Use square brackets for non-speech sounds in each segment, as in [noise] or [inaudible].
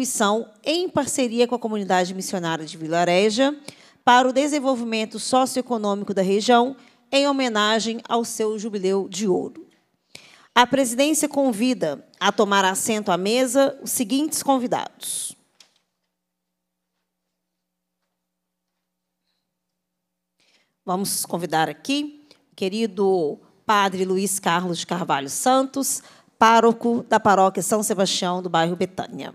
instituição em parceria com a comunidade missionária de Vilareja para o desenvolvimento socioeconômico da região, em homenagem ao seu jubileu de ouro. A presidência convida a tomar assento à mesa os seguintes convidados. Vamos convidar aqui o querido padre Luiz Carlos de Carvalho Santos, pároco da paróquia São Sebastião, do bairro Betânia.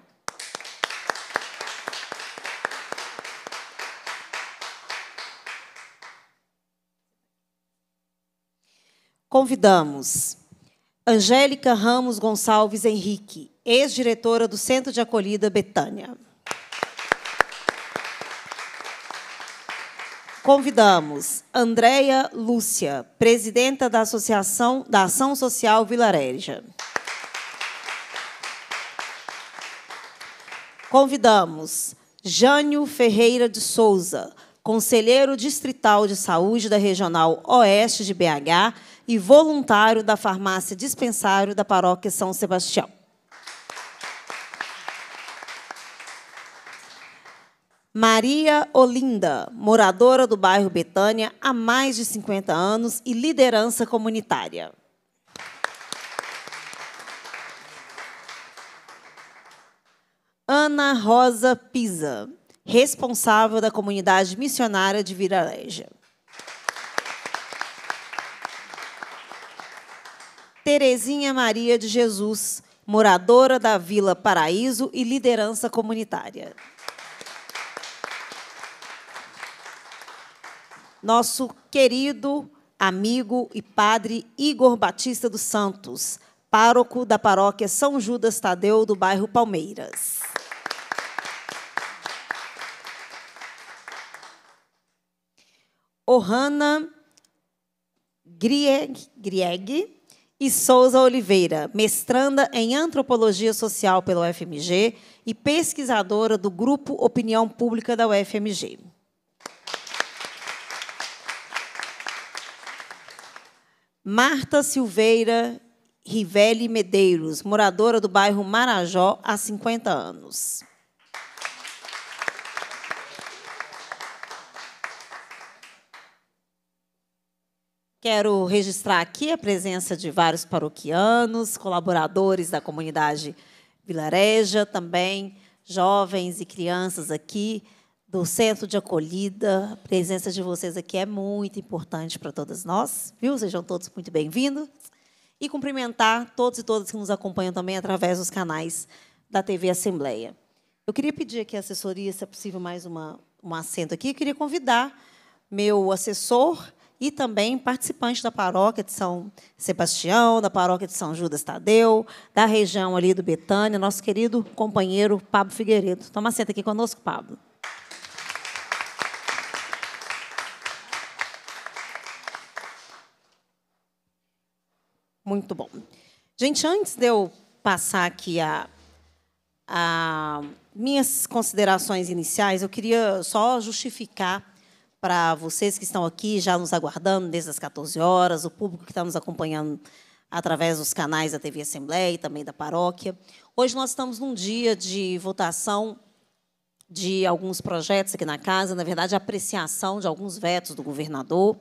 Convidamos Angélica Ramos Gonçalves Henrique, ex-diretora do Centro de Acolhida Betânia. Convidamos Andréia Lúcia, presidenta da Associação da Ação Social Vilareja. Convidamos Jânio Ferreira de Souza, conselheiro distrital de saúde da Regional Oeste de BH, e voluntário da farmácia dispensário da paróquia São Sebastião. Maria Olinda, moradora do bairro Betânia há mais de 50 anos e liderança comunitária. Ana Rosa Pisa, responsável da comunidade missionária de Viraleja. Terezinha Maria de Jesus, moradora da Vila Paraíso e liderança comunitária. Nosso querido amigo e padre Igor Batista dos Santos, pároco da paróquia São Judas Tadeu, do bairro Palmeiras. Ohana Grieg, Grieg e Souza Oliveira, mestranda em Antropologia Social pela UFMG e pesquisadora do Grupo Opinião Pública da UFMG. Marta Silveira Rivelli Medeiros, moradora do bairro Marajó há 50 anos. Quero registrar aqui a presença de vários paroquianos, colaboradores da comunidade vilareja, também jovens e crianças aqui do centro de acolhida. A presença de vocês aqui é muito importante para todas nós, viu? Sejam todos muito bem-vindos. E cumprimentar todos e todas que nos acompanham também através dos canais da TV Assembleia. Eu queria pedir aqui a assessoria, se é possível, mais uma, um assento aqui. Eu queria convidar meu assessor, e também participantes da paróquia de São Sebastião, da paróquia de São Judas Tadeu, da região ali do Betânia, nosso querido companheiro Pablo Figueiredo. Toma senta aqui conosco, Pablo. Muito bom. Gente, antes de eu passar aqui a, a minhas considerações iniciais, eu queria só justificar para vocês que estão aqui já nos aguardando desde as 14 horas, o público que está nos acompanhando através dos canais da TV Assembleia e também da paróquia. Hoje nós estamos num dia de votação de alguns projetos aqui na casa, na verdade, apreciação de alguns vetos do governador.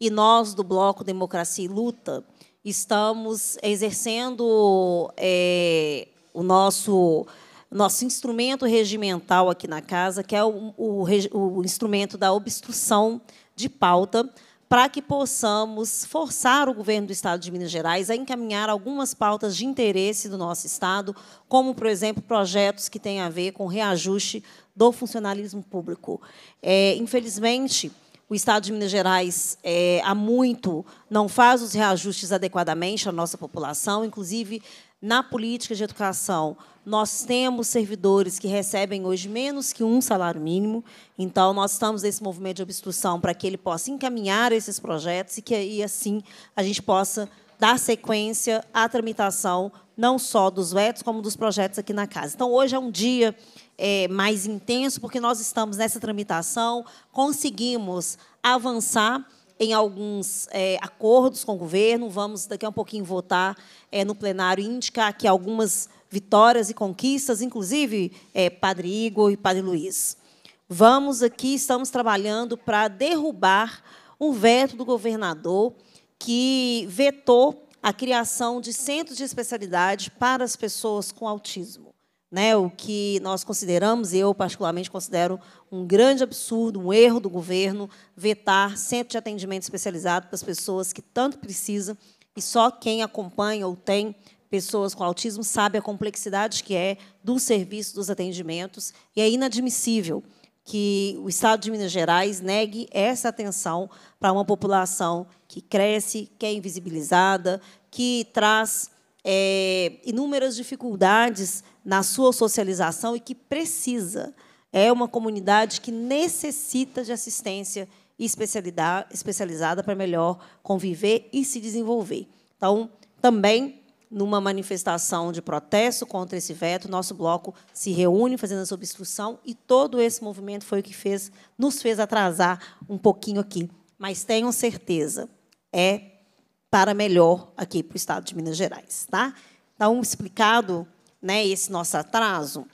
E nós, do Bloco Democracia e Luta, estamos exercendo é, o nosso nosso instrumento regimental aqui na casa, que é o, o, o instrumento da obstrução de pauta, para que possamos forçar o governo do Estado de Minas Gerais a encaminhar algumas pautas de interesse do nosso Estado, como, por exemplo, projetos que têm a ver com reajuste do funcionalismo público. É, infelizmente, o Estado de Minas Gerais é, há muito não faz os reajustes adequadamente à nossa população, inclusive na política de educação, nós temos servidores que recebem hoje menos que um salário mínimo, então nós estamos nesse movimento de obstrução para que ele possa encaminhar esses projetos e que aí, assim, a gente possa dar sequência à tramitação não só dos vetos, como dos projetos aqui na casa. Então, hoje é um dia é, mais intenso, porque nós estamos nessa tramitação, conseguimos avançar em alguns é, acordos com o governo. Vamos daqui a um pouquinho votar é, no plenário e indicar aqui algumas vitórias e conquistas, inclusive é, Padre Igor e Padre Luiz. Vamos aqui, estamos trabalhando para derrubar um veto do governador que vetou a criação de centros de especialidade para as pessoas com autismo né, o que nós consideramos, eu particularmente considero um grande absurdo, um erro do governo, vetar centro de atendimento especializado para as pessoas que tanto precisam, e só quem acompanha ou tem pessoas com autismo sabe a complexidade que é do serviço, dos atendimentos, e é inadmissível que o Estado de Minas Gerais negue essa atenção para uma população que cresce, que é invisibilizada, que traz é, inúmeras dificuldades na sua socialização e que precisa. É uma comunidade que necessita de assistência especializada para melhor conviver e se desenvolver. Então, também numa manifestação de protesto contra esse veto, nosso bloco se reúne fazendo essa obstrução e todo esse movimento foi o que fez, nos fez atrasar um pouquinho aqui. Mas tenham certeza, é para melhor aqui para o Estado de Minas Gerais. Tá? Então, explicado né, esse nosso atraso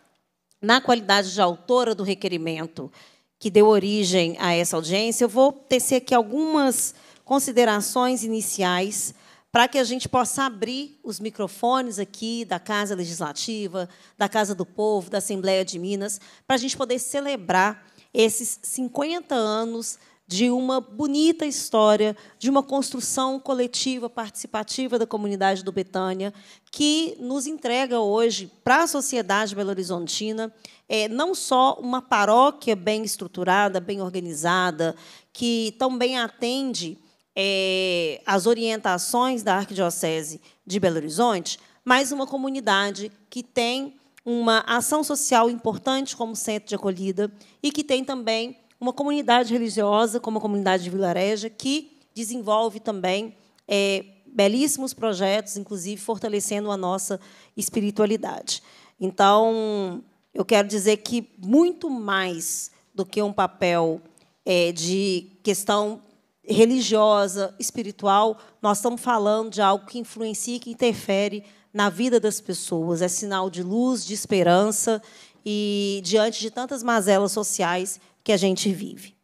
na qualidade de autora do requerimento que deu origem a essa audiência, eu vou tecer aqui algumas considerações iniciais para que a gente possa abrir os microfones aqui da Casa Legislativa, da Casa do Povo, da Assembleia de Minas, para a gente poder celebrar esses 50 anos de uma bonita história, de uma construção coletiva, participativa da comunidade do Betânia, que nos entrega hoje, para a sociedade belo-horizontina, é, não só uma paróquia bem estruturada, bem organizada, que também atende é, as orientações da Arquidiocese de Belo Horizonte, mas uma comunidade que tem uma ação social importante como centro de acolhida e que tem também uma comunidade religiosa, como a comunidade de Vilareja, que desenvolve também é, belíssimos projetos, inclusive fortalecendo a nossa espiritualidade. Então, eu quero dizer que muito mais do que um papel é, de questão religiosa, espiritual, nós estamos falando de algo que influencia, que interfere na vida das pessoas. É sinal de luz, de esperança e diante de tantas mazelas sociais que a gente vive.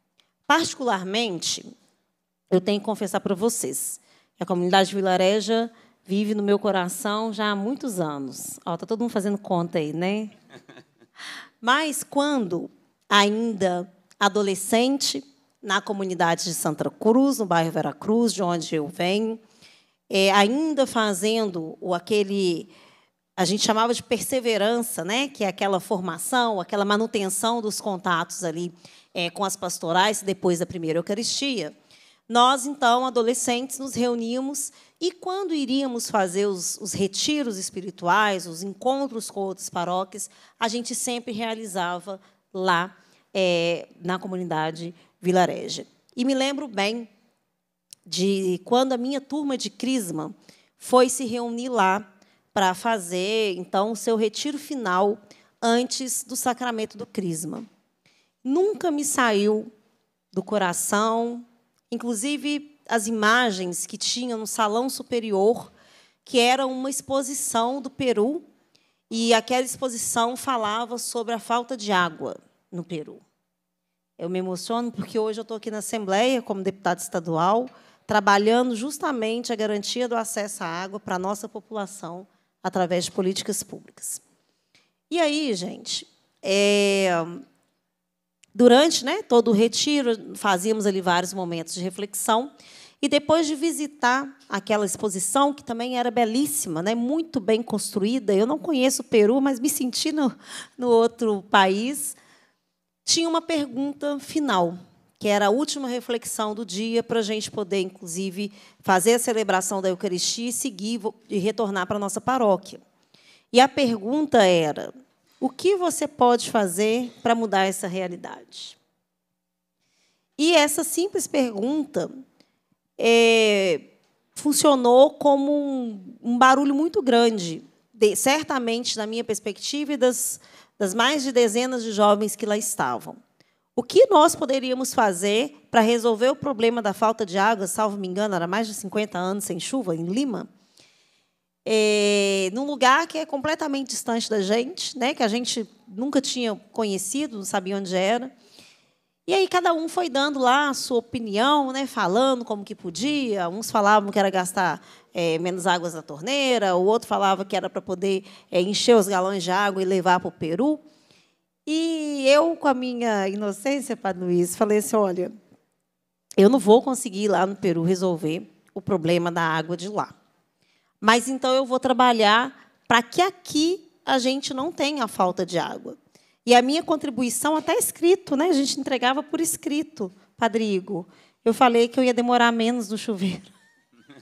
Particularmente, eu tenho que confessar para vocês que a comunidade vilareja vive no meu coração já há muitos anos. Está todo mundo fazendo conta aí, né? [laughs] Mas quando ainda adolescente na comunidade de Santa Cruz, no bairro Vera Cruz, de onde eu venho, é, ainda fazendo o aquele a gente chamava de perseverança, né? que é aquela formação, aquela manutenção dos contatos ali é, com as pastorais depois da primeira Eucaristia. Nós, então, adolescentes, nos reuníamos e, quando iríamos fazer os, os retiros espirituais, os encontros com outras paróquias, a gente sempre realizava lá é, na comunidade vilareja. E me lembro bem de quando a minha turma de Crisma foi se reunir lá para fazer, então, o seu retiro final antes do sacramento do Crisma. Nunca me saiu do coração, inclusive as imagens que tinha no salão superior, que era uma exposição do Peru, e aquela exposição falava sobre a falta de água no Peru. Eu me emociono porque hoje eu estou aqui na Assembleia, como deputada estadual, trabalhando justamente a garantia do acesso à água para a nossa população através de políticas públicas. E aí, gente, é, durante né, todo o retiro, fazíamos ali vários momentos de reflexão. E depois de visitar aquela exposição, que também era belíssima, né, muito bem construída, eu não conheço o Peru, mas me senti no, no outro país, tinha uma pergunta final que era a última reflexão do dia, para a gente poder, inclusive, fazer a celebração da Eucaristia e seguir e retornar para a nossa paróquia. E a pergunta era: o que você pode fazer para mudar essa realidade? E essa simples pergunta é, funcionou como um, um barulho muito grande, de, certamente, da minha perspectiva e das, das mais de dezenas de jovens que lá estavam. O que nós poderíamos fazer para resolver o problema da falta de água, salvo me engano, era mais de 50 anos sem chuva em Lima? É, num lugar que é completamente distante da gente, né, que a gente nunca tinha conhecido, não sabia onde era. E aí cada um foi dando lá a sua opinião, né, falando como que podia. Uns falavam que era gastar é, menos águas na torneira, o outro falava que era para poder é, encher os galões de água e levar para o Peru. E eu, com a minha inocência, Padre Luiz, falei assim: olha, eu não vou conseguir ir lá no Peru resolver o problema da água de lá. Mas então eu vou trabalhar para que aqui a gente não tenha falta de água. E a minha contribuição, até escrito, né? a gente entregava por escrito, Padrigo. Eu falei que eu ia demorar menos no chuveiro,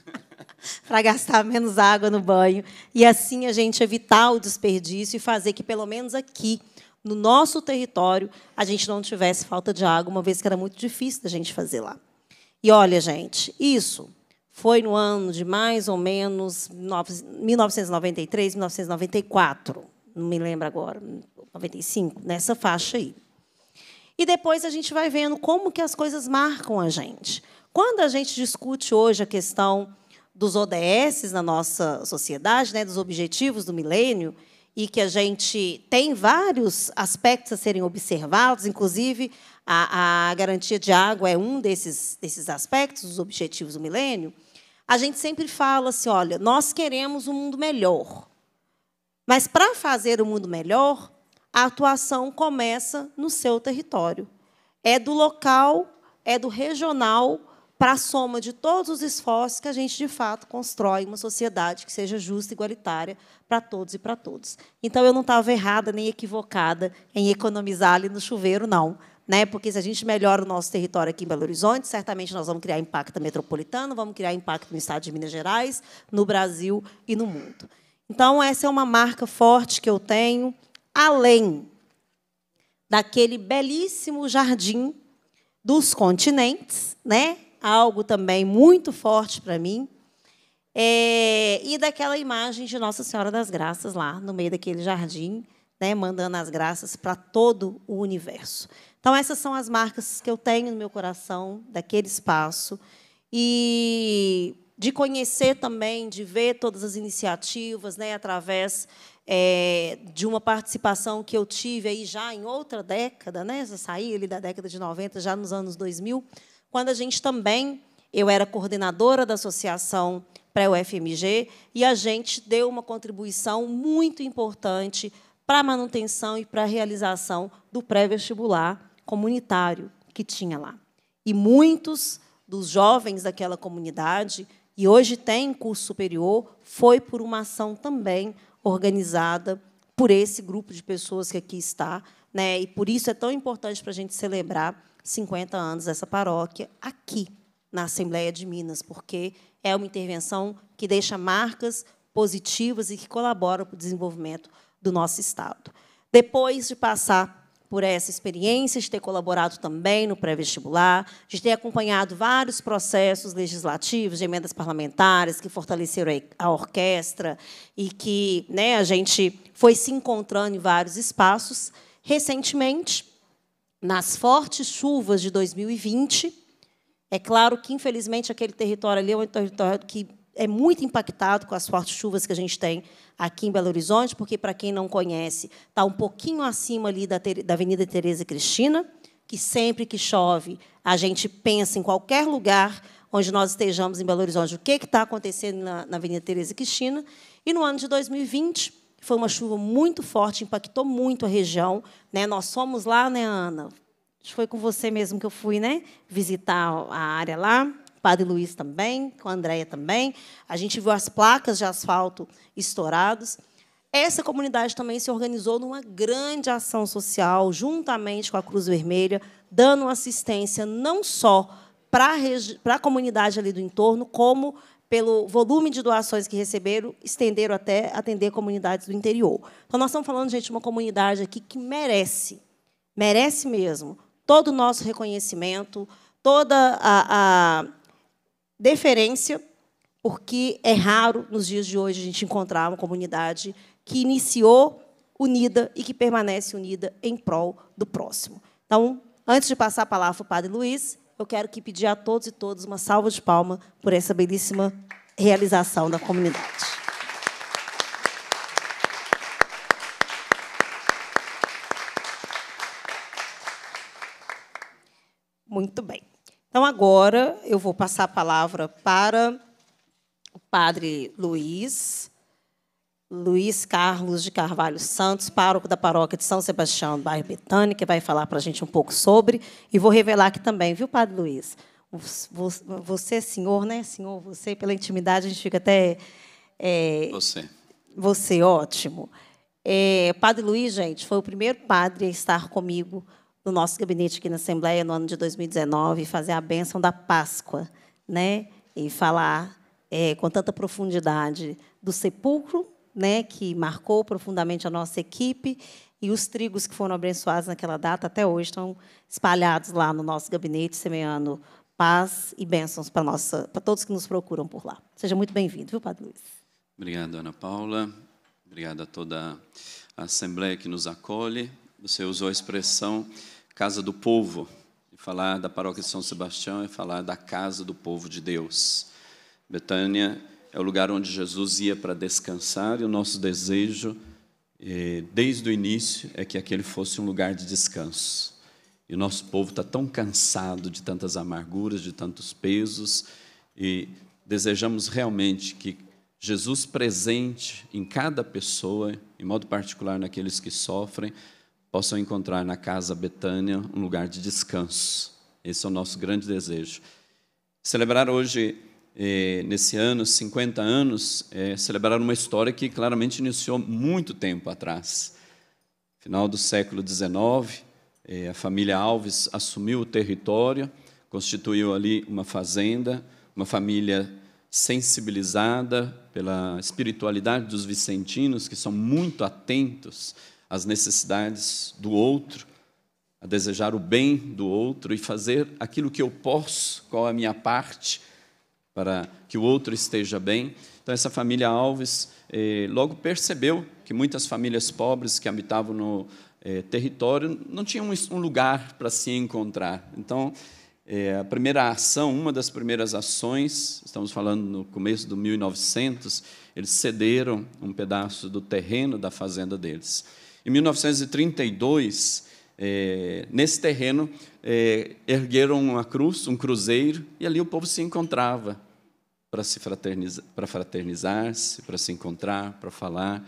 [laughs] para gastar menos água no banho. E assim a gente evitar o desperdício e fazer que, pelo menos aqui, no nosso território, a gente não tivesse falta de água, uma vez que era muito difícil da gente fazer lá. E olha, gente, isso foi no ano de mais ou menos 1993, 1994, não me lembro agora, 95, nessa faixa aí. E depois a gente vai vendo como que as coisas marcam a gente. Quando a gente discute hoje a questão dos ODS na nossa sociedade, né, dos objetivos do milênio, e que a gente tem vários aspectos a serem observados, inclusive a, a garantia de água é um desses, desses aspectos, os objetivos do milênio, a gente sempre fala assim: olha, nós queremos um mundo melhor. Mas para fazer o um mundo melhor, a atuação começa no seu território. É do local, é do regional, para a soma de todos os esforços que a gente, de fato, constrói uma sociedade que seja justa e igualitária para todos e para todas. Então, eu não estava errada nem equivocada em economizar ali no chuveiro, não. Né? Porque se a gente melhora o nosso território aqui em Belo Horizonte, certamente nós vamos criar impacto metropolitano, vamos criar impacto no estado de Minas Gerais, no Brasil e no mundo. Então, essa é uma marca forte que eu tenho, além daquele belíssimo jardim dos continentes, né? algo também muito forte para mim. É, e daquela imagem de Nossa Senhora das Graças lá no meio daquele jardim, né, mandando as graças para todo o universo. Então, essas são as marcas que eu tenho no meu coração daquele espaço. E de conhecer também, de ver todas as iniciativas, né, através é, de uma participação que eu tive aí já em outra década, né, já saí ali da década de 90, já nos anos 2000, quando a gente também, eu era coordenadora da associação pré-UFMG, e a gente deu uma contribuição muito importante para a manutenção e para a realização do pré-vestibular comunitário que tinha lá. E muitos dos jovens daquela comunidade, e hoje tem curso superior, foi por uma ação também organizada por esse grupo de pessoas que aqui está. Né? E por isso é tão importante para a gente celebrar 50 anos dessa paróquia aqui na Assembleia de Minas, porque é uma intervenção que deixa marcas positivas e que colabora para o desenvolvimento do nosso Estado. Depois de passar por essa experiência, de ter colaborado também no pré-vestibular, de ter acompanhado vários processos legislativos, de emendas parlamentares que fortaleceram a orquestra e que né, a gente foi se encontrando em vários espaços. Recentemente, nas fortes chuvas de 2020. É claro que, infelizmente, aquele território ali é um território que é muito impactado com as fortes chuvas que a gente tem aqui em Belo Horizonte, porque, para quem não conhece, está um pouquinho acima ali da, da Avenida Tereza Cristina, que sempre que chove, a gente pensa em qualquer lugar onde nós estejamos em Belo Horizonte, o que está acontecendo na, na Avenida Tereza Cristina. E, no ano de 2020, foi uma chuva muito forte, impactou muito a região. Né? Nós fomos lá, né, Ana? Foi com você mesmo que eu fui né, visitar a área lá. O Padre Luiz também, com a Andréia também. A gente viu as placas de asfalto estouradas. Essa comunidade também se organizou numa grande ação social, juntamente com a Cruz Vermelha, dando assistência não só para a comunidade ali do entorno, como pelo volume de doações que receberam, estenderam até atender comunidades do interior. Então, nós estamos falando, gente, de uma comunidade aqui que merece, merece mesmo, todo o nosso reconhecimento, toda a, a deferência, porque é raro, nos dias de hoje, a gente encontrar uma comunidade que iniciou unida e que permanece unida em prol do próximo. Então, antes de passar a palavra para o Padre Luiz, eu quero que pedir a todos e todas uma salva de palma por essa belíssima realização da comunidade. Muito bem. Então, agora eu vou passar a palavra para o padre Luiz, Luiz Carlos de Carvalho Santos, pároco da paróquia de São Sebastião, do bairro Betânia, que vai falar para a gente um pouco sobre. E vou revelar aqui também, viu, Padre Luiz? Você, é senhor, né? Senhor, você, pela intimidade, a gente fica até. É, você. Você, ótimo. É, padre Luiz, gente, foi o primeiro padre a estar comigo no nosso gabinete aqui na Assembleia no ano de 2019, fazer a bênção da Páscoa, né? E falar é, com tanta profundidade do sepulcro né, que marcou profundamente a nossa equipe, e os trigos que foram abençoados naquela data até hoje estão espalhados lá no nosso gabinete, semeando paz e bênçãos para, nossa, para todos que nos procuram por lá. Seja muito bem-vindo, viu, Padre Luiz? Obrigado, Ana Paula. Obrigado a toda a Assembleia que nos acolhe. Você usou a expressão casa do povo. E falar da paróquia de São Sebastião é falar da casa do povo de Deus. Betânia é o lugar onde Jesus ia para descansar e o nosso desejo, eh, desde o início, é que aquele fosse um lugar de descanso. E o nosso povo está tão cansado de tantas amarguras, de tantos pesos, e desejamos realmente que Jesus presente em cada pessoa, em modo particular naqueles que sofrem, possam encontrar na casa Betânia um lugar de descanso. Esse é o nosso grande desejo. Celebrar hoje eh, nesse ano, 50 anos, eh, celebraram uma história que claramente iniciou muito tempo atrás. Final do século XIX, é, a família Alves assumiu o território, constituiu ali uma fazenda, uma família sensibilizada pela espiritualidade dos vicentinos, que são muito atentos às necessidades do outro, a desejar o bem do outro e fazer aquilo que eu posso, qual a minha parte, para que o outro esteja bem. Então, essa família Alves eh, logo percebeu que muitas famílias pobres que habitavam no eh, território não tinham um lugar para se encontrar. Então, eh, a primeira ação, uma das primeiras ações, estamos falando no começo do 1900, eles cederam um pedaço do terreno da fazenda deles. Em 1932, é, eh, nesse terreno, é, ergueram uma cruz, um cruzeiro, e ali o povo se encontrava para se fraternizar, para fraternizar-se, para se encontrar, para falar,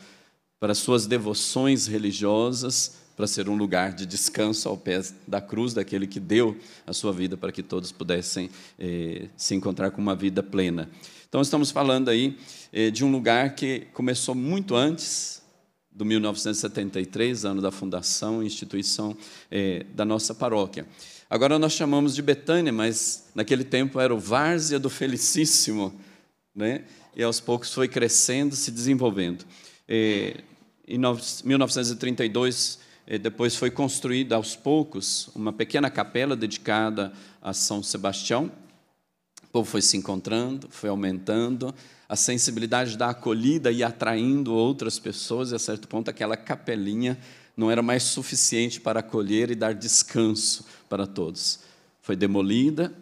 para suas devoções religiosas, para ser um lugar de descanso ao pé da cruz daquele que deu a sua vida para que todos pudessem eh, se encontrar com uma vida plena. Então, estamos falando aí eh, de um lugar que começou muito antes do 1973, ano da fundação e instituição eh, da nossa paróquia. Agora nós chamamos de Betânia, mas naquele tempo era o Várzea do Felicíssimo, né? e aos poucos foi crescendo, se desenvolvendo. E, em 1932, eh, depois foi construída aos poucos uma pequena capela dedicada a São Sebastião. O povo foi se encontrando, foi aumentando, a sensibilidade da acolhida e atraindo outras pessoas, e a certo ponto aquela capelinha não era mais suficiente para acolher e dar descanso para todos. Foi demolida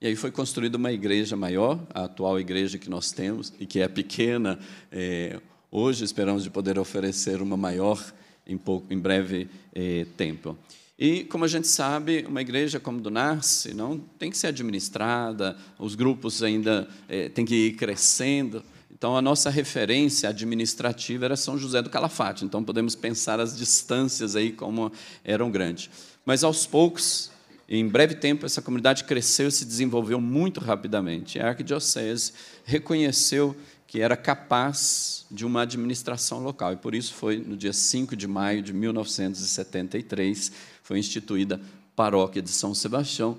e aí foi construída uma igreja maior, a atual igreja que nós temos e que é pequena. É, hoje esperamos de poder oferecer uma maior em, pouco, em breve é, tempo. E, como a gente sabe, uma igreja como do Nasce não tem que ser administrada, os grupos ainda é, eh, têm que ir crescendo, então, a nossa referência administrativa era São José do Calafate. Então, podemos pensar as distâncias aí como eram grandes. Mas, aos poucos, em breve tempo, essa comunidade cresceu e se desenvolveu muito rapidamente. A arquidiocese reconheceu que era capaz de uma administração local. E por isso foi no dia 5 de maio de 1973 foi instituída a paróquia de São Sebastião,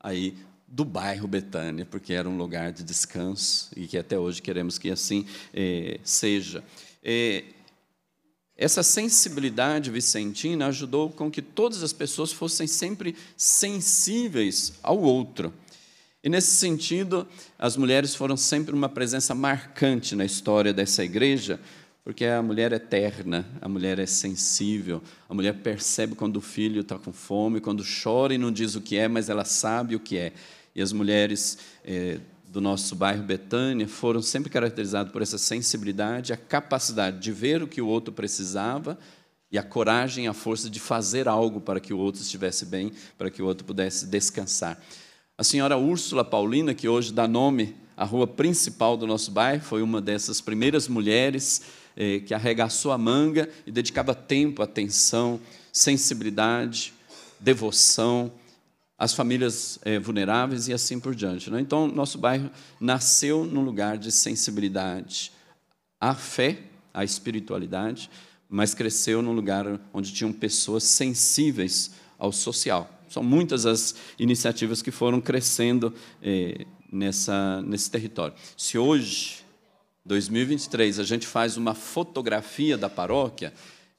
aí do bairro Betânia, porque era um lugar de descanso e que até hoje queremos que assim eh, seja. Eh, essa sensibilidade vicentina ajudou com que todas as pessoas fossem sempre sensíveis ao outro. E nesse sentido, as mulheres foram sempre uma presença marcante na história dessa igreja, porque a mulher é terna, a mulher é sensível, a mulher percebe quando o filho está com fome, quando chora e não diz o que é, mas ela sabe o que é e as mulheres é, do nosso bairro Betânia foram sempre caracterizadas por essa sensibilidade, a capacidade de ver o que o outro precisava e a coragem, a força de fazer algo para que o outro estivesse bem, para que o outro pudesse descansar. A senhora Úrsula Paulina, que hoje dá nome à rua principal do nosso bairro, foi uma dessas primeiras mulheres eh, que arregaçou a manga e dedicava tempo, atenção, sensibilidade, devoção as famílias é, vulneráveis e assim por diante. Né? Então, nosso bairro nasceu num lugar de sensibilidade à fé, à espiritualidade, mas cresceu num lugar onde tinham pessoas sensíveis ao social. São muitas as iniciativas que foram crescendo eh, nessa, nesse território. Se hoje, 2023, a gente faz uma fotografia da paróquia,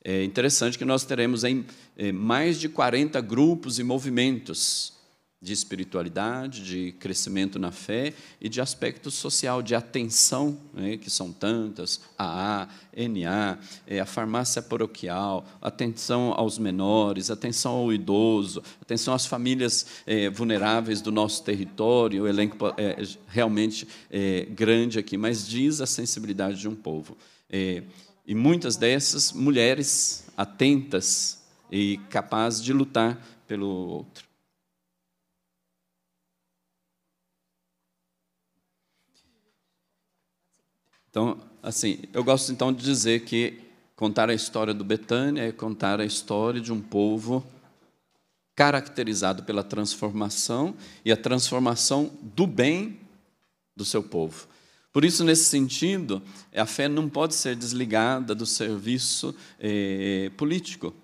é interessante que nós teremos em, é, mais de 40 grupos e movimentos de espiritualidade, de crescimento na fé e de aspecto social, de atenção, né, que são tantas, AA, NA, é, a farmácia paroquial, atenção aos menores, atenção ao idoso, atenção às famílias é, vulneráveis do nosso território, o elenco é, é realmente é, grande aqui, mas diz a sensibilidade de um povo. É, e muitas dessas mulheres atentas e capazes de lutar pelo outro. Então, assim, eu gosto então de dizer que contar a história do Betânia é contar a história de um povo caracterizado pela transformação e a transformação do bem do seu povo. Por isso, nesse sentido, a fé não pode ser desligada do serviço eh, político.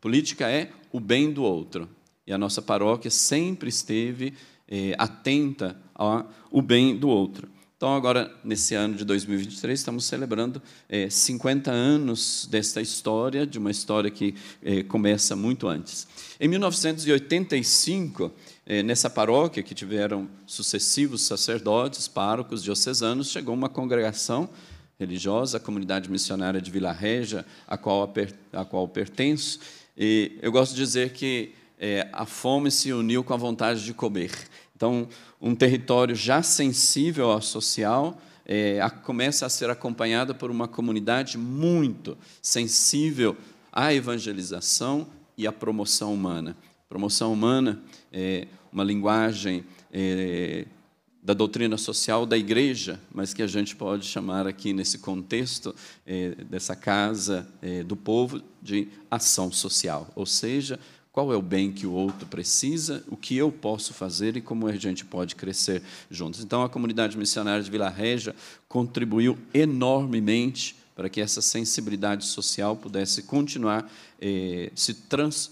Política é o bem do outro. E a nossa paróquia sempre esteve eh, atenta ao bem do outro. Então, agora, nesse ano de 2023, estamos celebrando 50 eh, anos desta história, de uma história que começa muito antes. Em 1985, eh, nessa paróquia que tiveram sucessivos sacerdotes, párocos, diocesanos, chegou uma congregação religiosa, a comunidade missionária de Vila Reja, a qual, a qual pertenço. E eu gosto de dizer que eh, a fome se uniu com a vontade de comer. Então, um território já sensível ao social, é, a, começa a ser acompanhado por uma comunidade muito sensível à evangelização e à promoção humana. Promoção humana, é, uma linguagem eh, da doutrina social da igreja, mas que a gente pode chamar aqui nesse contexto eh, dessa casa eh, do povo de ação social, ou seja, qual é o bem que o outro precisa, o que eu posso fazer e como a gente pode crescer juntos. Então, a comunidade missionária de Vila Reja contribuiu enormemente para que essa sensibilidade social pudesse continuar eh, se trans,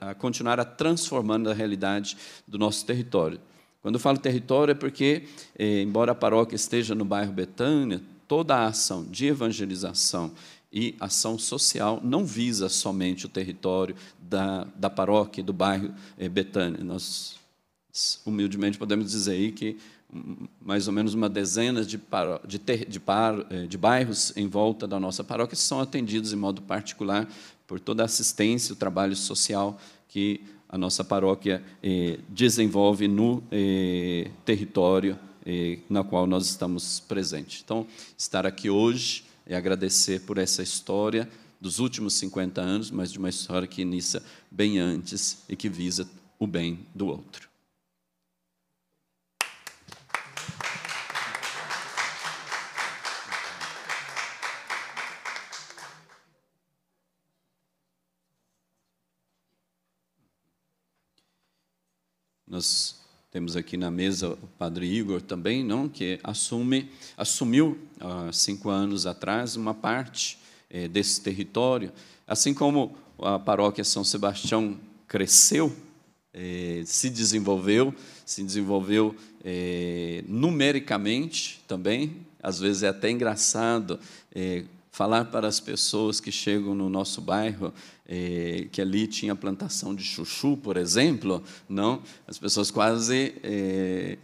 a continuar a transformando a realidade do nosso território. Quando eu falo território é porque, eh, embora a paróquia esteja no bairro Betânia, toda a ação de evangelização e ação social não visa somente o território da, da paróquia do bairro eh, Betânia. Nós, humildemente, podemos dizer aí que mais ou menos uma dezena de, paro, de, ter, de, par, eh, de bairros em volta da nossa paróquia são atendidos em modo particular por toda a assistência, o trabalho social que a nossa paróquia eh, desenvolve no eh, território eh, na qual nós estamos presentes. Então, estar aqui hoje e agradecer por essa história dos últimos 50 anos, mas de uma história que inicia bem antes e que visa o bem do outro. Nós temos aqui na mesa o padre Igor também, não, que assume, assumiu há cinco anos atrás uma parte é, desse território, assim como a paróquia São Sebastião cresceu, é, se desenvolveu, se desenvolveu é, numericamente também. Às vezes é até engraçado falar para as pessoas que chegam no nosso bairro é, que ali tinha plantação de chuchu, por exemplo, não, as pessoas quase é,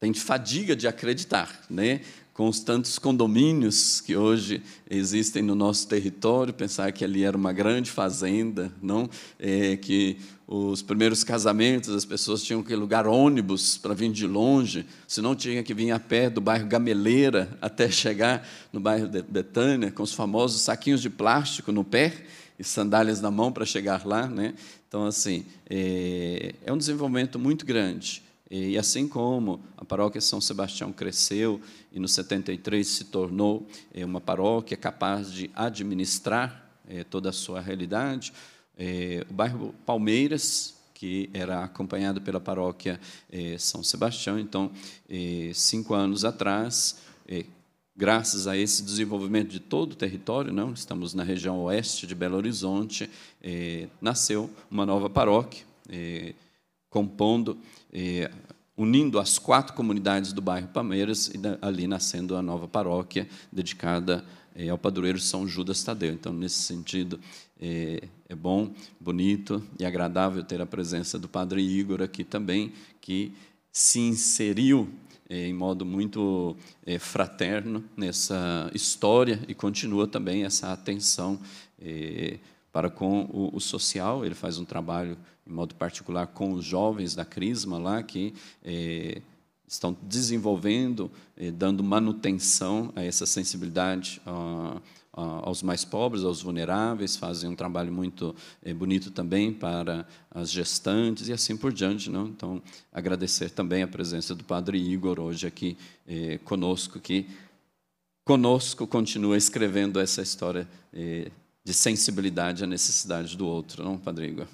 têm fadiga de acreditar, né? com os tantos condomínios que hoje existem no nosso território, pensar que ali era uma grande fazenda, não é, que os primeiros casamentos as pessoas tinham que alugar ônibus para vir de longe, se não tinha que vir a pé do bairro Gameleira [laughs] até chegar no bairro de Betânia, com os famosos saquinhos de plástico no pé e sandálias na mão para chegar lá, né? Então assim é, é um desenvolvimento muito grande. E assim como a paróquia São Sebastião cresceu e no 73 se tornou é, uma paróquia capaz de administrar é, toda a sua realidade. Eh, o bairro Palmeiras, que era acompanhado pela paróquia São Sebastião, então, cinco anos atrás, graças a esse desenvolvimento de todo o território, não estamos na região oeste de Belo Horizonte, nasceu uma nova paróquia, compondo unindo as quatro comunidades do bairro Palmeiras e ali nascendo a nova paróquia dedicada eh, ao padroeiro São Judas Tadeu. Então, nesse sentido, eh, é, bom, bonito e agradável ter a presença do Padre Igor aqui também, que se inseriu eh, em modo muito fraterno nessa história e continua também essa atenção para com o social. Ele faz um trabalho em modo particular com os jovens da Crisma lá, que eh, estão desenvolvendo, eh, dando manutenção a essa sensibilidade aos mais pobres, aos vulneráveis, fazem um trabalho muito eh, bonito também para as gestantes e assim por diante. Não? Né? Então, agradecer também a presença do Padre Igor hoje aqui conosco, que conosco continua escrevendo essa história de sensibilidade à necessidade do outro, não, Padre Igor?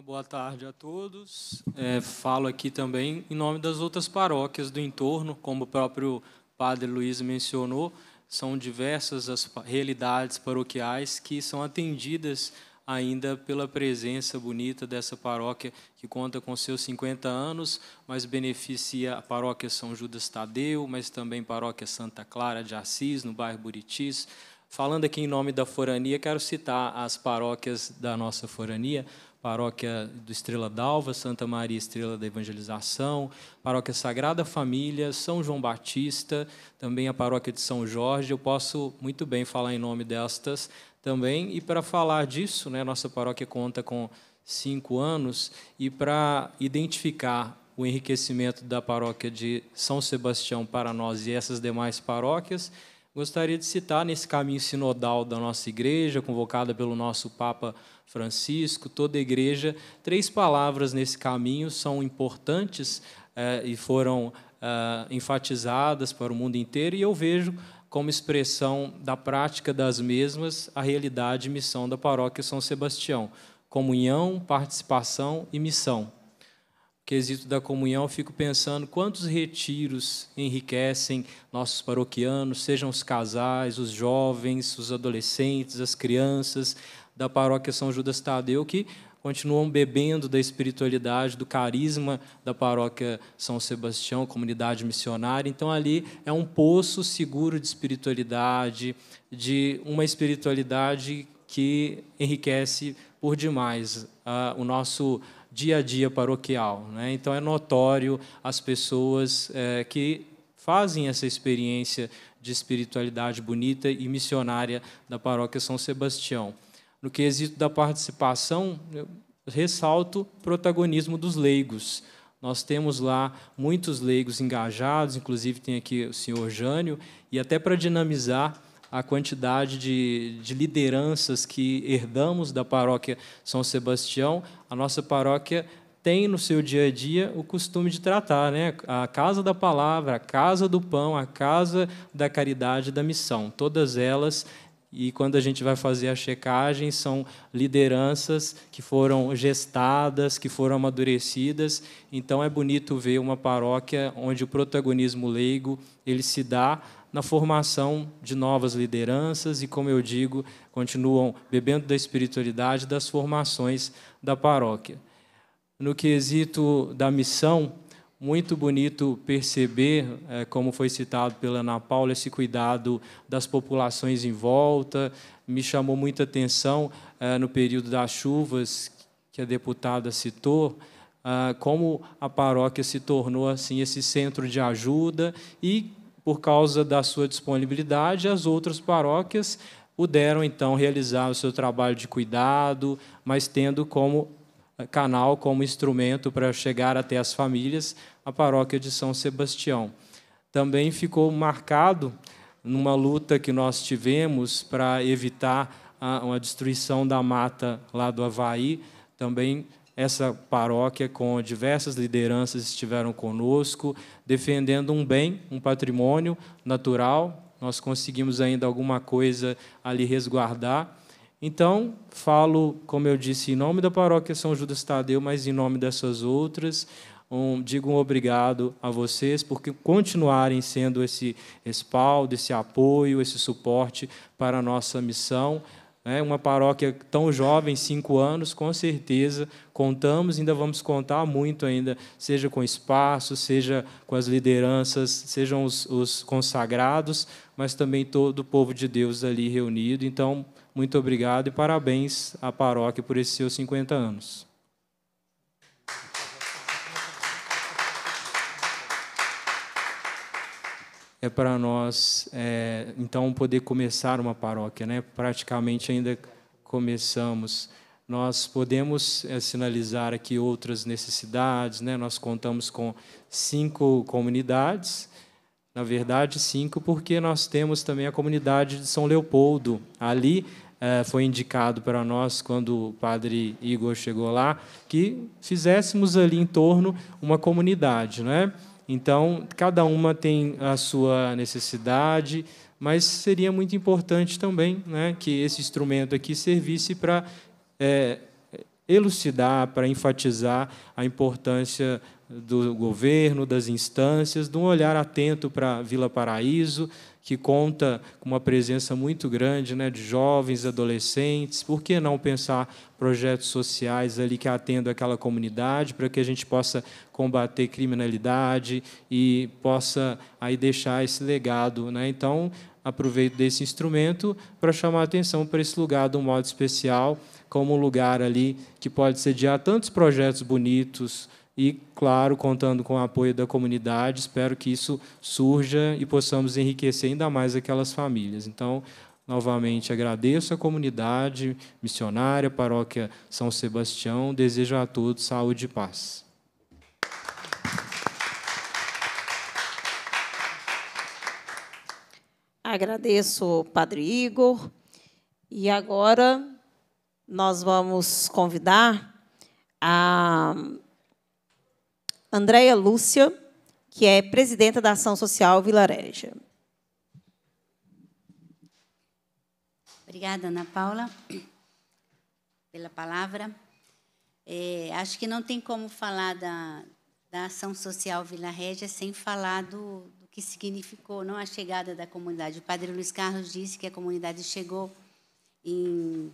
boa tarde a todos. É, falo aqui também em nome das outras paróquias do entorno, como o próprio padre Luiz mencionou, são diversas as realidades paroquiais que são atendidas ainda pela presença bonita dessa paróquia que conta com seus 50 anos, mas beneficia a paróquia São Judas Tadeu, mas também paróquia Santa Clara de Assis, no bairro Buritis. Falando aqui em nome da forania, quero citar as paróquias da nossa forania, paróquia do Estrela d'Alva, Santa Maria Estrela da Evangelização, paróquia Sagrada Família, São João Batista, também a paróquia de São Jorge. Eu posso muito bem falar em nome destas também. E para falar disso, né, nossa paróquia conta com cinco anos, e para identificar o enriquecimento da paróquia de São Sebastião para nós e essas demais paróquias, Gostaria de citar nesse caminho sinodal da nossa igreja, convocada pelo nosso Papa Francisco, toda a igreja, três palavras nesse caminho são importantes eh, e foram eh, enfatizadas para o mundo inteiro, e eu vejo como expressão da prática das mesmas a realidade e missão da paróquia São Sebastião: comunhão, participação e missão quesito da comunhão, fico pensando quantos retiros enriquecem nossos paroquianos, sejam os casais, os jovens, os adolescentes, as crianças da paróquia São Judas Tadeu, que continuam bebendo da espiritualidade, do carisma da paróquia São Sebastião, comunidade missionária. Então, ali é um poço seguro de espiritualidade, de uma espiritualidade que enriquece por demais ah, o nosso dia a dia paroquial. Né? Então, é notório as pessoas é, que fazem essa experiência de espiritualidade bonita e missionária da paróquia São Sebastião. No quesito da participação, eu ressalto o protagonismo dos leigos. Nós temos lá muitos leigos engajados, inclusive tem aqui o senhor Jânio, e até para dinamizar a quantidade de, de, lideranças que herdamos da paróquia São Sebastião, a nossa paróquia tem no seu dia a dia o costume de tratar, né? A casa da palavra, a casa do pão, a casa da caridade, da missão, todas elas e quando a gente vai fazer a checagem, são lideranças que foram gestadas, que foram amadurecidas. Então é bonito ver uma paróquia onde o protagonismo leigo ele se dá na formação de novas lideranças e, como eu digo, continuam bebendo da espiritualidade das formações da paróquia. No quesito da missão, muito bonito perceber, é, como foi citado pela Ana Paula, esse cuidado das populações em volta. Me chamou muita atenção é, no período das chuvas que a deputada citou, é, como a paróquia se tornou assim esse centro de ajuda e por causa da sua disponibilidade, as outras paróquias puderam então realizar o seu trabalho de cuidado, mas tendo como eh, canal, como instrumento para chegar até as famílias, a paróquia de São Sebastião. Também ficou marcado numa luta que nós tivemos para evitar a, ah, uma destruição da mata lá do Havaí, também essa paróquia, com diversas lideranças, estiveram conosco, defendendo um bem, um patrimônio natural. Nós conseguimos ainda alguma coisa ali resguardar. Então, falo, como eu disse, em nome da paróquia São Judas Tadeu, mas em nome dessas outras. Um, digo um obrigado a vocês por continuarem sendo esse respaldo, esse apoio, esse suporte para a nossa missão. Né? Uma paróquia tão jovem, cinco anos, com certeza contamos, ainda vamos contar muito ainda, seja com espaço, seja com as lideranças, sejam os, os consagrados, mas também todo o povo de Deus ali reunido. Então, muito obrigado e parabéns à paróquia por esses seus 50 anos. é para nós, é, então, poder começar uma paróquia. Né? Praticamente ainda começamos. Nós podemos é, sinalizar aqui outras necessidades. Né? Nós contamos com cinco comunidades, na verdade, cinco, porque nós temos também a comunidade de São Leopoldo. Ali é, foi indicado para nós, quando o padre Igor chegou lá, que fizéssemos ali em torno uma comunidade. Né? Então, cada uma tem a sua necessidade, mas seria muito importante também né, que esse instrumento aqui servisse para é, elucidar, para enfatizar a importância do governo, das instâncias, de um olhar atento para Vila Paraíso, que conta com uma presença muito grande né, de jovens, adolescentes. Por que não pensar projetos sociais ali que atendam aquela comunidade para que a gente possa combater criminalidade e possa aí deixar esse legado? Né? Então, aproveito desse instrumento para chamar a atenção para esse lugar de um modo especial, como um lugar ali que pode sediar tantos projetos bonitos, e, claro, contando com o apoio da comunidade, espero que isso surja e possamos enriquecer ainda mais aquelas famílias. Então, novamente, agradeço a comunidade missionária, paróquia São Sebastião, desejo a todos saúde e paz. Agradeço, Padre Igor. E agora nós vamos convidar a Andréia Lúcia, que é presidenta da Ação Social Vilareja. Obrigada, Ana Paula, pela palavra. É, acho que não tem como falar da, da Ação Social Vila Régia sem falar do, do, que significou não a chegada da comunidade. O padre Luiz Carlos disse que a comunidade chegou em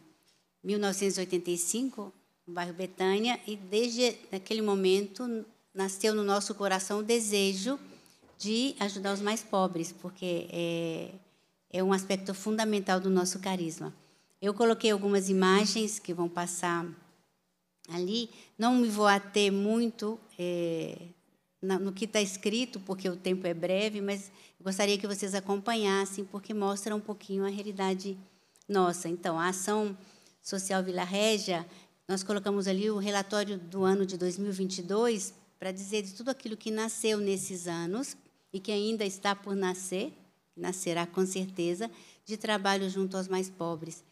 1985, no bairro Betânia, e desde aquele momento nasceu no nosso coração o desejo de ajudar os mais pobres, porque é, é um aspecto fundamental do nosso carisma. Eu coloquei algumas imagens que vão passar ali. Não me vou ater muito é, no que está escrito, porque o tempo é breve, mas gostaria que vocês acompanhassem, porque mostra um pouquinho a realidade nossa. Então, a Ação Social Vila Régia, nós colocamos ali o relatório do ano de 2022 para dizer de tudo aquilo que nasceu nesses anos e que ainda está por nascer, nascerá com certeza, de trabalho junto aos mais pobres.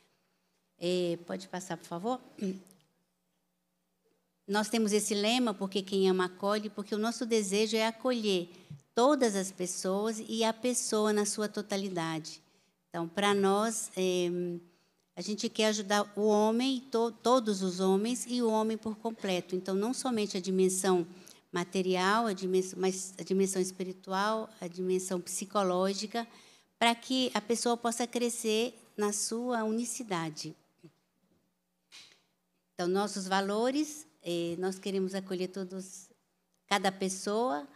É, pode passar, por favor? Nós temos esse lema, porque quem ama acolhe, porque o nosso desejo é acolher todas as pessoas e a pessoa na sua totalidade. Então, para nós, é, a gente quer ajudar o homem, to, todos os homens e o homem por completo. Então, não somente a dimensão material, a dimensão, mas a dimensão espiritual, a dimensão psicológica, para que a pessoa possa crescer na sua unicidade. Então, nossos valores, eh, nós queremos acolher todos, cada pessoa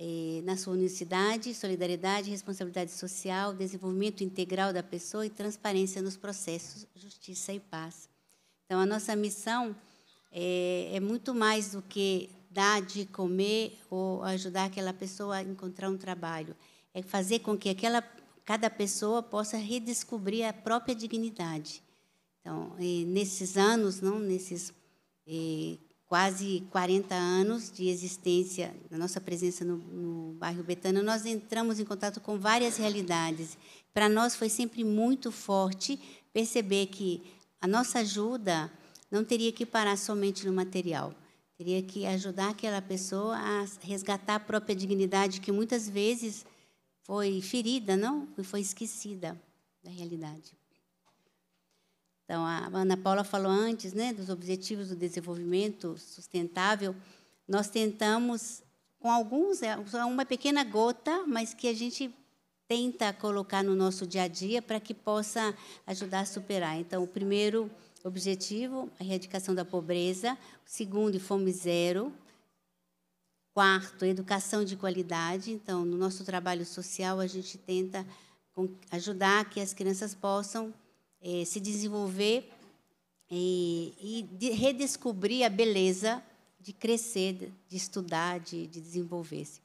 eh, na sua unicidade, solidariedade, responsabilidade social, desenvolvimento integral da pessoa e transparência nos processos, justiça e paz. Então, a nossa missão é, é muito mais do que dar de comer ou ajudar aquela pessoa a encontrar um trabalho. É fazer com que aquela, cada pessoa possa redescobrir a própria dignidade. Então, nesses anos, não nesses quase 40 anos de existência da nossa presença no, no bairro Betânia, nós entramos em contato com várias realidades. Para nós foi sempre muito forte perceber que a nossa ajuda não teria que parar somente no material. Teria que ajudar aquela pessoa a resgatar a própria dignidade que muitas vezes foi ferida, não? E foi esquecida da realidade. Então, a Ana Paula falou antes, né, dos objetivos do desenvolvimento sustentável. Nós tentamos, com alguns, é uma pequena gota, mas que a gente tenta colocar no nosso dia a dia para que possa ajudar a superar. Então, o primeiro Objetivo, a erradicação da pobreza. Segundo, fome zero. Quarto, educação de qualidade. Então, no nosso trabalho social, a gente tenta ajudar que as crianças possam eh, se desenvolver e, e redescobrir a beleza de crescer, de estudar, de, de desenvolver-se.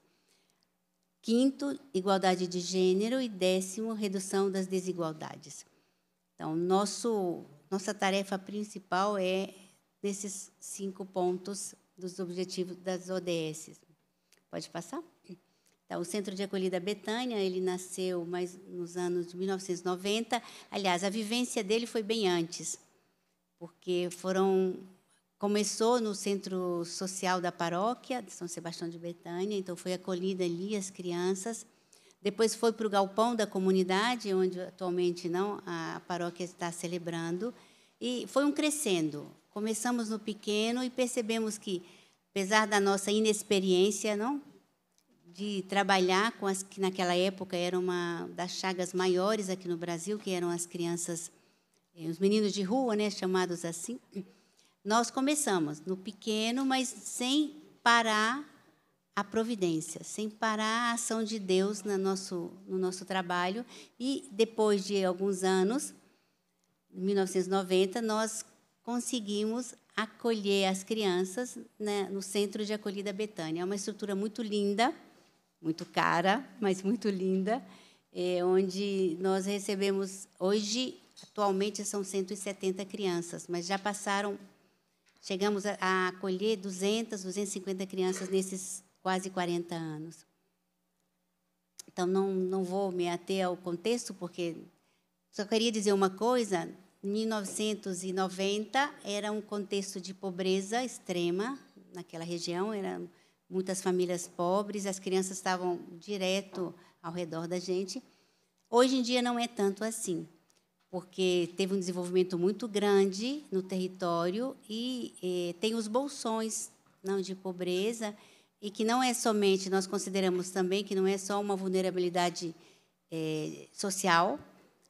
Quinto, igualdade de gênero. E décimo, redução das desigualdades. Então, nosso nossa tarefa principal é nesses cinco pontos dos objetivos das ODS. Pode passar? Tá, o Centro de Acolhida Betânia, ele nasceu mais nos anos de 1990. Aliás, a vivência dele foi bem antes, porque foram começou no Centro Social da Paróquia de São Sebastião de Betânia, então foi acolhida ali as crianças depois foi para o galpão da comunidade, onde atualmente não a paróquia está celebrando, e foi um crescendo. Começamos no pequeno e percebemos que, apesar da nossa inexperiência, não de trabalhar com as que naquela época era uma das chagas maiores aqui no Brasil, que eram as crianças, eh, os meninos de rua, né, chamados assim. Nós começamos no pequeno, mas sem parar a providência, sem parar a ação de Deus no nosso, no nosso trabalho. E depois de alguns anos, em 1990, nós conseguimos acolher as crianças né, no Centro de Acolhida Betânia. É uma estrutura muito linda, muito cara, [laughs] mas muito linda, é, onde nós recebemos, hoje, atualmente, são 170 crianças, mas já passaram, chegamos a, a acolher 200, 250 crianças nesses quase 40 anos. Então, não, não vou me ater ao contexto, porque só queria dizer uma coisa. 1990 era um contexto de pobreza extrema naquela região, eram muitas famílias pobres, as crianças estavam direto ao redor da gente. Hoje em dia não é tanto assim, porque teve um desenvolvimento muito grande no território e eh, tem os bolsões não de pobreza e que não é somente, nós consideramos também que não é só uma vulnerabilidade é, social,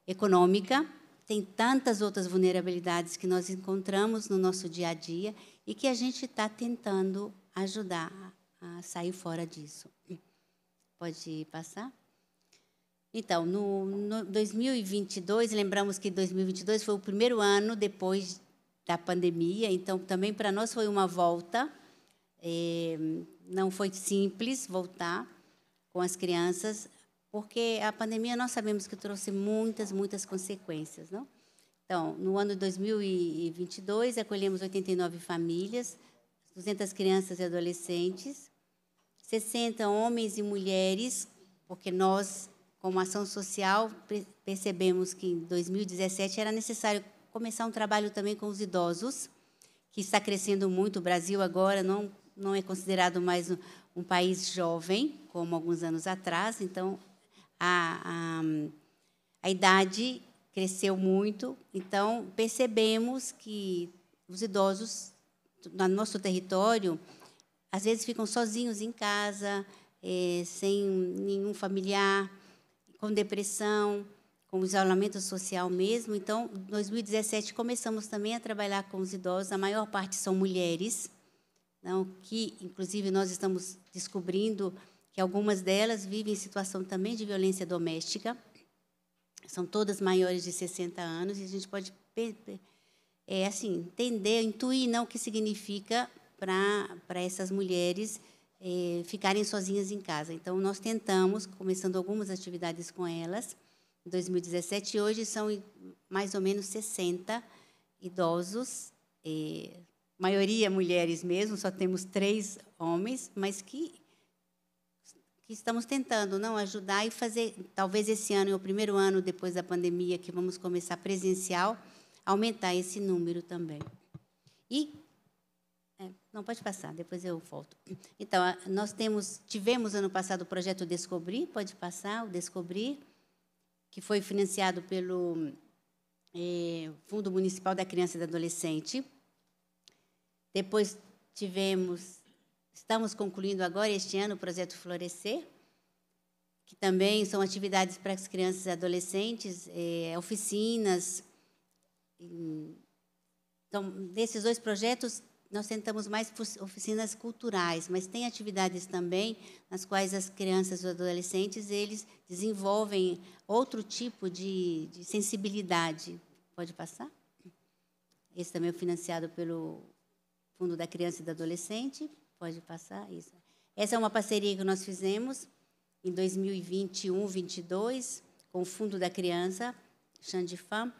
econômica, tem tantas outras vulnerabilidades que nós encontramos no nosso dia a dia e que a gente está tentando ajudar a sair fora disso. Pode passar? Então, no, no 2022, lembramos que 2022 foi o primeiro ano depois da pandemia, então também para nós foi uma volta. É, não foi simples voltar com as crianças, porque a pandemia nós sabemos que trouxe muitas, muitas consequências, não? Então, no ano de 2022, acolhemos 89 famílias, 200 crianças e adolescentes, 60 homens e mulheres, porque nós, como ação social, percebemos que em 2017 era necessário começar um trabalho também com os idosos, que está crescendo muito. O Brasil agora não não é considerado mais um, um país jovem, como alguns anos atrás, então a, a, a idade cresceu muito, então percebemos que os idosos no nosso território às vezes ficam sozinhos em casa, é, sem nenhum familiar, com depressão, com isolamento social mesmo. Então, em 2017 começamos também a trabalhar com os idosos, a maior parte são mulheres não, que inclusive nós estamos descobrindo que algumas delas vivem em situação também de violência doméstica, são todas maiores de 60 anos e a gente pode é assim entender, intuir não o que significa para para essas mulheres é, ficarem sozinhas em casa. Então nós tentamos começando algumas atividades com elas em 2017 e hoje são mais ou menos 60 idosos é, maioria mulheres mesmo, só temos três homens, mas que, que estamos tentando não ajudar e fazer, talvez esse ano, é o primeiro ano depois da pandemia, que vamos começar presencial, aumentar esse número também. E é, não pode passar, depois eu volto. Então, nós temos, tivemos ano passado o projeto Descobrir, pode passar, o Descobrir, que foi financiado pelo eh, Fundo Municipal da Criança e do Adolescente. Depois tivemos, estamos concluindo agora este ano o projeto Florescer, que também são atividades para as crianças e adolescentes, é, oficinas. Então, desses dois projetos, nós tentamos mais oficinas culturais, mas tem atividades também nas quais as crianças e os adolescentes eles desenvolvem outro tipo de, de sensibilidade. Pode passar? Esse também é financiado pelo Fundo da Criança e do Adolescente. Pode passar isso. Essa é uma parceria que nós fizemos em 2021, 22 com o Fundo da Criança, Xandifam.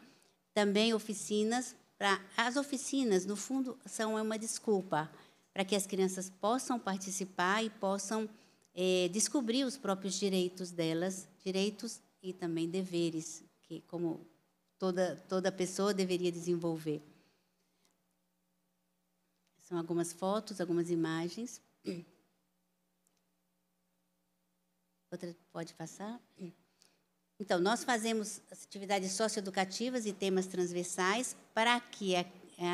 Também oficinas. Pra, as oficinas, no fundo, são uma desculpa para que as crianças possam participar e possam é, descobrir os próprios direitos delas, direitos e também deveres, que como toda, toda pessoa deveria desenvolver. São então, algumas fotos, algumas imagens. [clears throat] Outra pode passar? Então, nós fazemos atividades socioeducativas e temas transversais para que a,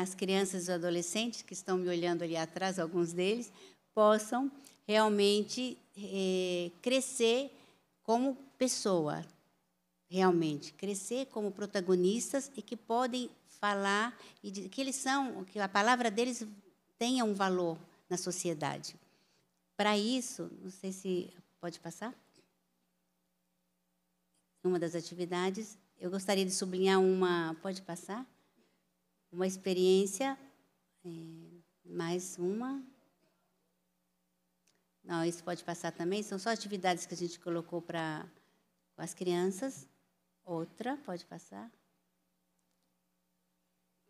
as crianças e os adolescentes que estão me olhando ali atrás, alguns deles, possam realmente é, crescer como pessoa, realmente crescer como protagonistas e que podem falar e que eles são, que a palavra deles tenha um valor na sociedade. Para isso, não sei se pode passar. Uma das atividades, eu gostaria de sublinhar uma, pode passar? Uma experiência, é, mais uma. Não, isso pode passar também. São só atividades que a gente colocou para as crianças. Outra, pode passar.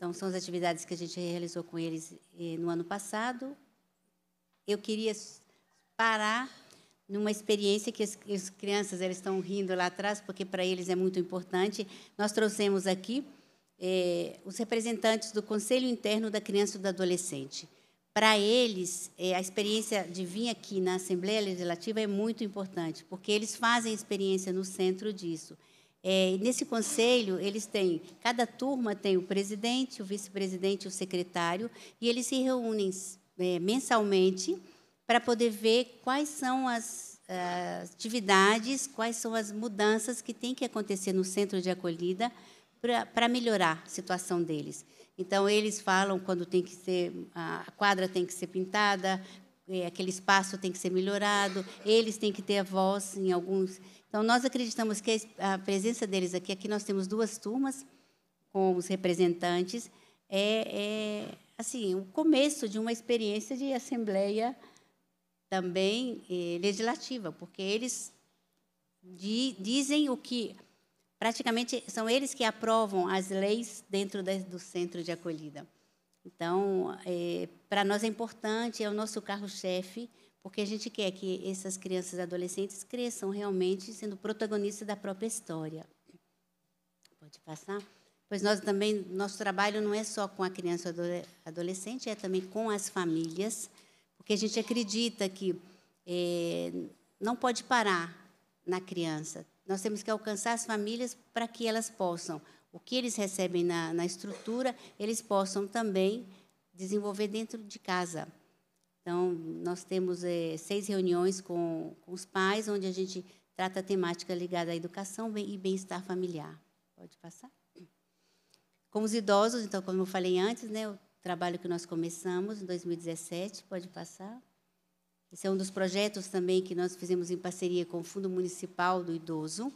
Então, são as atividades que a gente realizou com eles eh, no ano passado. Eu queria parar numa experiência que as, as crianças elas estão rindo lá atrás, porque para eles é muito importante. Nós trouxemos aqui eh, os representantes do Conselho Interno da Criança e do Adolescente. Para eles, eh, a experiência de vir aqui na Assembleia Legislativa é muito importante, porque eles fazem experiência no centro disso. É, nesse conselho, eles têm, cada turma tem o presidente, o vice-presidente, o secretário, e eles se reúnem é, mensalmente para poder ver quais são as atividades, quais são as mudanças que têm que acontecer no centro de acolhida para melhorar a situação deles. Então, eles falam quando tem que ser, a quadra tem que ser pintada, é, aquele espaço tem que ser melhorado, eles têm que ter a voz em alguns então, nós acreditamos que a presença deles aqui, aqui nós temos duas turmas com os representantes, é, é assim, o começo de uma experiência de assembleia também é, legislativa, porque eles di, dizem o que praticamente são eles que aprovam as leis dentro do centro de acolhida. Então, é, para nós é importante, é o nosso carro-chefe porque a gente quer que essas crianças e adolescentes cresçam realmente sendo protagonistas da própria história. Pode passar? Pois nós também, nosso trabalho não é só com a criança e adolescente, é também com as famílias, porque a gente acredita que é, não pode parar na criança. Nós temos que alcançar as famílias para que elas possam, o que eles recebem na, na estrutura, eles possam também desenvolver dentro de casa. Então, nós temos é, seis reuniões com, com, os pais, onde a gente trata a temática ligada à educação e bem-estar familiar. Pode passar. Com os idosos, então, como eu falei antes, né, o trabalho que nós começamos em 2017, pode passar. Esse é um dos projetos também que nós fizemos em parceria com o Fundo Municipal do Idoso,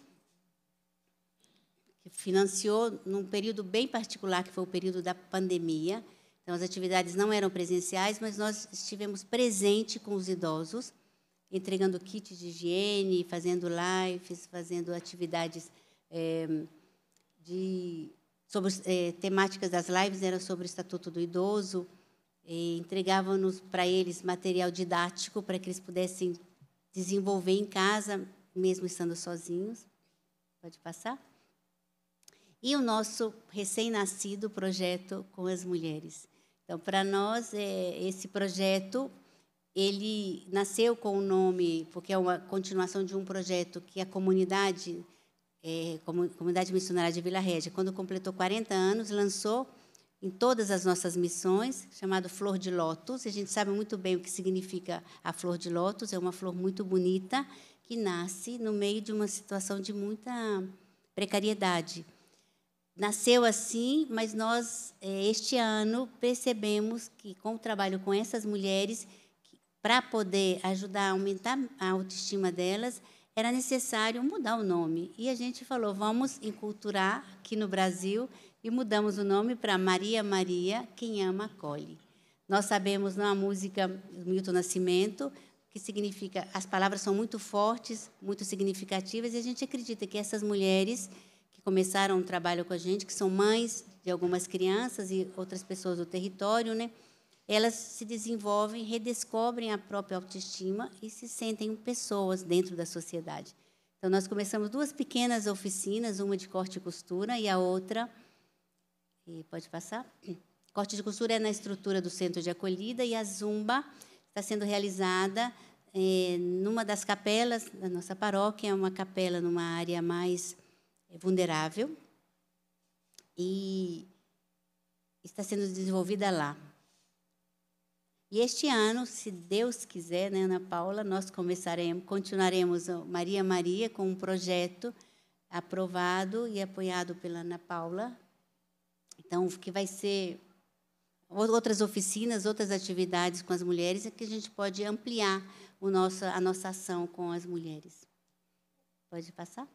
que financiou num período bem particular, que foi o período da pandemia, então, as atividades não eram presenciais, mas nós estivemos presente com os idosos, entregando kits de higiene, fazendo lives, fazendo atividades é, de, sobre é, temáticas das lives era sobre o estatuto do idoso. Entregávamos para eles material didático para que eles pudessem desenvolver em casa, mesmo estando sozinhos. Pode passar. E o nosso recém-nascido projeto com as mulheres. Então, para nós, é, esse projeto ele nasceu com o nome, porque é uma continuação de um projeto que a comunidade, é, comunidade missionária de Vila Régia, quando completou 40 anos, lançou em todas as nossas missões, chamado Flor de Lótus. A gente sabe muito bem o que significa a Flor de Lótus, é uma flor muito bonita que nasce no meio de uma situação de muita precariedade nasceu assim, mas nós, é, este ano, percebemos que, com o trabalho com essas mulheres, para poder ajudar a aumentar a autoestima delas, era necessário mudar o nome. E a gente falou, vamos enculturar aqui no Brasil, e mudamos o nome para Maria Maria, quem ama, acolhe. Nós sabemos na é música do Milton Nascimento, que significa, as palavras são muito fortes, muito significativas, e a gente acredita que essas mulheres começaram um trabalho com a gente, que são mães de algumas crianças e outras pessoas do território, né? Elas se desenvolvem, redescobrem a própria autoestima e se sentem pessoas dentro da sociedade. Então, nós começamos duas pequenas oficinas, uma de corte e costura e a outra. E pode passar? Corte de costura é na estrutura do centro de acolhida e a zumba está sendo realizada é, numa das capelas da nossa paróquia, é uma capela numa área mais é vulnerável e está sendo desenvolvida lá. E este ano, se Deus quiser, né, Ana Paula, nós começaremos, continuaremos Maria Maria com um projeto aprovado e apoiado pela Ana Paula. Então, que vai ser outras oficinas, outras atividades com as mulheres, é que a gente pode ampliar o nosso, a nossa ação com as mulheres. Pode passar?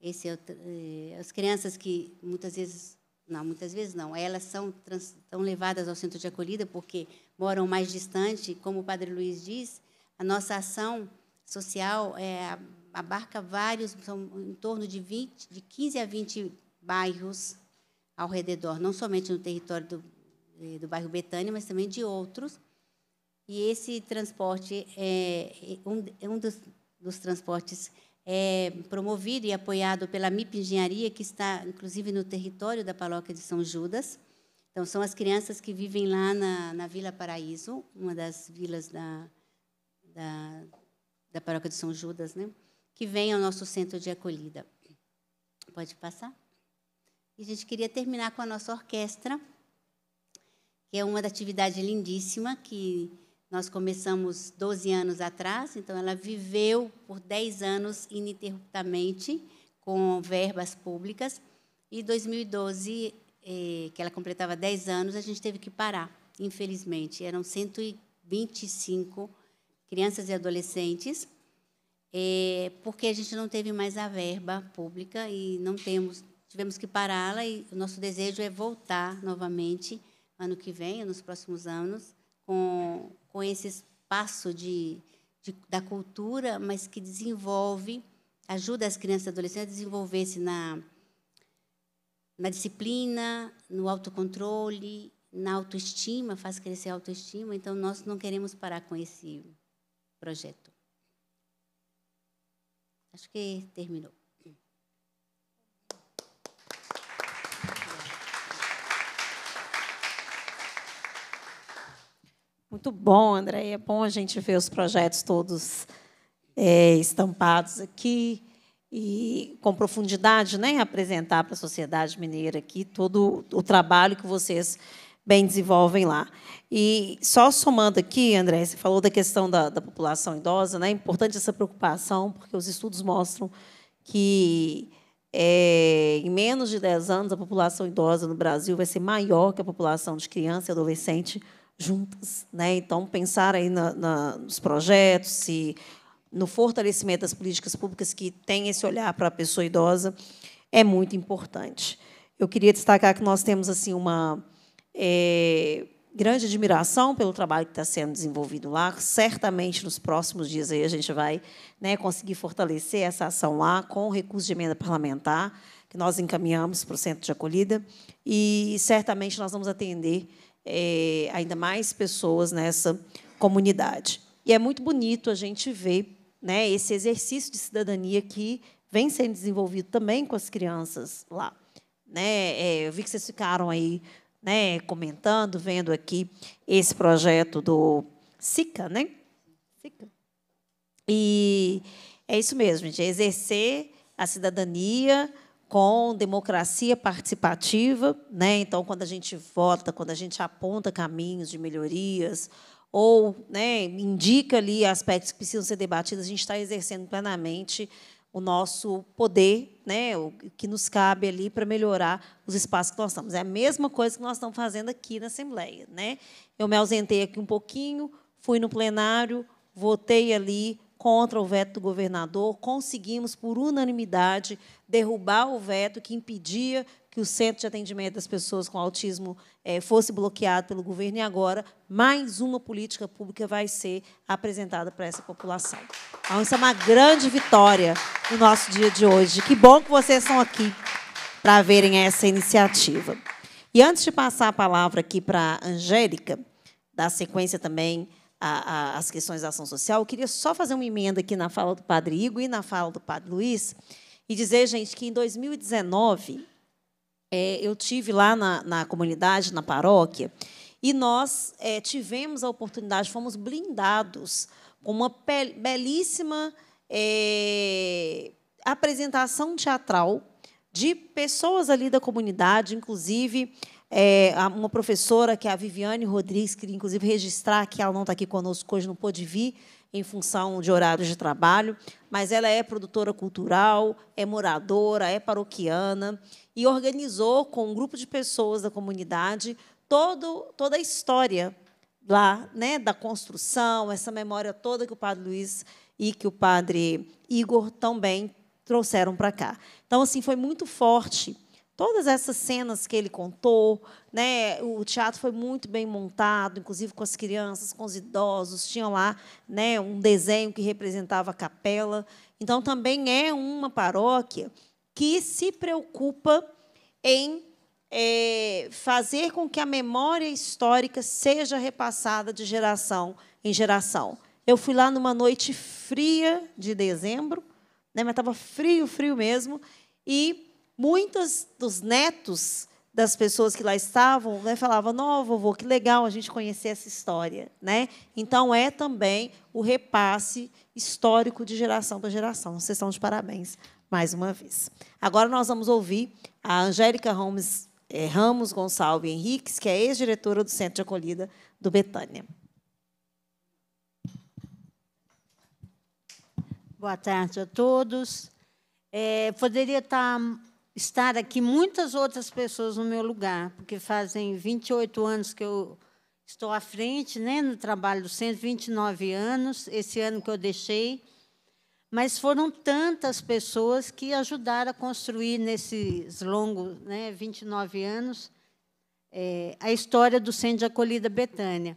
Esse é, o, é, as crianças que muitas vezes não, muitas vezes não. Elas são, trans, são levadas ao centro de acolhida porque moram mais distante. Como o Padre Luiz diz, a nossa ação social é, abarca vários, são em torno de, 20, de 15 a 20 bairros ao redor, não somente no território do, eh, do bairro Betânia, mas também de outros. E esse transporte é, é um, é um dos, dos transportes é promovido e apoiado pela MIP Engenharia, que está, inclusive, no território da paróquia de São Judas. Então, são as crianças que vivem lá na, na Vila Paraíso, uma das vilas da, da, da paróquia de São Judas, né? que vem ao nosso centro de acolhida. Pode passar? E a gente queria terminar com a nossa orquestra, que é uma atividade lindíssima que nós começamos 12 anos atrás, então ela viveu por 10 anos ininterruptamente com verbas públicas. E 2012, eh, que ela completava 10 anos, a gente teve que parar, infelizmente. Eram 125 crianças e adolescentes, eh, porque a gente não teve mais a verba pública e não temos, tivemos que pará-la. E o nosso desejo é voltar novamente ano que vem, nos próximos anos, com, com esse espaço de, de, da cultura, mas que desenvolve, ajuda as crianças e adolescentes a desenvolver-se na, na disciplina, no autocontrole, na autoestima, faz crescer a autoestima. Então, nós não queremos parar com esse projeto. Acho que terminou. Muito bom, André. É bom a gente ver os projetos todos é, estampados aqui e com profundidade, né, apresentar para a sociedade mineira aqui todo o trabalho que vocês bem desenvolvem lá. E só somando aqui, André, você falou da questão da, da população idosa, né? É importante essa preocupação, porque os estudos mostram que é, em menos de 10 anos a população idosa no Brasil vai ser maior que a população de criança e adolescente juntas. Né? Então, pensar aí na, na, nos projetos, se, no fortalecimento das políticas públicas que tem esse olhar para a pessoa idosa é muito importante. Eu queria destacar que nós temos assim uma é, grande admiração pelo trabalho que está sendo desenvolvido lá. Certamente, nos próximos dias, aí, a gente vai né, conseguir fortalecer essa ação lá com o recurso de emenda parlamentar que nós encaminhamos para o centro de acolhida. E certamente nós vamos atender é, ainda mais pessoas nessa comunidade. E é muito bonito a gente ver né, esse exercício de cidadania que vem sendo desenvolvido também com as crianças lá. Né, é, eu vi que vocês ficaram aí né, comentando, vendo aqui esse projeto do SICA, né? SICA. E é isso mesmo, gente, é exercer a cidadania com democracia participativa, né? Então, quando a gente vota, quando a gente aponta caminhos de melhorias ou né, indica ali aspectos que precisam ser debatidos, a gente está exercendo plenamente o nosso poder, né, o que nos cabe ali para melhorar os espaços que nós estamos. É a mesma coisa que nós estamos fazendo aqui na Assembleia, né? Eu me ausentei aqui um pouquinho, fui no plenário, votei ali contra o veto do governador, conseguimos, por unanimidade, derrubar o veto que impedia que o Centro de Atendimento das Pessoas com Autismo eh, fosse bloqueado pelo governo, e agora mais uma política pública vai ser apresentada para essa população. Então, isso é uma grande vitória no nosso dia de hoje. Que bom que vocês estão aqui para verem essa iniciativa. E antes de passar a palavra aqui para a Angélica, da sequência também a, a, as questões da ação social, eu queria só fazer uma emenda aqui na fala do padre Igor e na fala do padre Luiz, e dizer, gente, que em 2019 é, eu tive lá na, na, comunidade, na paróquia, e nós é, tivemos a oportunidade, fomos blindados com uma belíssima é, apresentação teatral de pessoas ali da comunidade, inclusive é, uma professora, que é a Viviane Rodrigues, queria inclusive registrar que ela não está aqui conosco hoje, não pôde vir em função de horários de trabalho, mas ela é produtora cultural, é moradora, é paroquiana e organizou com um grupo de pessoas da comunidade todo, toda a história lá, né, da construção, essa memória toda que o padre Luiz e que o padre Igor também trouxeram para cá. Então assim foi muito forte todas essas cenas que ele contou, né? O teatro foi muito bem montado, inclusive com as crianças, com os idosos, tinha lá, né, um desenho que representava a capela. Então também é uma paróquia que se preocupa em é, fazer com que a memória histórica seja repassada de geração em geração. Eu fui lá numa noite fria de dezembro, né, mas estava frio, frio mesmo, e Muitos dos netos das pessoas que lá estavam né, falavam: "Não, vovô, que legal a gente conhecer essa história", né? Então é também o repasse histórico de geração para geração. Vocês estão de parabéns mais uma vez. Agora nós vamos ouvir a Angélica Ramos, é, Ramos Gonçalves Henriques, que é ex-diretora do Centro de Acolhida do Betânia. Boa tarde a todos. É, poderia estar tá estar aqui muitas outras pessoas no meu lugar, porque fazem 28 anos que eu estou à frente né, no trabalho do centro, 29 anos, esse ano que eu deixei. Mas foram tantas pessoas que ajudaram a construir nesses longos né, 29 anos é, a história do centro de acolhida Betânia.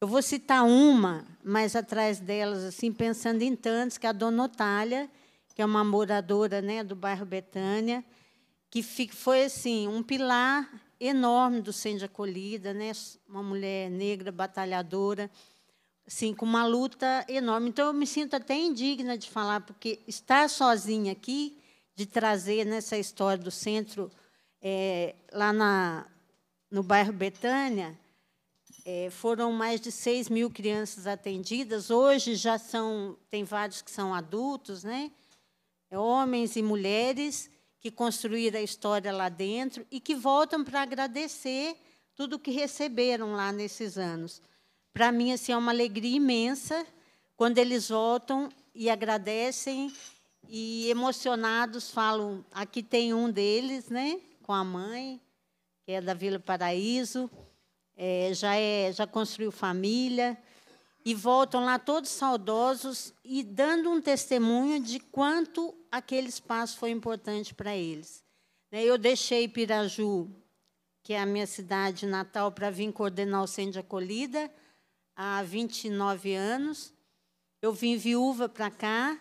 Eu vou citar uma, mas atrás delas, assim, pensando em tantos, que é a dona Otália, que é uma moradora né, do bairro Betânia, que foi assim um pilar enorme do Centro de Acolhida, né? uma mulher negra, batalhadora, assim, com uma luta enorme. Então, eu me sinto até indigna de falar, porque estar sozinha aqui, de trazer nessa né, história do centro, é, lá na, no bairro Betânia, é, foram mais de 6 mil crianças atendidas. Hoje já são, tem vários que são adultos, né? É, homens e mulheres, que construíram a história lá dentro e que voltam para agradecer tudo o que receberam lá nesses anos. Para mim, assim, é uma alegria imensa quando eles voltam e agradecem e emocionados falam. Aqui tem um deles, né, com a mãe, que é da Vila Paraíso, é, já é, já construiu família e voltam lá todos saudosos e dando um testemunho de quanto aquele espaço foi importante para eles. Né, eu deixei Piraju, que é a minha cidade natal, para vir coordenar o Centro de Acolhida há 29 anos. Eu vim viúva para cá,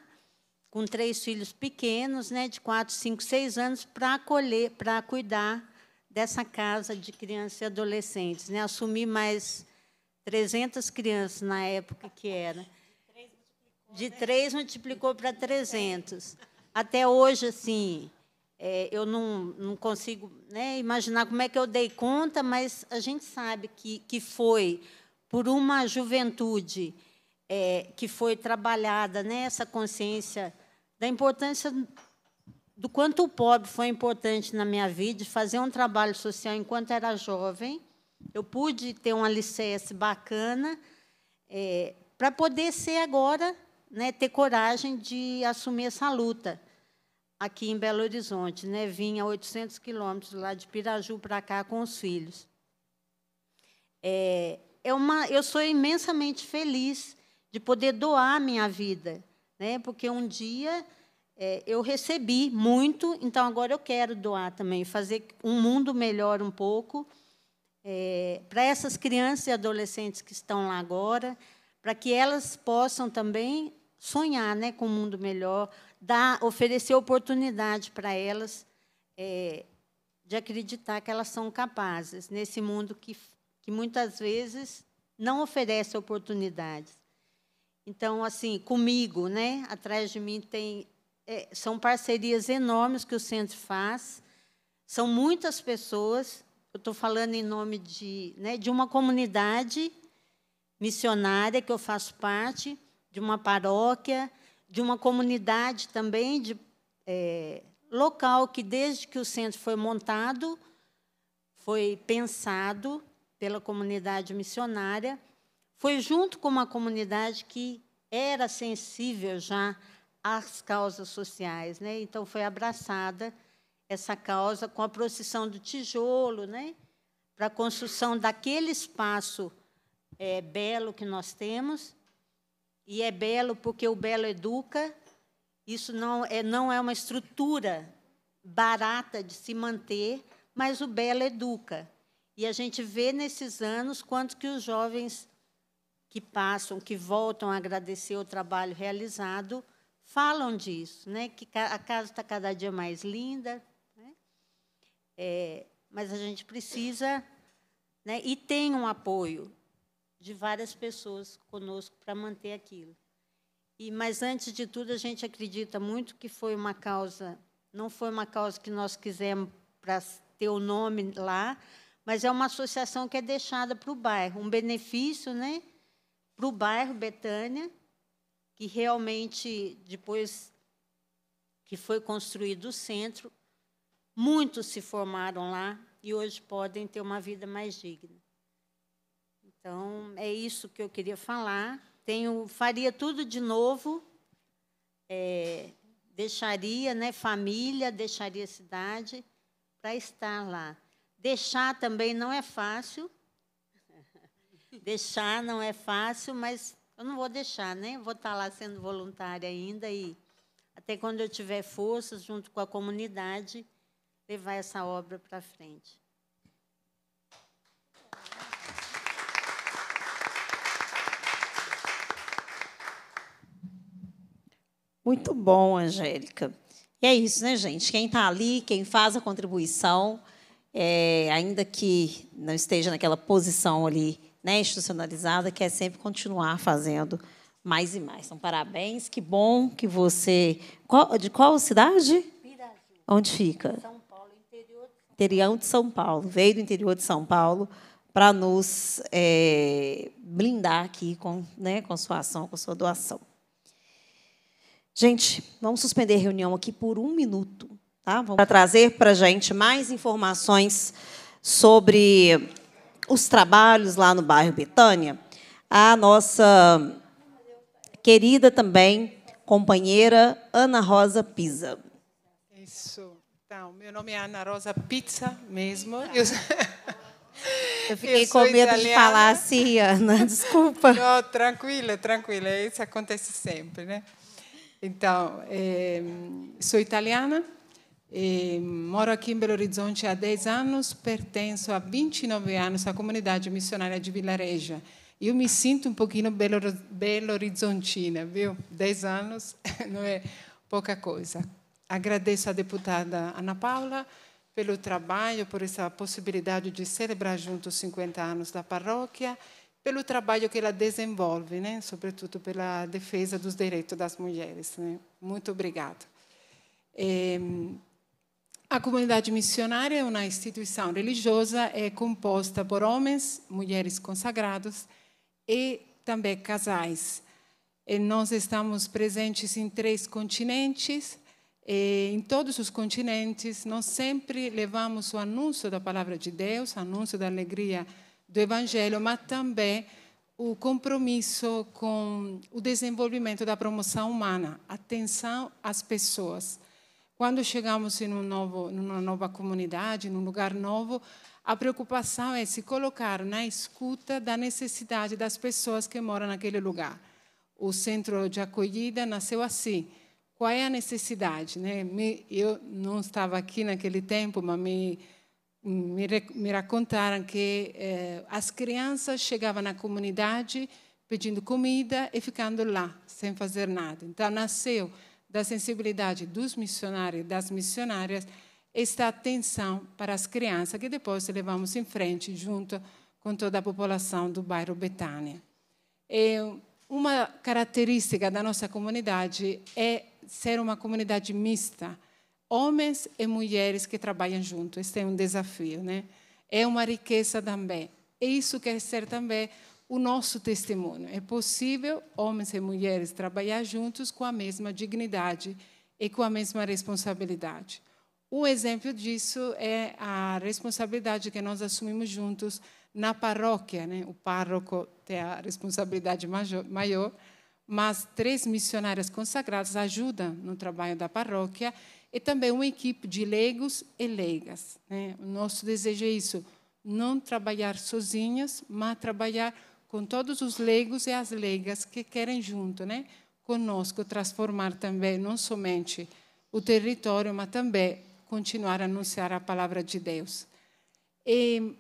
com três filhos pequenos, né, de 4, 5, 6 anos, para acolher, para cuidar dessa casa de crianças e adolescentes. Né? Assumi mais 300 crianças na época que era. De três multiplicou para 300. Até hoje, assim, é, eu não, não consigo né, imaginar como é que eu dei conta, mas a gente sabe que, que foi por uma juventude é, que foi trabalhada nessa né, consciência da importância do quanto o pobre foi importante na minha vida, de fazer um trabalho social enquanto era jovem eu pude ter um alicerce bacana é, para poder ser agora, né, ter coragem de assumir essa luta aqui em Belo Horizonte. Né? Vim a 800 quilômetros lá de Piraju para cá com os filhos. É, é uma, eu sou imensamente feliz de poder doar minha vida, né? porque um dia é, eu recebi muito, então agora eu quero doar também, fazer um mundo melhor um pouco é, para essas crianças e adolescentes que estão lá agora, para que elas possam também sonhar né, com um mundo melhor, dar, oferecer oportunidade para elas é, de acreditar que elas são capazes nesse mundo que, que muitas vezes não oferece oportunidades. Então, assim, comigo, né, atrás de mim tem é, são parcerias enormes que o centro faz. São muitas pessoas eu estou falando em nome de, né, de uma comunidade missionária que eu faço parte, de uma paróquia, de uma comunidade também de é, local que desde que o centro foi montado foi pensado pela comunidade missionária, foi junto com uma comunidade que era sensível já às causas sociais, né? Então foi abraçada essa causa com a procissão do tijolo, né? para a construção daquele espaço é, belo que nós temos. E é belo porque o belo educa. Isso não é, não é uma estrutura barata de se manter, mas o belo educa. E a gente vê nesses anos quanto que os jovens que passam, que voltam a agradecer o trabalho realizado, falam disso, né? que a casa está cada dia mais linda, é, mas a gente precisa, né, e tem um apoio de várias pessoas conosco para manter aquilo. E mas antes de tudo a gente acredita muito que foi uma causa, não foi uma causa que nós quisemos para ter o nome lá, mas é uma associação que é deixada para o bairro, um benefício, né, para o bairro Betânia, que realmente depois que foi construído o centro, Muitos se formaram lá e hoje podem ter uma vida mais digna. Então, é isso que eu queria falar. Tenho, faria tudo de novo, é, deixaria né, família, deixaria cidade para estar lá. Deixar também não é fácil. [laughs] Deixar não é fácil, mas eu não vou deixar, né? Vou estar tá lá sendo voluntária ainda e até quando eu tiver forças junto com a comunidade, levar essa obra para frente. Muito bom, Angélica. E é isso, né, gente? Quem está ali, quem faz a contribuição, é, ainda que não esteja naquela posição ali né, institucionalizada, quer sempre continuar fazendo mais e mais. Então, parabéns, que bom que você. Qual, de qual cidade? Piraju. Onde fica? São interior de São Paulo, veio do interior de São Paulo para nos é, blindar aqui com, né, com sua ação, com sua doação. Gente, vamos suspender a reunião aqui por um minuto, tá? Vamos trazer para a gente mais informações sobre os trabalhos lá no bairro Betânia. A nossa querida também companheira Ana Rosa Pisa. Não, meu nome é Ana Rosa Pizza mesmo. Tá. Eu, [laughs] eu fiquei eu com medo italiana. de falar assim, Ana, [laughs] desculpa. Não, tranquila, tranquila, isso acontece sempre, né? Então, é, sou italiana, e ehm, moro aqui em Belo Horizonte há 10 anos, pertenço há 29 anos à comunidade missionária de Vilareja. Eu me sinto um pouquinho belo, belo horizontina, viu? 10 anos [laughs] não é pouca coisa. Agradeço à deputada Ana Paula pelo trabalho, por essa possibilidade de celebrar juntos 50 anos da paróquia, pelo trabalho que ela desenvolve, né? sobretudo pela defesa dos direitos das mulheres. Né? Muito obrigada. É, a comunidade missionária é uma instituição religiosa, é composta por homens, mulheres consagrados e também casais. E nós estamos presentes em três continentes, e eh, em todos os continentes, nós sempre levamos o anúncio da palavra de Deus, o anúncio da alegria do Evangelho, mas também o compromisso com o desenvolvimento da promoção humana, atenção às pessoas. Quando chegamos em um novo, numa nova comunidade, num lugar novo, a preocupação é se colocar na escuta da necessidade das pessoas que moram naquele lugar. O centro de acolhida nasceu assim qual é a necessidade? Né? Me, eu não estava aqui naquele tempo, mas me, me, me contaram que eh, as crianças chegavam na comunidade pedindo comida e ficando lá, sem fazer nada. Então, nasceu da sensibilidade dos missionários e das missionárias esta atenção para as crianças, que depois levamos em frente junto com toda a população do bairro Betânia. uma característica da nossa comunidade é ser uma comunidade mista, homens e mulheres que trabalham juntos. Este é um desafio, né? É uma riqueza também. E é isso quer é ser também o nosso testemunho. É possível homens e mulheres trabalhar juntos com a mesma dignidade e com a mesma responsabilidade. Um exemplo disso é a responsabilidade que nós assumimos juntos na paróquia. Né? O párroco tem a responsabilidade maior, mas três missionárias consagradas ajudam no trabalho da paróquia e também uma equipe de leigos e leigas. Né? O nosso desejo é isso, não trabalhar sozinhas, mas trabalhar com todos os leigos e as leigas que querem junto, né? conosco transformar também não somente o território, mas também continuar a anunciar a palavra de Deus. E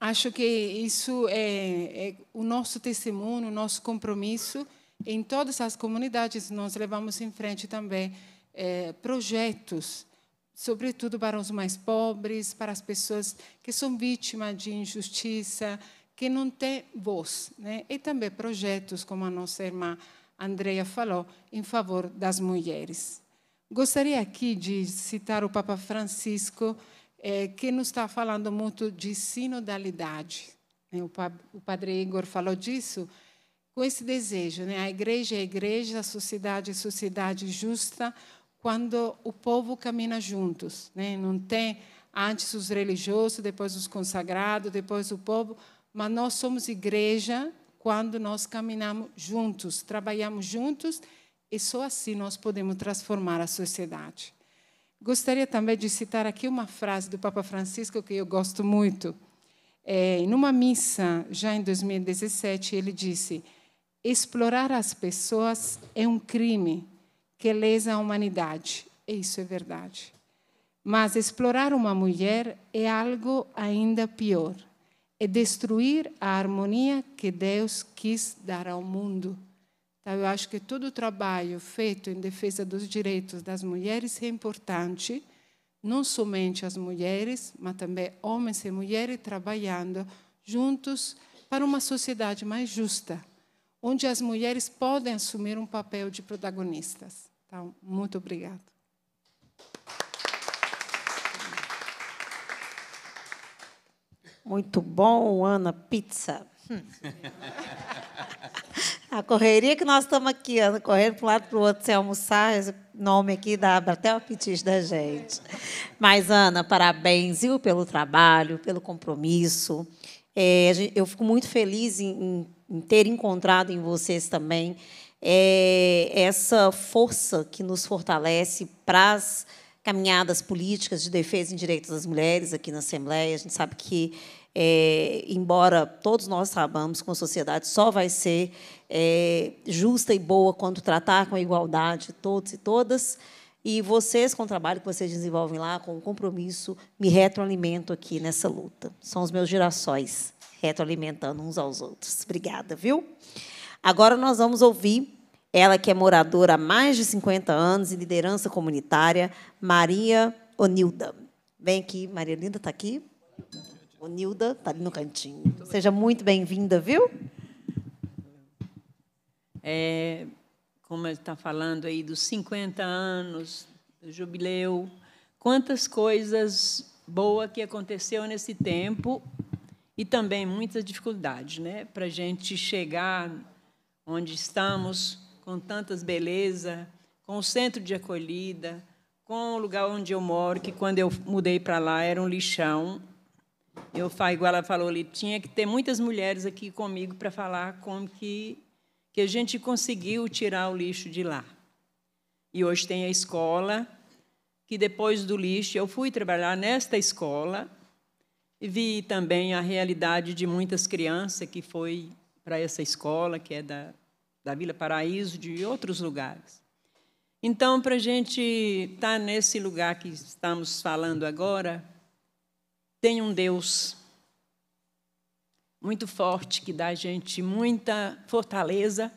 acho que isso é, é o nosso testemunho, o nosso compromisso em todas as comunidades, nós levamos em frente também é, projetos, sobretudo para os mais pobres, para as pessoas que são vítimas de injustiça, que não têm voz. Né? E também projetos, como a nossa irmã Andrea falou, em favor das mulheres. Gostaria aqui de citar o Papa Francisco, é, que nos está falando muito de sinodalidade. Né? O, padre Igor falou disso, com esse desejo, né? A igreja é igreja, a sociedade é sociedade justa quando o povo caminha juntos, né? Não tem antes os religiosos, depois os consagrados, depois o povo, mas nós somos igreja quando nós caminhamos juntos, trabalhamos juntos e só assim nós podemos transformar a sociedade. Gostaria também de citar aqui uma frase do Papa Francisco que eu gosto muito. É, numa missa, já em 2017, ele disse: explorar as pessoas é um crime que lesa a humanidade. Isso é verdade. Mas explorar uma mulher é algo ainda pior. É destruir a harmonia que Deus quis dar ao mundo. Então, eu acho que todo o trabalho feito em defesa dos direitos das mulheres é importante, não somente as mulheres, mas também homens e mulheres trabalhando juntos para uma sociedade mais justa onde as mulheres podem assumir um papel de protagonistas. Então, muito obrigada. Muito bom, Ana Pizza. Hum. [laughs] A correria que nós estamos aqui, Ana, correndo para um lado para o outro sem almoçar, esse nome aqui dá até o apetite da gente. Mas, Ana, parabéns viu, pelo trabalho, pelo compromisso. É, eu fico muito feliz em, em ter encontrado em vocês também é, essa força que nos fortalece para as caminhadas políticas de defesa em direitos das mulheres aqui na Assembleia. A gente sabe que, é, embora todos nós sabamos que a sociedade só vai ser é, justa e boa quando tratar com a igualdade todos e todas, e vocês, com o trabalho que vocês desenvolvem lá, com o compromisso, me retroalimento aqui nessa luta. São os meus girassóis retroalimentando uns aos outros. Obrigada, viu? Agora nós vamos ouvir ela que é moradora há mais de 50 anos e liderança comunitária, Maria Onilda. Vem aqui, Maria Linda está aqui. Onilda está ali no cantinho. Seja muito bem-vinda, viu? É, como está falando aí dos 50 anos, do jubileu, quantas coisas boas que aconteceu nesse tempo e também muitas dificuldades, né? Para a gente chegar onde estamos, com tantas belezas, com o centro de acolhida, com o lugar onde eu moro, que quando eu mudei para lá era um lixão. Eu igual ela falou ali, tinha que ter muitas mulheres aqui comigo para falar como que que a gente conseguiu tirar o lixo de lá. E hoje tem a escola que depois do lixo eu fui trabalhar nesta escola Vi também a realidade de muitas crianças que foi para essa escola, que é da, da Vila Paraíso, de outros lugares. Então, para a gente estar tá nesse lugar que estamos falando agora, tem um Deus muito forte que dá a gente muita fortaleza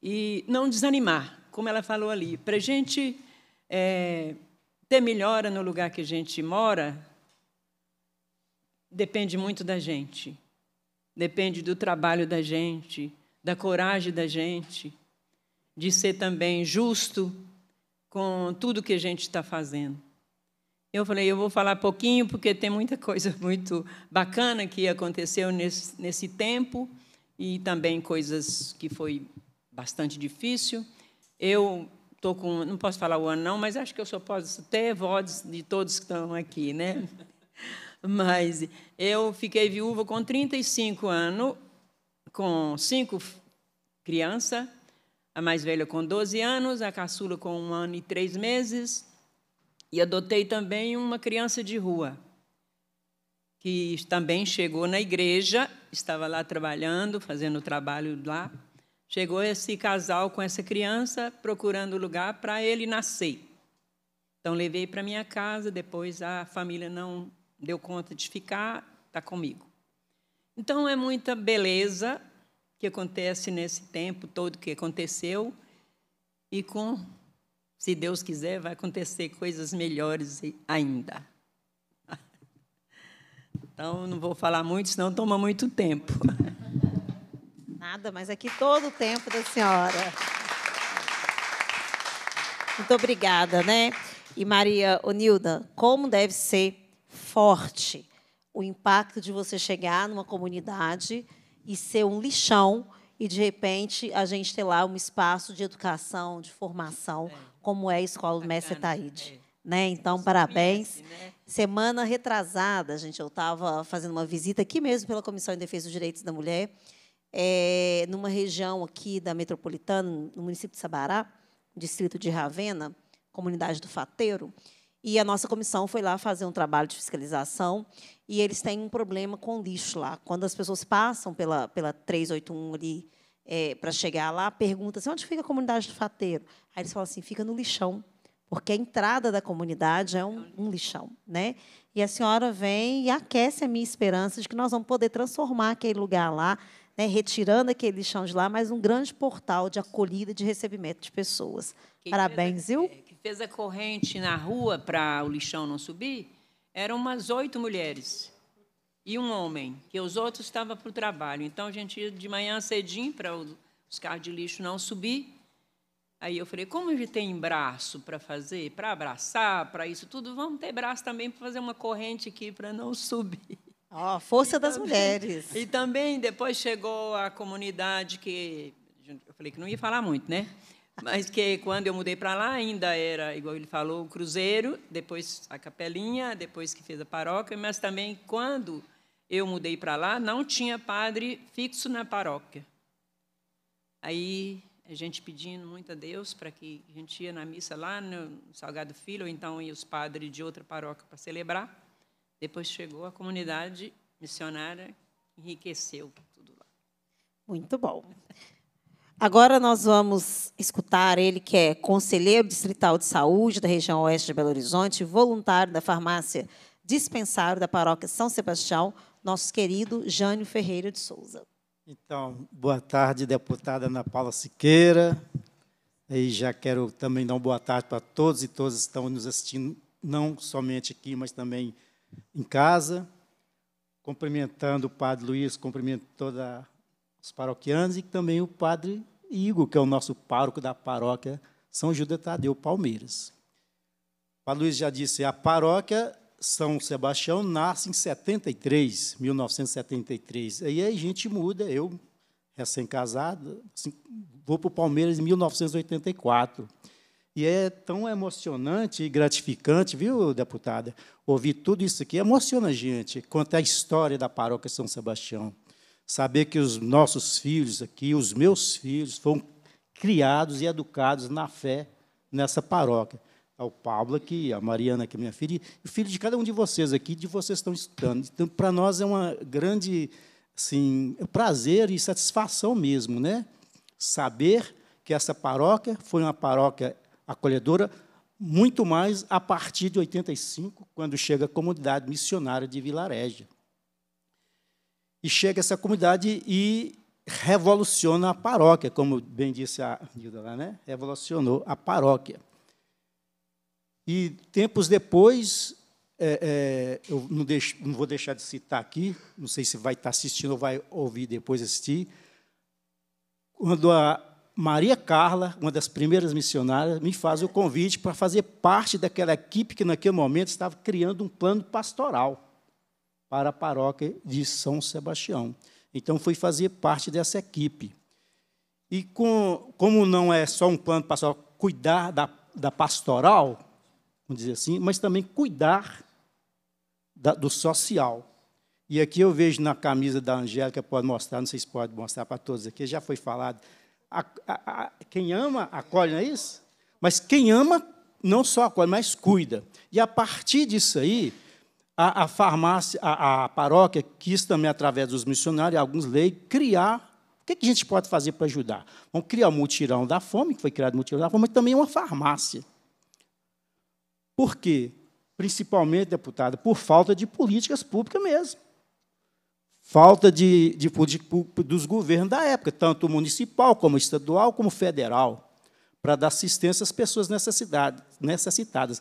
e não desanimar, como ela falou ali. Para a gente é, ter melhora no lugar que a gente mora, depende muito da gente. Depende do trabalho da gente, da coragem da gente, de ser também justo com tudo que a gente está fazendo. Eu falei, eu vou falar pouquinho, porque tem muita coisa [laughs] muito bacana que aconteceu nesse, nesse tempo e também coisas que foi bastante difícil. Eu tô com, não posso falar o ano não, mas acho que eu só posso ter vozes de todos que estão aqui, né? [laughs] Mas eu fiquei viúva com 35 anos, com cinco crianças, a mais velha com 12 anos, a caçula com um ano e três meses, e adotei também uma criança de rua, que também chegou na igreja, estava lá trabalhando, fazendo trabalho lá. Chegou esse casal com essa criança, procurando lugar para ele nascer. Então levei para minha casa, depois a família não deu conta de ficar, está comigo. Então é muita beleza que acontece nesse tempo todo que aconteceu e com se Deus quiser vai acontecer coisas melhores ainda. [laughs] Então não vou falar muito, senão toma muito tempo. [laughs] Nada, mas aqui todo o tempo da senhora. Muito obrigada, né? E Maria Onilda, como deve ser forte o impacto de você chegar numa comunidade e ser um lixão e de repente a gente ter lá um espaço de educação, de formação, é. como é a escola do Mestre Taíde. É. Né? Então, parabéns. Né? Semana retrasada, gente, eu estava fazendo uma visita aqui mesmo pela Comissão em Defesa dos Direitos da Mulher, é, numa região aqui da metropolitana, no município de Sabará, distrito de Ravena, comunidade do Fateiro. E a nossa comissão foi lá fazer um trabalho de fiscalização e eles têm um problema com lixo lá. Quando as pessoas passam pela, pela 381 ali é, para chegar lá, perguntam assim, onde fica a comunidade do fateiro? Aí eles falam assim, fica no lixão, porque a entrada da comunidade é um, um lixão. Né? E a senhora vem e aquece a minha esperança de que nós vamos poder transformar aquele lugar lá né, retirando aquele lixão de lá, mas um grande portal de acolhida e de recebimento de pessoas. Que Parabéns, viu? É, fez a corrente na rua para o lixão não subir, eram umas oito mulheres e um homem, que os outros estavam para o trabalho. Então a gente ia de manhã cedinho para os carros de lixo não subir. Aí eu falei, como a gente tem braço para fazer, para abraçar, para isso tudo, vamos ter braço também para fazer uma corrente aqui para não [laughs] subir. Ó, oh, força e das também, mulheres. E também depois chegou a comunidade que eu falei que não ia falar muito, né? Mas que quando eu mudei para lá ainda era, igual ele falou, o cruzeiro, depois a capelinha, depois que fez a paróquia, mas também quando eu mudei para lá não tinha padre fixo na paróquia. Aí a gente pedindo muito a Deus para que a gente ia na missa lá no Salgado Filho, ou então ia os padres de outra paróquia para celebrar. Depois chegou a comunidade missionária, enriqueceu tudo lá. Muito bom. Agora nós vamos escutar ele que é conselheiro distrital de saúde da região oeste de Belo Horizonte, voluntário da farmácia dispensário da paróquia São Sebastião, nosso querido Jânio Ferreira de Souza. Então, boa tarde, deputada Ana Paula Siqueira. E já quero também dar uma boa tarde para todos e todas que estão nos assistindo, não somente aqui, mas também em casa. Cumprimentando o padre Luiz, cumprimento todos os paroquianos e também o padre Igor, que é o nosso pároco da paróquia São Judas Tadeu Palmeiras. A Luiz já disse, a paróquia São Sebastião nasce em 73, 1973. Aí a gente muda, eu, recém-casado, assim, vou para o Palmeiras em 1984. E é tão emocionante e gratificante, viu, deputada? Ouvir tudo isso aqui emociona a gente, quanto à história da paróquia São Sebastião saber que os nossos filhos aqui, os meus filhos, foram criados e educados na fé nessa paróquia. Ao Pablo aqui, a Mariana que é minha filha, e o filho de cada um de vocês aqui, de vocês estão estudando. Então, para nós é uma grande assim, é prazer e satisfação mesmo, né? Saber que essa paróquia foi uma paróquia acolhedora, muito mais a partir de 85, quando chega a comunidade missionária de Vilarejo e chega essa comunidade e revoluciona a paróquia, como bem disse a Nilda lá, né? Revolucionou a paróquia. E tempos depois, é, é, eu não, deixo, não, vou deixar de citar aqui, não sei se vai estar assistindo ou vai ouvir depois assistir, quando a Maria Carla, uma das primeiras missionárias, me faz o convite para fazer parte daquela equipe que, naquele momento, estava criando um plano pastoral para a paróquia de São Sebastião. Então, fui fazer parte dessa equipe. E com, como não é só um plano pastoral, cuidar da, da pastoral, vamos dizer assim, mas também cuidar da, do social. E aqui eu vejo na camisa da Angélica, pode mostrar, não sei se pode mostrar para todos aqui, já foi falado. A, a, a, quem ama, acolhe, não é isso? Mas quem ama, não só acolhe, mas cuida. E a partir disso aí, a, a farmácia, a, a, paróquia quis também, através dos missionários, alguns leis, criar. O que, a gente pode fazer para ajudar? Vamos criar um mutirão da fome, que foi criado o um mutirão da fome, mas também uma farmácia. Por quê? Principalmente, deputada, por falta de políticas públicas mesmo. Falta de, de dos governos da época, tanto municipal, como estadual, como federal, para dar assistência às pessoas necessitadas.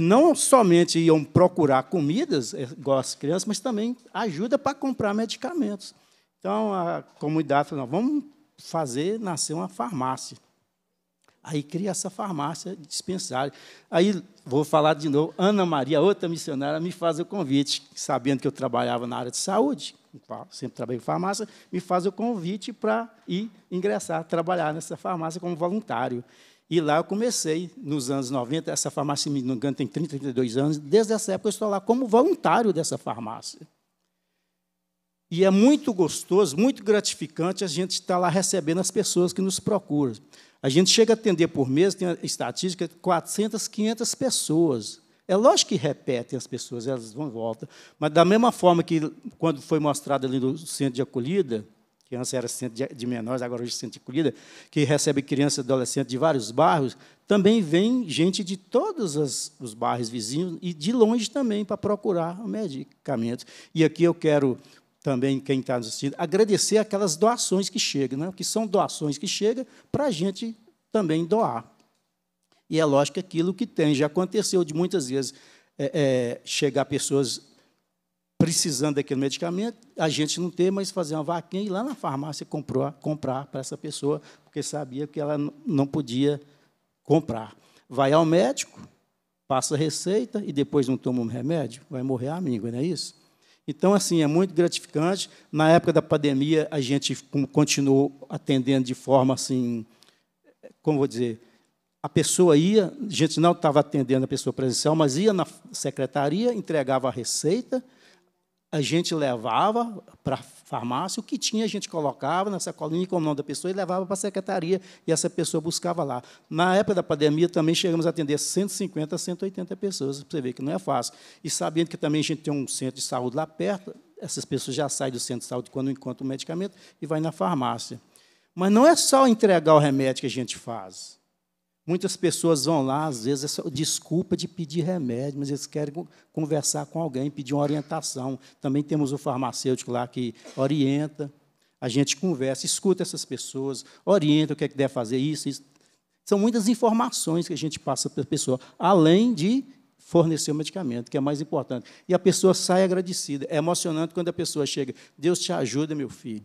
E não somente iam procurar comidas, eh, igual as crianças, mas também ajuda para comprar medicamentos. Então, a comunidade falou, vamos fazer nascer uma farmácia. Aí cria essa farmácia dispensária. Aí, vou falar de novo, Ana Maria, outra missionária, me faz o convite, sabendo que eu trabalhava na área de saúde, sempre trabalhei em farmácia, me faz o convite para ir ingressar, trabalhar nessa farmácia como voluntário. E lá eu comecei, nos anos 90, essa farmácia, se não engano, tem 30, 32 anos, desde essa época eu estou lá como voluntário dessa farmácia. E é muito gostoso, muito gratificante a gente estar lá recebendo as pessoas que nos procuram. A gente chega a atender por mês, tem a estatística, 400, 500 pessoas. É lógico que repetem as pessoas, elas vão e voltam. Mas, da mesma forma que, quando foi mostrado ali no centro de acolhida, que antes era centro de menores, agora hoje é centro de acolhida, que recebe crianças e adolescentes de vários bairros, também vem gente de todos os, os bairros vizinhos e de longe também para procurar medicamentos. E aqui eu quero também quem está assistindo, agradecer aquelas doações que chegam, né? que são doações que chegam para a gente também doar. E é lógico que aquilo que tem, já aconteceu de muitas vezes é, é, chegar pessoas precisando daquele medicamento, a gente não tem mas fazer uma vaquinha e lá na farmácia comprou, comprar para essa pessoa, porque sabia que ela não podia comprar. Vai ao médico, passa a receita e depois não toma um remédio, vai morrer a míngua, não é isso? Então, assim, é muito gratificante. Na época da pandemia, a gente continuou atendendo de forma assim, como vou dizer, a pessoa ia, a gente não estava atendendo a pessoa presencial, mas ia na secretaria, entregava a receita, a gente levava para a farmácia, o que tinha a gente colocava na sacolinha com o nome da pessoa e levava para a secretaria, e essa pessoa buscava lá. Na época da pandemia, também chegamos a atender 150, 180 pessoas, para você ver que não é fácil. E sabendo que também a gente tem um centro de saúde lá perto, essas pessoas já saem do centro de saúde quando encontram o medicamento e vai na farmácia. Mas não é só entregar o remédio que a gente faz. Muitas pessoas vão lá, às vezes, é desculpa de pedir remédio, mas eles querem conversar com alguém, pedir uma orientação. Também temos o farmacêutico lá que orienta. A gente conversa, escuta essas pessoas, orienta o que é que deve fazer, isso, isso. São muitas informações que a gente passa para a pessoa, além de fornecer o medicamento, que é mais importante. E a pessoa sai agradecida. É emocionante quando a pessoa chega, Deus te ajuda, meu filho.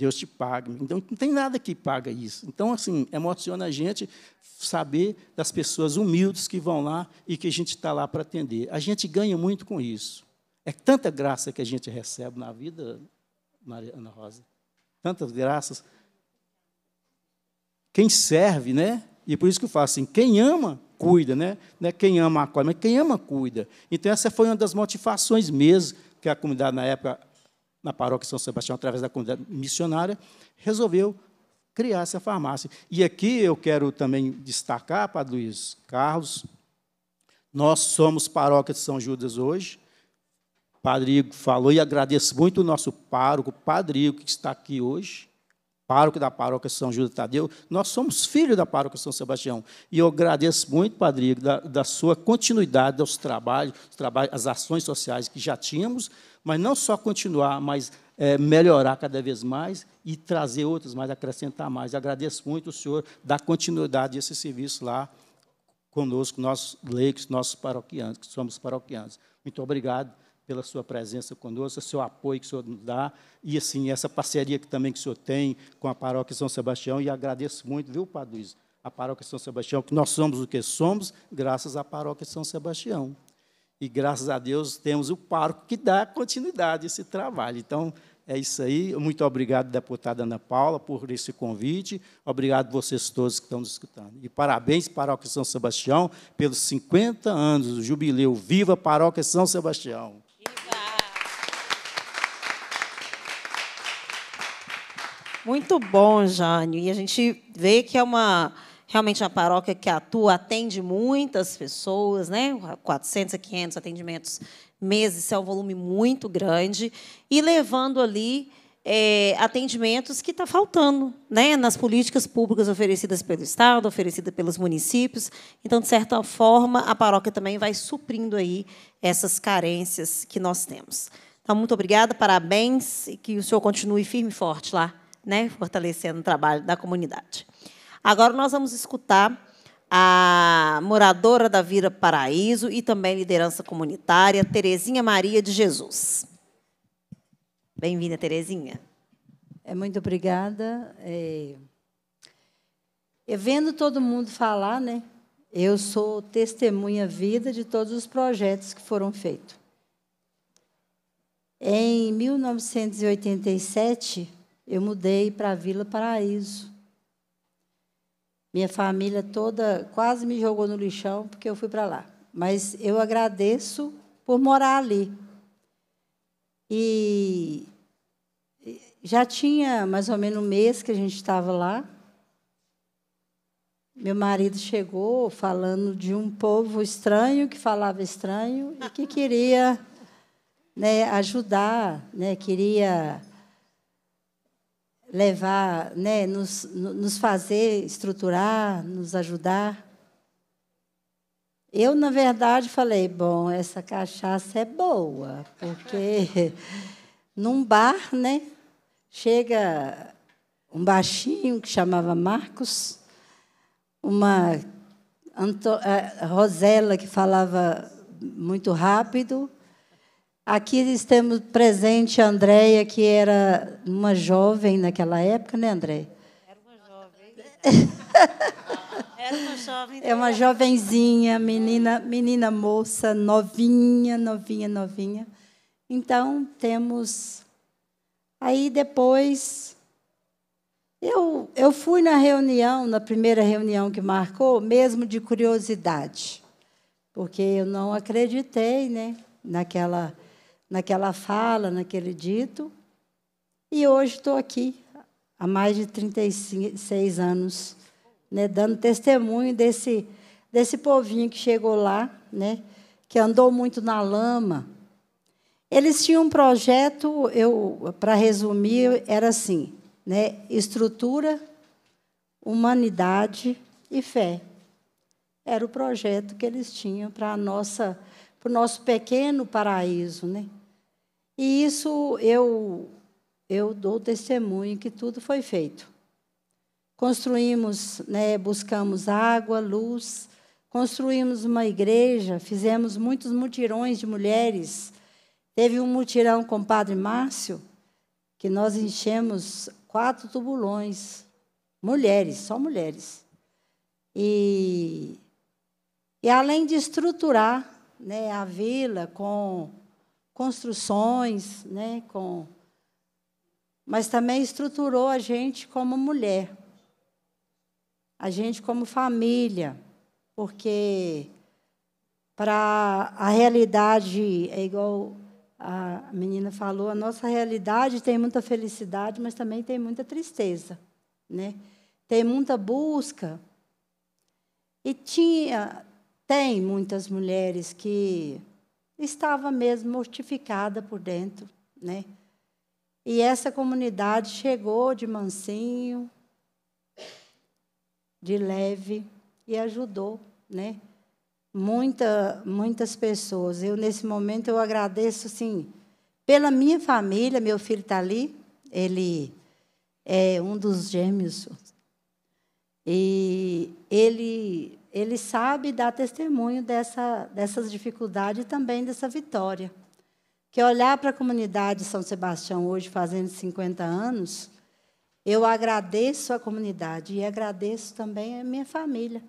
Deus te paga. Então, não tem nada que paga isso. Então, assim, emociona a gente saber das pessoas humildes que vão lá e que a gente está lá para atender. A gente ganha muito com isso. É tanta graça que a gente recebe na vida, Maria Ana Rosa. Tantas graças. Quem serve, né? E por isso que eu falo assim, quem ama, cuida, né? Não é quem ama, acolhe, mas quem ama, cuida. Então, essa foi uma das motivações mesmo que a comunidade, na época, na paróquia São Sebastião, através da comunidade missionária, resolveu criar essa farmácia. E aqui eu quero também destacar, Padre Luiz Carlos, nós somos paróquia de São Judas hoje. Padre Igo falou e agradeço muito o nosso pároco, Padre Igo, que está aqui hoje pároco da paróquia São Júlio Tadeu, nós somos filhos da paróquia São Sebastião. E eu agradeço muito, Padre, da, da sua continuidade dos trabalhos, trabalhos, as ações sociais que já tínhamos, mas não só continuar, mas é, melhorar cada vez mais e trazer outros mais, acrescentar mais. Eu agradeço muito o senhor da continuidade desse serviço lá conosco, nossos leigos, nossos paroquianos, que somos paroquianos. Muito obrigado pela sua presença conosco, seu apoio que o senhor nos dá, e assim, essa parceria que também que o senhor tem com a paróquia São Sebastião, e agradeço muito, viu, Padre Luiz, a paróquia São Sebastião, que nós somos o que somos, graças à paróquia São Sebastião. E graças a Deus temos o parco que dá continuidade a esse trabalho. Então, é isso aí. Muito obrigado, deputada Ana Paula, por esse convite. Obrigado vocês todos que estão nos escutando. E parabéns, Paróquia São Sebastião, pelos 50 anos do jubileu. Viva Paróquia São Sebastião! Muito bom, Jânio. E a gente vê que é uma realmente uma paróquia que atua, atende muitas pessoas, né? 400 a 500 atendimentos meses, é um volume muito grande, e levando ali é, atendimentos que está faltando né? nas políticas públicas oferecidas pelo Estado, oferecidas pelos municípios. Então, de certa forma, a paróquia também vai suprindo aí essas carências que nós temos. Então, muito obrigada, parabéns, e que o senhor continue firme e forte lá né, fortalecendo o trabalho da comunidade. Agora nós vamos escutar a moradora da Vira Paraíso e também liderança comunitária, Terezinha Maria de Jesus. Bem-vinda, Terezinha. É, muito obrigada. É... Eu é vendo todo mundo falar, né? Eu sou testemunha vida de todos os projetos que foram feitos. Em 1987, eu mudei para a Vila Paraíso. Minha família toda quase me jogou no lixão porque eu fui para lá. Mas eu agradeço por morar ali. E já tinha mais ou menos um mês que a gente estava lá. Meu marido chegou falando de um povo estranho que falava estranho e que queria né, ajudar, né, queria levar, né, nos, nos fazer estruturar, nos ajudar. Eu, na verdade, falei: bom, essa cachaça é boa, porque [laughs] num bar, né, chega um baixinho que chamava Marcos, uma Anto eh, Rosela que falava muito rápido, Aqui estamos presente a Andréia, que era uma jovem naquela época, né, Andréia? Era uma jovem. [laughs] era uma jovem. É uma jovenzinha, menina, menina moça, novinha, novinha, novinha. Então, temos. Aí depois. Eu, eu fui na reunião, na primeira reunião que marcou, mesmo de curiosidade, porque eu não acreditei né, naquela naquela fala, naquele dito. E hoje estou aqui, há mais de 36 anos, né, dando testemunho desse, desse povinho que chegou lá, né, que andou muito na lama. Eles tinham um projeto, eu para resumir, era assim, né, estrutura, humanidade e fé. Era o projeto que eles tinham para a nossa para o nosso pequeno paraíso, né? E isso eu, eu dou testemunho que tudo foi feito. Construímos, né, buscamos água, luz, construímos uma igreja, fizemos muitos mutirões de mulheres. Teve um mutirão com o padre Márcio, que nós enchemos quatro tubulões, mulheres, só mulheres. E, e além de estruturar né, a vila com construções, né, com mas também estruturou a gente como mulher, a gente como família, porque para a realidade é igual a menina falou, a nossa realidade tem muita felicidade, mas também tem muita tristeza, né? Tem muita busca. E tinha tem muitas mulheres que estava mesmo mortificada por dentro, né? E essa comunidade chegou de mansinho, de leve e ajudou, né? Muita, muitas pessoas. Eu nesse momento eu agradeço sim pela minha família. Meu filho está ali, ele é um dos gêmeos e ele ele sabe dar testemunho dessa, dessas dificuldades e também dessa vitória. Que olhar para a comunidade de São Sebastião hoje, fazendo 50 anos, eu agradeço a comunidade e agradeço também a minha família.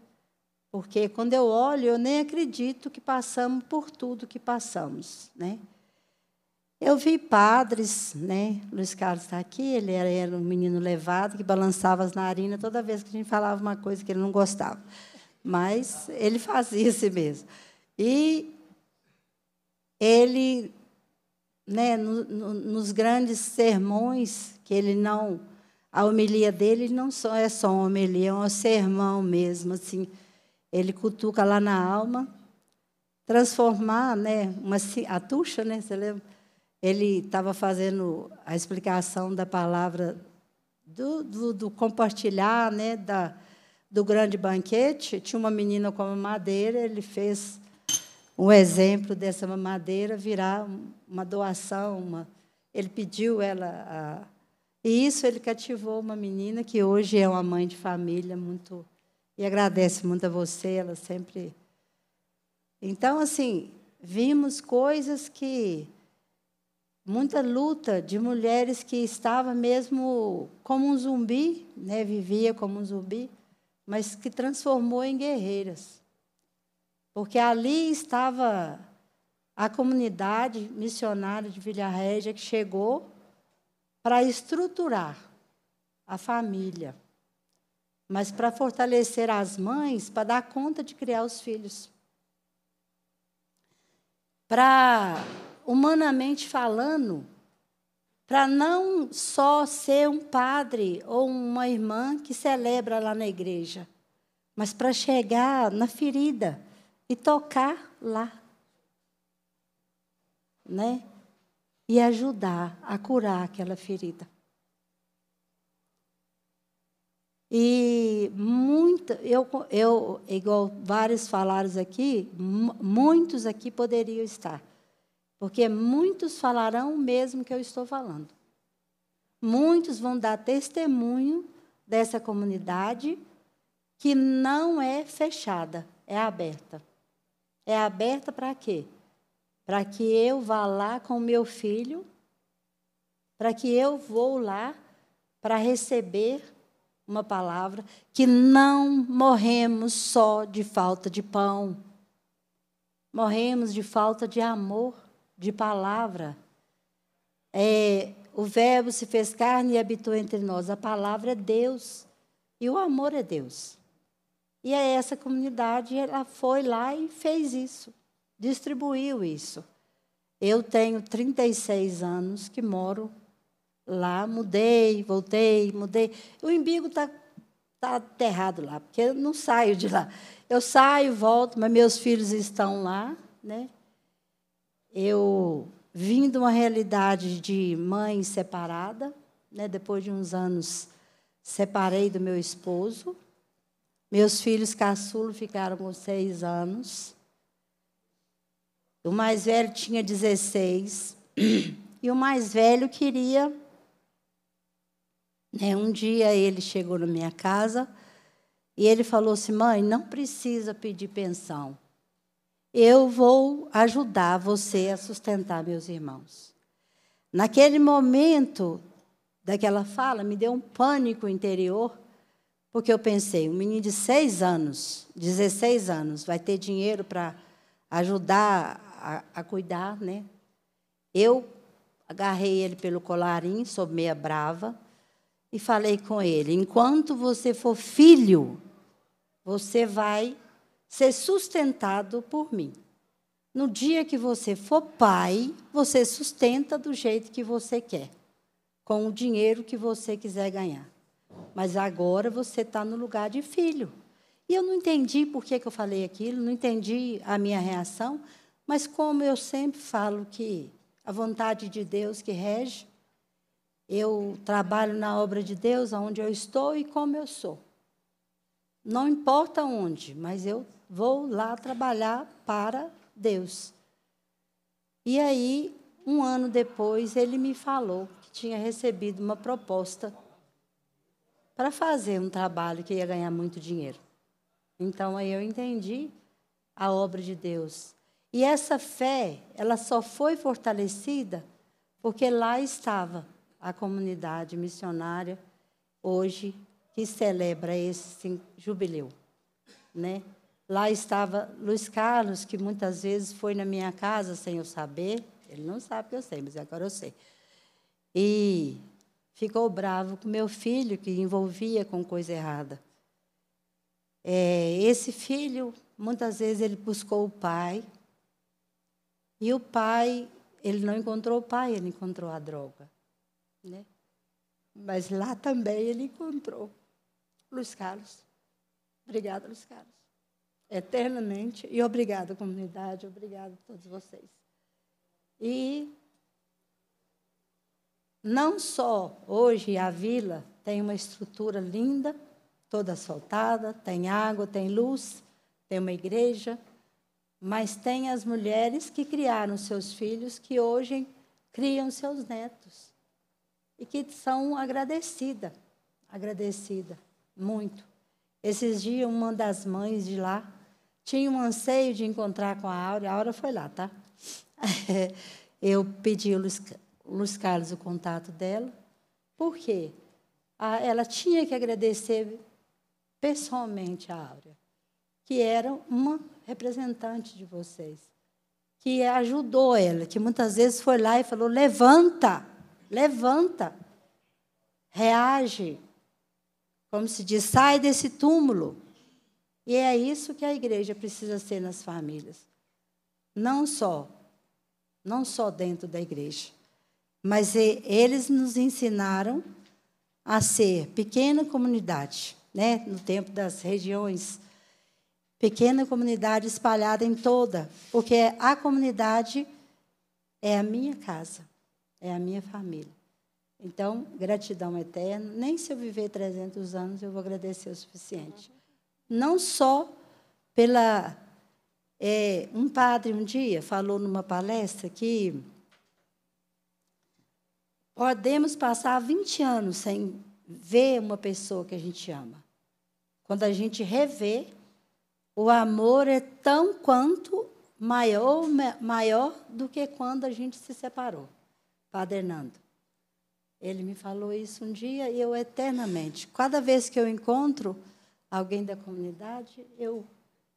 Porque quando eu olho, eu nem acredito que passamos por tudo que passamos. Né? Eu vi padres, né? Luiz Carlos está aqui, ele era, era um menino levado que balançava as narinas toda vez que a gente falava uma coisa que ele não gostava mas ele fazia esse mesmo. E ele, né, no, no, nos grandes sermões, que ele não. A homilia dele não só é só uma homilia, é um sermão mesmo, assim. Ele cutuca lá na alma, transformar, né, uma, a tuxa, né, você lembra? Ele estava fazendo a explicação da palavra do, do, do compartilhar, né, da, do grande banquete, tinha uma menina com uma madeira, ele fez um exemplo dessa madeira virar uma doação, uma... ele pediu ela a... E isso ele cativou uma menina que hoje é uma mãe de família muito e agradece muito a você, ela sempre. Então assim, vimos coisas que muita luta de mulheres que estava mesmo como um zumbi, né, vivia como um zumbi mas que transformou em guerreiras. Porque ali estava a comunidade missionária de Vila Régia que chegou para estruturar a família, mas para fortalecer as mães para dar conta de criar os filhos. Para, humanamente falando, para não só ser um padre ou uma irmã que celebra lá na igreja, mas para chegar na ferida e tocar lá, né? E ajudar a curar aquela ferida. E muito, eu, eu igual vários falaram aqui, muitos aqui poderiam estar. Porque muitos falarão o mesmo que eu estou falando. Muitos vão dar testemunho dessa comunidade que não é fechada, é aberta. É aberta para quê? Para que eu vá lá com meu filho, para que eu vou lá para receber uma palavra que não morremos só de falta de pão. Morremos de falta de amor de palavra. É, o Verbo se fez carne e habitou entre nós. A palavra é Deus e o amor é Deus. E é essa comunidade, ela foi lá e fez isso, distribuiu isso. Eu tenho 36 anos que moro lá, mudei, voltei, mudei. O embigo está tá aterrado lá, porque eu não saio de lá. Eu saio, volto, mas meus filhos estão lá, né? Eu vim de uma realidade de mãe separada, né? depois de uns anos separei do meu esposo. Meus filhos caçulo ficaram com seis anos. O mais velho tinha 16. E o mais velho queria. Né? Um dia ele chegou na minha casa e ele falou assim: mãe, não precisa pedir pensão eu vou ajudar você a sustentar meus irmãos. Naquele momento daquela fala, me deu um pânico interior, porque eu pensei: um menino de seis anos, 16 anos, vai ter dinheiro para ajudar a, a, cuidar, né? Eu agarrei ele pelo colarinho, sou meia brava, e falei com ele: enquanto você for filho, você vai ser sustentado por mim. No dia que você for pai, você sustenta do jeito que você quer, com o dinheiro que você quiser ganhar. Mas agora você está no lugar de filho. E eu não entendi por que, que eu falei aquilo, não entendi a minha reação, mas como eu sempre falo que a vontade de Deus que rege, eu trabalho na obra de Deus, onde eu estou e como eu sou. Não importa onde, mas eu vou lá trabalhar para Deus. E aí, um ano depois, ele me falou que tinha recebido uma proposta para fazer um trabalho que ia ganhar muito dinheiro. Então, aí eu entendi a obra de Deus. E essa fé, ela só foi fortalecida porque lá estava a comunidade missionária, hoje, que celebra esse jubileu, né? Lá estava Luiz Carlos, que muitas vezes foi na minha casa sem eu saber. Ele não sabe que eu sei, mas agora eu sei. E ficou bravo com meu filho, que envolvia com coisa errada. É, esse filho, muitas vezes, ele buscou o pai. E o pai, ele não encontrou o pai, ele encontrou a droga. Né? Mas lá também ele encontrou Luiz Carlos. Obrigada, Luiz Carlos eternamente. E obrigado, comunidade, obrigado a todos vocês. E não só hoje a vila tem uma estrutura linda, toda asfaltada, tem água, tem luz, tem uma igreja, mas tem as mulheres que criaram seus filhos, que hoje criam seus netos e que são agradecida, agradecida muito. Esses dias uma das mães de lá tinha um anseio de encontrar com a Áurea. A Áurea foi lá, tá? [laughs] Eu pedi ao Luiz, Luiz Carlos o contato dela. Por quê? Ela tinha que agradecer pessoalmente a Áurea, que era uma representante de vocês, que ajudou ela, que muitas vezes foi lá e falou: levanta, levanta, reage. Como se diz, sai desse túmulo. E é isso que a igreja precisa ser nas famílias. Não só, não só dentro da igreja, mas eles nos ensinaram a ser pequena comunidade, né? no tempo das regiões, pequena comunidade espalhada em toda, porque a comunidade é a minha casa, é a minha família. Então, gratidão eterna, nem se eu viver 300 anos eu vou agradecer o suficiente não só pela. É, um padre um dia falou numa palestra que podemos passar 20 anos sem ver uma pessoa que a gente ama. Quando a gente revê, o amor é tão quanto maior, maior do que quando a gente se separou. Padre Hernando. Ele me falou isso um dia e eu eternamente. Cada vez que eu encontro, alguém da comunidade, eu,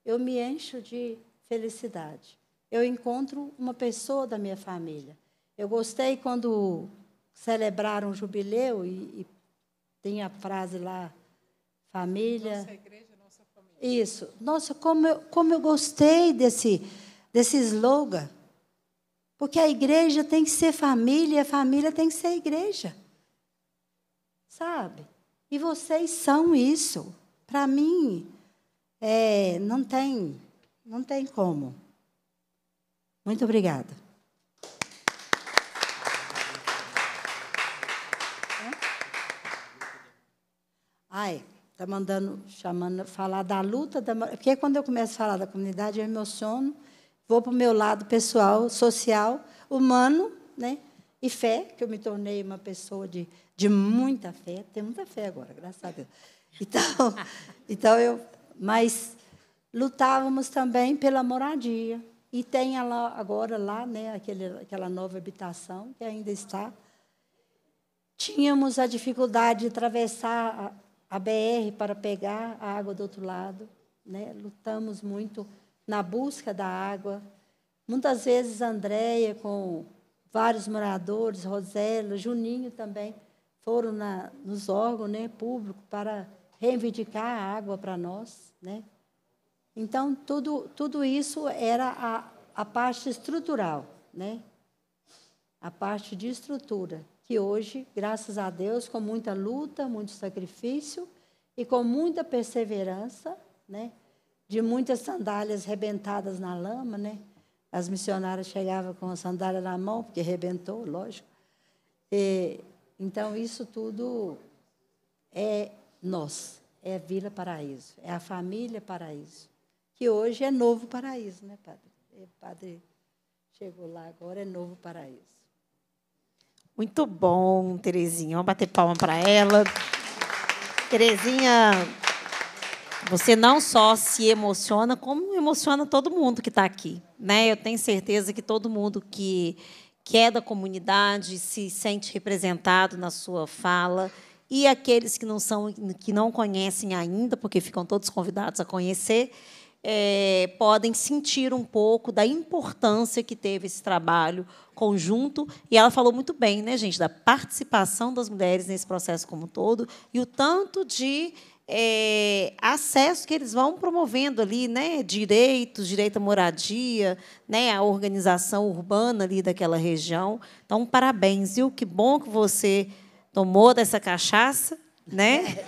eu me encho de felicidade. Eu encontro uma pessoa da minha família. Eu gostei quando celebraram o jubileu e, e tem a frase lá, família. Nossa igreja, nossa família. Isso. Nossa, como eu, como eu gostei desse, desse slogan. Porque a igreja tem que ser família, e a família tem que ser igreja. Sabe? E vocês são isso. Para mim, é, não tem, não tem como. Muito obrigada. Ai, tá mandando, chamando, falar da luta da, porque quando eu começo a falar da comunidade, eu emociono, vou para o meu lado pessoal, social, humano, né? e fé, que eu me tornei uma pessoa de, de muita fé, tenho muita fé agora, graças a Deus. Então, [laughs] então eu, mas lutávamos também pela moradia. E tem ela agora lá, né, aquele, aquela nova habitação que ainda está. Tínhamos a dificuldade de atravessar a, a BR para pegar a água do outro lado. Né? Lutamos muito na busca da água. Muitas vezes, Andréia, com vários moradores, Rosélia, Juninho também, foram na, nos órgãos né, públicos para reivindicar a água para nós. Né? Então, tudo, tudo isso era a, a parte estrutural, né? a parte de estrutura, que hoje, graças a Deus, com muita luta, muito sacrifício e com muita perseverança, né? de muitas sandálias rebentadas na lama, né? As missionárias chegavam com a sandália na mão, porque rebentou, lógico. E, então, isso tudo é nós, é Vila Paraíso, é a família Paraíso, que hoje é Novo Paraíso, né, padre? E, padre chegou lá agora, é Novo Paraíso. Muito bom, Terezinha. Vamos bater palma para ela. Terezinha você não só se emociona, como emociona todo mundo que está aqui. Né? Eu tenho certeza que todo mundo que, que é da comunidade se sente representado na sua fala. E aqueles que não, são, que não conhecem ainda, porque ficam todos convidados a conhecer, é, podem sentir um pouco da importância que teve esse trabalho conjunto. E ela falou muito bem, né, gente, da participação das mulheres nesse processo como um todo e o tanto de é, acesso que eles vão promovendo ali, né, direitos, direito à moradia, né, a organização urbana ali daquela região. Então, parabéns, viu? Que bom que você tomou dessa cachaça, né?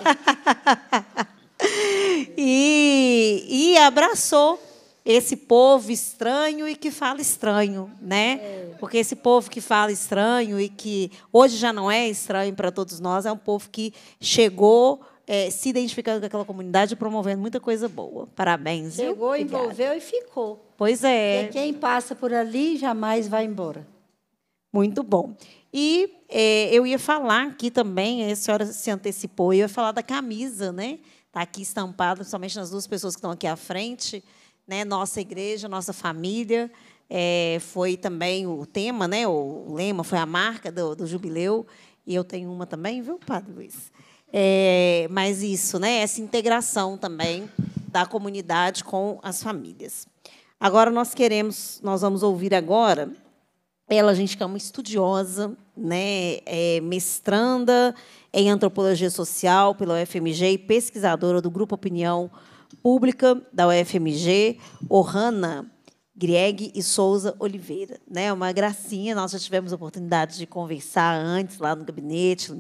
[laughs] e, e abraçou esse povo estranho e que fala estranho, né? É. Porque esse povo que fala estranho e que hoje já não é estranho para todos nós, é um povo que chegou é, se identificando com aquela comunidade e promovendo muita coisa boa. Parabéns. Chegou, Obrigada. envolveu e ficou. Pois é. E quem passa por ali jamais vai embora. Muito bom. E é, eu ia falar aqui também, a senhora se antecipou, eu ia falar da camisa, né? Está aqui estampada, principalmente nas duas pessoas que estão aqui à frente, né? Nossa igreja, nossa família. É, foi também o tema, né? O lema foi a marca do, do jubileu. E eu tenho uma também, viu, Padre Luiz? É, mas isso, né? Essa integração também da comunidade com as famílias. Agora nós queremos, nós vamos ouvir agora ela, gente que é uma estudiosa, né, é mestranda em antropologia social pela UFMG e pesquisadora do grupo Opinião Pública da UFMG, Ohana Grieg e Souza Oliveira, né? Uma gracinha, nós já tivemos oportunidade de conversar antes lá no gabinete,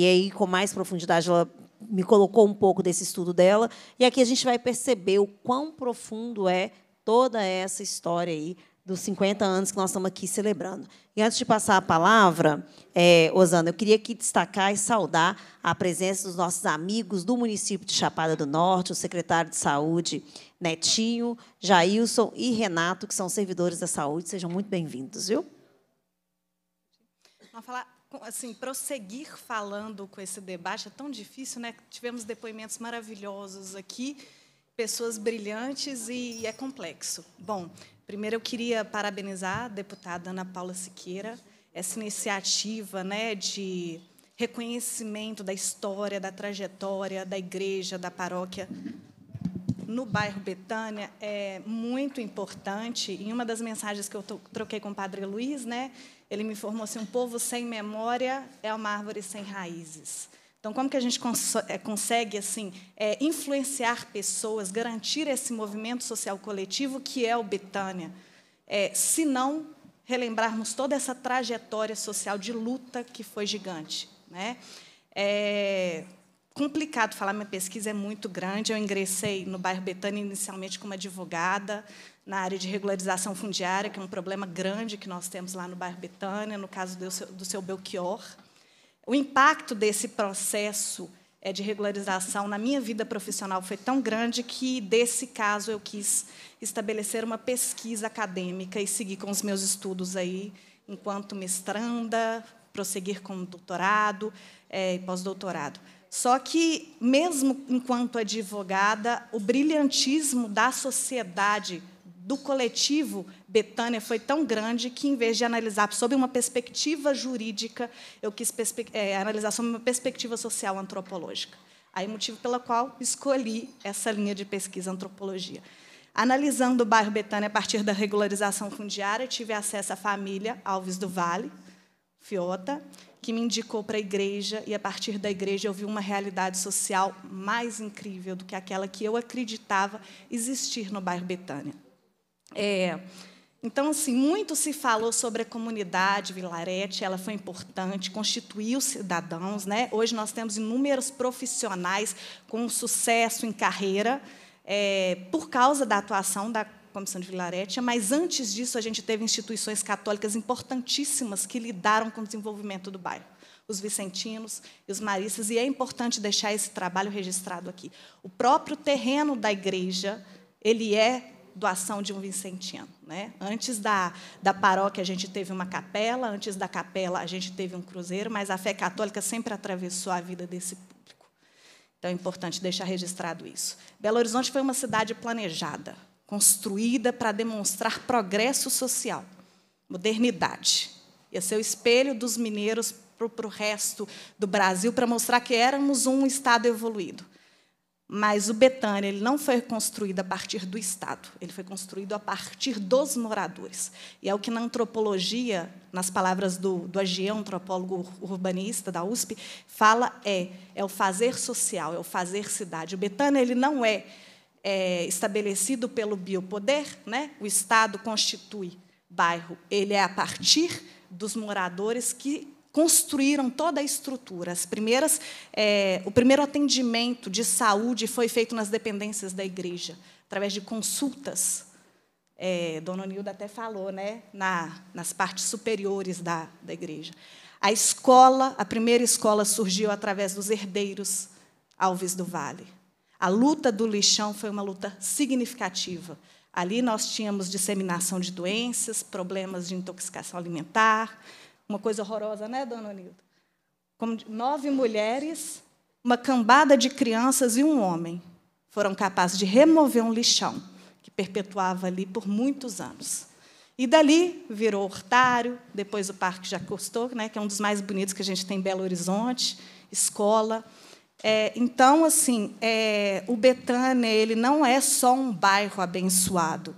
e aí, com mais profundidade, ela me colocou um pouco desse estudo dela. E aqui a gente vai perceber o quão profundo é toda essa história aí dos 50 anos que nós estamos aqui celebrando. E antes de passar a palavra, é, Osana, eu queria aqui destacar e saudar a presença dos nossos amigos do município de Chapada do Norte, o secretário de Saúde, Netinho, Jailson e Renato, que são servidores da saúde. Sejam muito bem-vindos, viu? Vamos falar assim, prosseguir falando com esse debate. É tão difícil, né? Tivemos depoimentos maravilhosos aqui, pessoas brilhantes e, é complexo. Bom, primeiro eu queria parabenizar a deputada Ana Paula Siqueira, essa iniciativa né, de reconhecimento da história, da trajetória da igreja, da paróquia no bairro Betânia é muito importante. E uma das mensagens que eu troquei com o Padre Luiz, né, ele me informou assim: um povo sem memória é uma árvore sem raízes. Então, como que a gente cons é, consegue assim é, influenciar pessoas, garantir esse movimento social coletivo que é o Betânia, é, se não relembrarmos toda essa trajetória social de luta que foi gigante, né? É, complicado falar, minha pesquisa é muito grande. Eu ingressei no bairro Betânia inicialmente como advogada na área de regularização fundiária, que é um problema grande que nós temos lá no bairro Betânia, no caso do seu, do seu Belchior. O impacto desse processo é, de regularização na minha vida profissional foi tão grande que, desse caso, eu quis estabelecer uma pesquisa acadêmica e seguir com os meus estudos aí, enquanto mestranda, prosseguir com doutorado é, e pós-doutorado. Só que, mesmo enquanto advogada, o brilhantismo da sociedade, do coletivo Betânia, foi tão grande que, em vez de analisar sob uma perspectiva jurídica, eu quis é, analisar sob uma perspectiva social antropológica. Aí, motivo pelo qual escolhi essa linha de pesquisa antropologia. Analisando o bairro Betânia a partir da regularização fundiária, tive acesso à família Alves do Vale, Fiota, que me indicou para a igreja, e a partir da igreja eu vi uma realidade social mais incrível do que aquela que eu acreditava existir no bairro Betânia. É, então, assim, muito se falou sobre a comunidade Vilarete, ela foi importante, constituiu cidadãos. Né? Hoje nós temos inúmeros profissionais com sucesso em carreira é, por causa da atuação da Comissão de Vilaretia, mas antes disso a gente teve instituições católicas importantíssimas que lidaram com o desenvolvimento do bairro. Os vicentinos e os maristas, e é importante deixar esse trabalho registrado aqui. O próprio terreno da igreja, ele é doação de um vicentino. Né? Antes da, da paróquia, a gente teve uma capela, antes da capela, a gente teve um cruzeiro, mas a fé católica sempre atravessou a vida desse público. Então, é importante deixar registrado isso. Belo Horizonte foi uma cidade planejada construída para demonstrar progresso social, modernidade. Ia ser é o espelho dos mineiros para o resto do Brasil, para mostrar que éramos um Estado evoluído. Mas o Betânia ele não foi construído a partir do Estado, ele foi construído a partir dos moradores. E é o que na antropologia, nas palavras do, do Agião, antropólogo urbanista da USP, fala é, é o fazer social, é o fazer cidade. O Betânia ele não é é, estabelecido pelo biopoder, né? o Estado constitui bairro, ele é a partir dos moradores que construíram toda a estrutura. As primeiras, é, o primeiro atendimento de saúde foi feito nas dependências da igreja, através de consultas. É, Dona Nilda até falou, né, na, nas partes superiores da, da igreja. A escola, a primeira escola surgiu através dos herdeiros Alves do Vale a luta do lixão foi uma luta significativa. Ali nós tínhamos disseminação de doenças, problemas de intoxicação alimentar, uma coisa horrorosa, né, dona Nilda? Como nove mulheres, uma cambada de crianças e um homem foram capazes de remover um lixão que perpetuava ali por muitos anos. E dali virou Hortário, depois o Parque Jacostô, né, que é um dos mais bonitos que a gente tem em Belo Horizonte, escola. É, então, assim, é, o Betânia ele não é só um bairro abençoado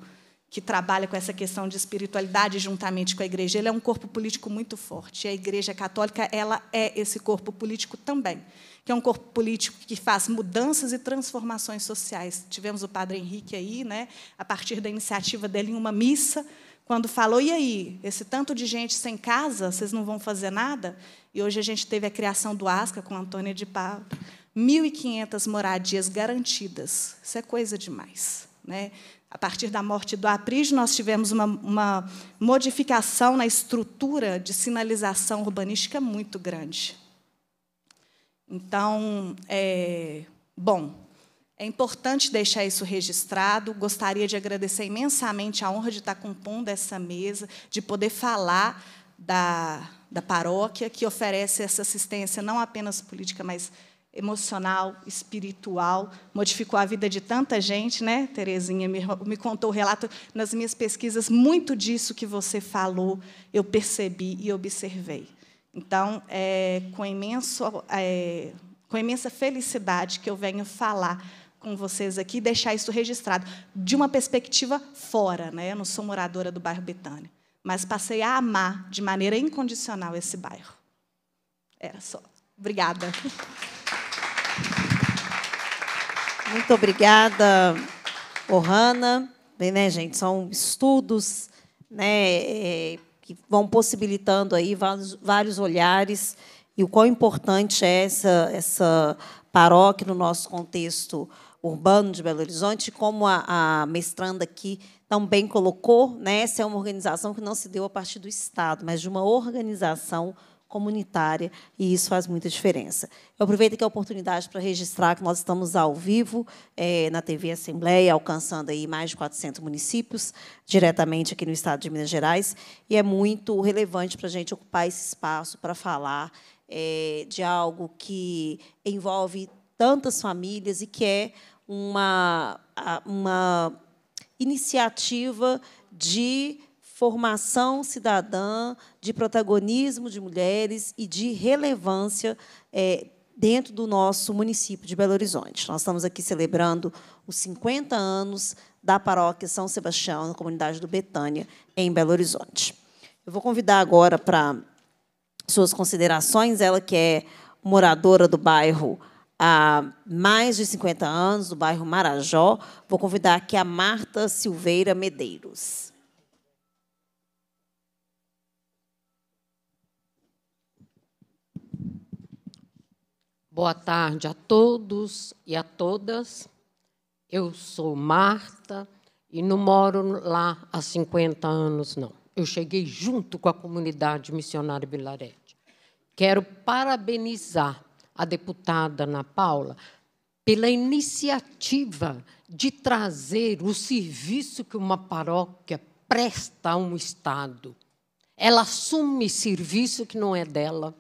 que trabalha com essa questão de espiritualidade juntamente com a igreja. Ele é um corpo político muito forte. E a Igreja Católica ela é esse corpo político também, que é um corpo político que faz mudanças e transformações sociais. Tivemos o Padre Henrique aí, né, a partir da iniciativa dele em uma missa, quando falou: e aí, esse tanto de gente sem casa, vocês não vão fazer nada? E hoje a gente teve a criação do Asca com a Antônia de Paula. 1.500 moradias garantidas. Isso é coisa demais. Né? A partir da morte do Apris, nós tivemos uma, uma modificação na estrutura de sinalização urbanística muito grande. Então, é, bom, é importante deixar isso registrado. Gostaria de agradecer imensamente a honra de estar compondo essa mesa, de poder falar da, da paróquia, que oferece essa assistência não apenas política, mas emocional, espiritual, modificou a vida de tanta gente, né, Terezinha? Me, me contou o relato nas minhas pesquisas, muito disso que você falou, eu percebi e observei. Então, é, com, imenso, é, com imensa felicidade que eu venho falar com vocês aqui, deixar isso registrado, de uma perspectiva fora, né? Eu não sou moradora do bairro Betânia mas passei a amar de maneira incondicional esse bairro. Era só. Obrigada. Muito obrigada, Ohana. Bem, né, gente, são estudos, né, eh, que vão possibilitando aí vários, vários olhares e o quão importante é essa essa paróquia no nosso contexto urbano de Belo Horizonte, como a, a mestranda aqui também colocou, né, essa é uma organização que não se deu a partir do Estado, mas de uma organização comunitária, e isso faz muita diferença. Eu aproveito aqui a oportunidade para registrar que nós estamos ao vivo é, na TV Assembleia, alcançando aí mais de 400 municípios, diretamente aqui no estado de Minas Gerais, e é muito relevante para a gente ocupar esse espaço para falar é, de algo que envolve tantas famílias e que é uma, uma iniciativa de formação cidadã, de protagonismo de mulheres e de relevância é, dentro do nosso município de Belo Horizonte. Nós estamos aqui celebrando os 50 anos da paróquia São Sebastião, na comunidade do Betânia, em Belo Horizonte. Eu vou convidar agora para suas considerações, ela que é moradora do bairro há mais de 50 anos, do bairro Marajó. Vou convidar aqui a Marta Silveira Medeiros. Boa tarde a todos e a todas. Eu sou Marta e não moro lá há 50 anos, não. Eu cheguei junto com a comunidade missionária Bilarete. Quero parabenizar a deputada Ana Paula, pela iniciativa de trazer o serviço que uma paróquia presta a um Estado. Ela assume serviço que não é dela,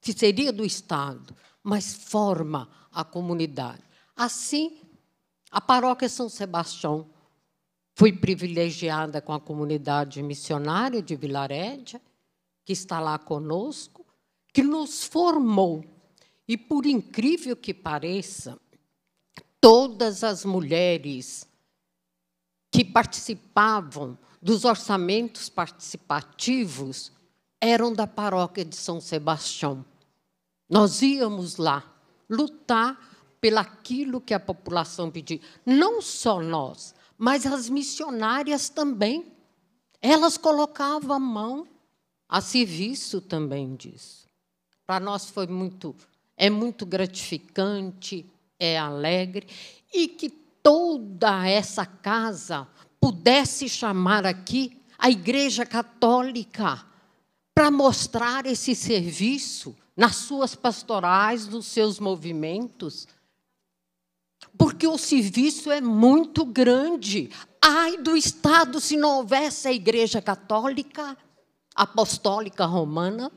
que seria do Estado, mas forma a comunidade. Assim, a paróquia São Sebastião foi privilegiada com a comunidade missionária de Vilarédia, que está lá conosco, que nos formou e por incrível que pareça, todas as mulheres que participavam dos orçamentos participativos eram da paróquia de São Sebastião. Nós íamos lá lutar pelaquilo que a população pedia. Não só nós, mas as missionárias também. Elas colocavam a mão a serviço também disso. Para nós foi muito é muito gratificante, é alegre, e que toda essa casa pudesse chamar aqui a Igreja Católica para mostrar esse serviço nas suas pastorais, nos seus movimentos. Porque o serviço é muito grande. Ai do Estado se não houvesse a Igreja Católica Apostólica Romana.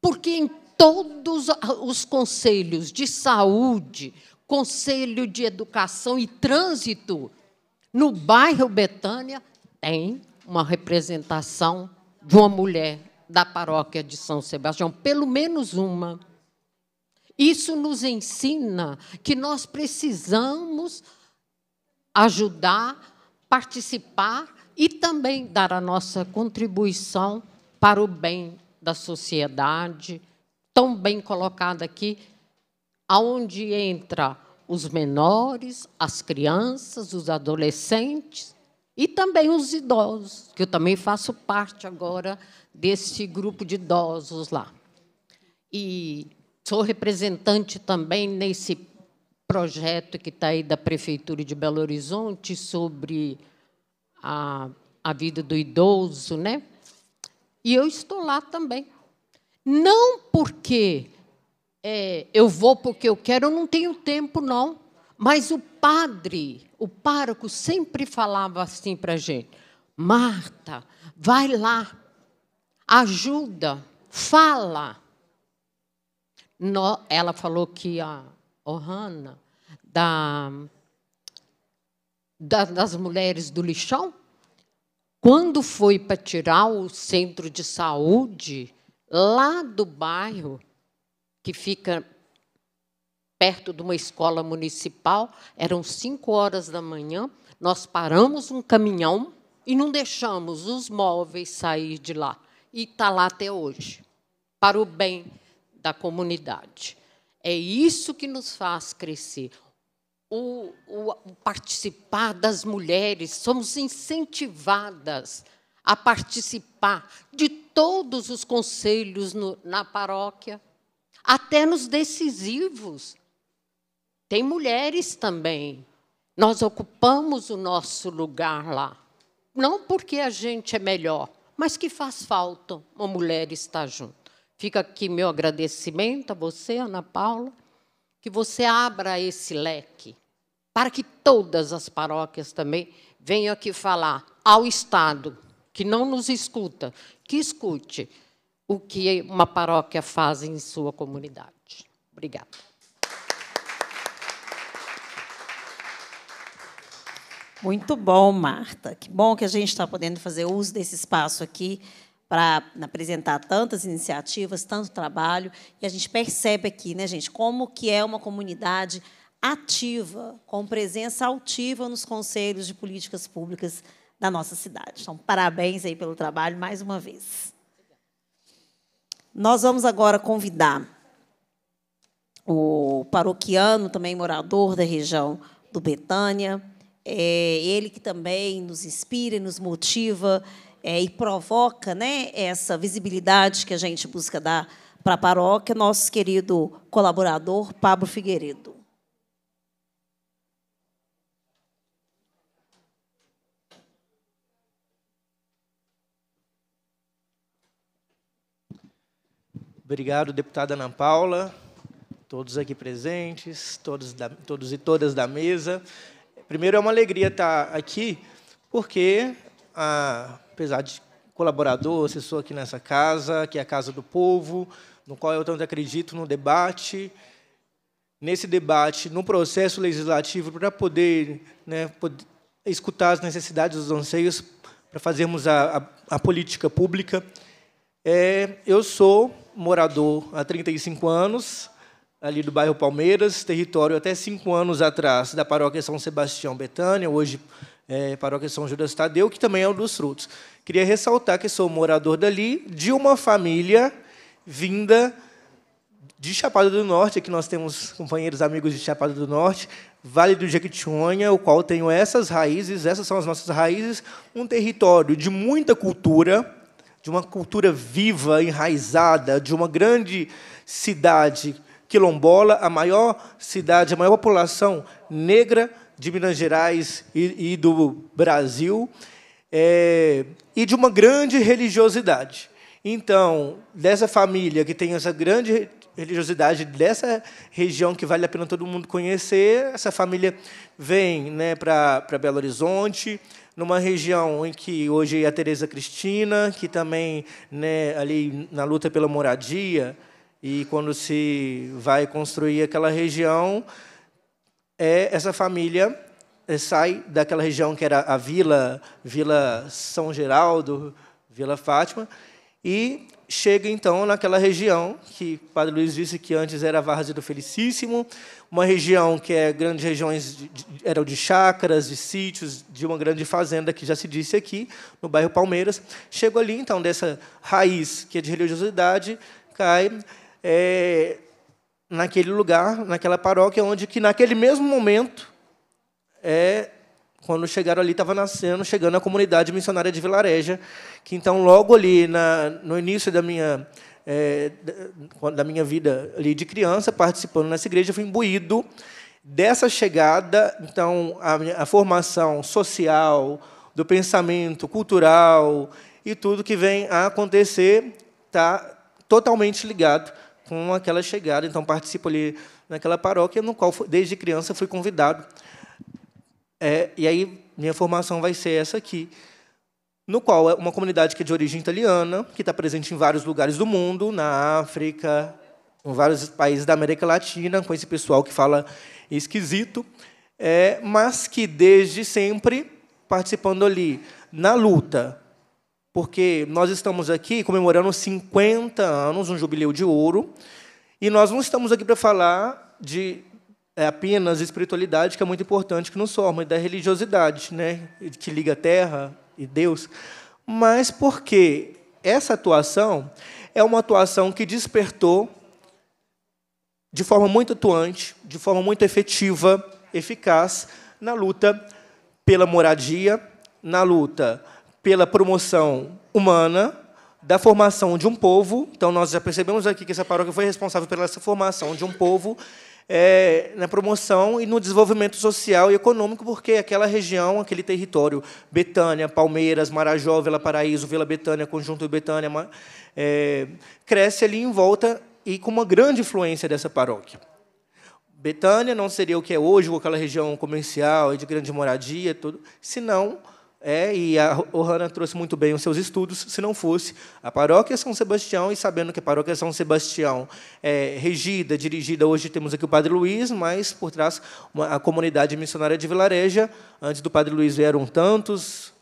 Porque em todos os conselhos de saúde, conselho de educação e trânsito no bairro Betânia tem uma representação de uma mulher da paróquia de São Sebastião, pelo menos uma. Isso nos ensina que nós precisamos ajudar, participar e também dar a nossa contribuição para o bem da sociedade, tão bem colocada aqui, aonde entra os menores, as crianças, os adolescentes e também os idosos, que eu também faço parte agora desse grupo de idosos lá. E sou representante também nesse projeto que está aí da Prefeitura de Belo Horizonte sobre a, a vida do idoso, né? E eu estou lá também não porque é, eu vou porque eu quero, eu não tenho tempo, não. Mas o padre, o pároco, sempre falava assim para a gente: Marta, vai lá, ajuda, fala. No, ela falou que a Ohana, da, da, das mulheres do lixão, quando foi para tirar o centro de saúde, lá do bairro, que fica perto de uma escola municipal, eram cinco horas da manhã, nós paramos um caminhão e não deixamos os móveis sair de lá. E está lá até hoje, para o bem da comunidade. É isso que nos faz crescer. O, o, participar das mulheres, somos incentivadas a participar de todos os conselhos no, na paróquia, até nos decisivos. Tem mulheres também. Nós ocupamos o nosso lugar lá. Não porque a gente é melhor, mas que faz falta uma mulher estar junto. Fica aqui meu agradecimento a você, Ana Paula, que você abra esse leque para que todas as paróquias também venham aqui falar ao Estado que não nos escuta, que escute o que uma paróquia faz em sua comunidade. Obrigada. Muito bom, Marta. Que bom que a gente está podendo fazer uso desse espaço aqui para apresentar tantas iniciativas, tanto trabalho, e a gente percebe aqui, né, gente, como que é uma comunidade ativa, com presença altiva nos conselhos de políticas públicas da nossa cidade. Então, parabéns aí pelo trabalho mais uma vez. Nós vamos agora convidar o paroquiano, também morador da região do Betânia, é ele que também nos inspira e nos motiva é, e provoca né, essa visibilidade que a gente busca dar para a paróquia, nosso querido colaborador Pablo Figueiredo. Obrigado, deputada Ana Paula, todos aqui presentes, todos, da, todos e todas da mesa. Primeiro, é uma alegria estar aqui, porque, ah, apesar de colaborador, assessor aqui nessa casa, que é a Casa do Povo, no qual eu tanto acredito no debate, nesse debate, no processo legislativo, para poder, né, poder escutar as necessidades, os anseios, para fazermos a, a, a política pública. É, eu sou morador há 35 anos, ali do bairro Palmeiras, território até cinco anos atrás da paróquia São Sebastião Betânia, hoje é, paróquia São Judas Tadeu, que também é um dos frutos. Queria ressaltar que sou morador dali, de uma família vinda de Chapada do Norte, aqui nós temos companheiros amigos de Chapada do Norte, Vale do Jequitinhonha, o qual tenho essas raízes, essas são as nossas raízes, um território de muita cultura, de uma cultura viva, enraizada, de uma grande cidade quilombola, a maior cidade, a maior população negra de Minas Gerais e, e do Brasil, é, e de uma grande religiosidade. Então, dessa família que tem essa grande religiosidade dessa região que vale a pena todo mundo conhecer, essa família vem né, para Belo Horizonte, numa região em que hoje é a Tereza Cristina, que também né, ali na luta pela moradia e quando se vai construir aquela região, é essa família é, sai daquela região que era a vila, Vila São Geraldo, Vila Fátima, e chega então naquela região que Padre Luiz disse que antes era a Várzea do Felicíssimo, uma região que é grandes regiões de, de, eram de chácaras, de sítios, de uma grande fazenda que já se disse aqui, no bairro Palmeiras. Chego ali, então, dessa raiz que é de religiosidade, cai é, naquele lugar, naquela paróquia, onde que naquele mesmo momento é quando chegaram ali, estava nascendo, chegando a comunidade missionária de Vilareja, que então, logo ali, na, no início da minha é, da minha vida ali de criança, participando nessa igreja, fui imbuído dessa chegada, então, a, a formação social, do pensamento cultural e tudo que vem a acontecer está totalmente ligado com aquela chegada. Então, participo ali naquela paróquia, no qual, desde criança, fui convidado. É, e aí, minha formação vai ser essa aqui no qual é uma comunidade que é de origem italiana, que está presente em vários lugares do mundo, na África, em vários países da América Latina, com esse pessoal que fala esquisito, é, mas que desde sempre participando ali na luta, porque nós estamos aqui comemorando 50 anos, um jubileu de ouro, e nós não estamos aqui para falar de é, apenas espiritualidade, que é muito importante, que nos forma, e da religiosidade, né, que liga a terra e Deus, mas porque essa atuação é uma atuação que despertou de forma muito atuante, de forma muito efetiva, eficaz, na luta pela moradia, na luta pela promoção humana, da formação de um povo. Então, nós já percebemos aqui que essa paróquia foi responsável pela formação de um povo é, na promoção e no desenvolvimento social e econômico, porque aquela região, aquele território, Betânia, Palmeiras, Marajó, Vila Paraíso, Vila Betânia, Conjunto Betânia, é, cresce ali em volta e com uma grande influência dessa paróquia. Betânia não seria o que é hoje, aquela região comercial e de grande moradia, tudo, senão é, e a Ohana trouxe muito bem os seus estudos, se não fosse a paróquia São Sebastião, e sabendo que a paróquia São Sebastião é regida, dirigida, hoje temos aqui o Padre Luiz, mas por trás uma, a comunidade missionária de Vilareja, antes do Padre Luiz vieram tantos,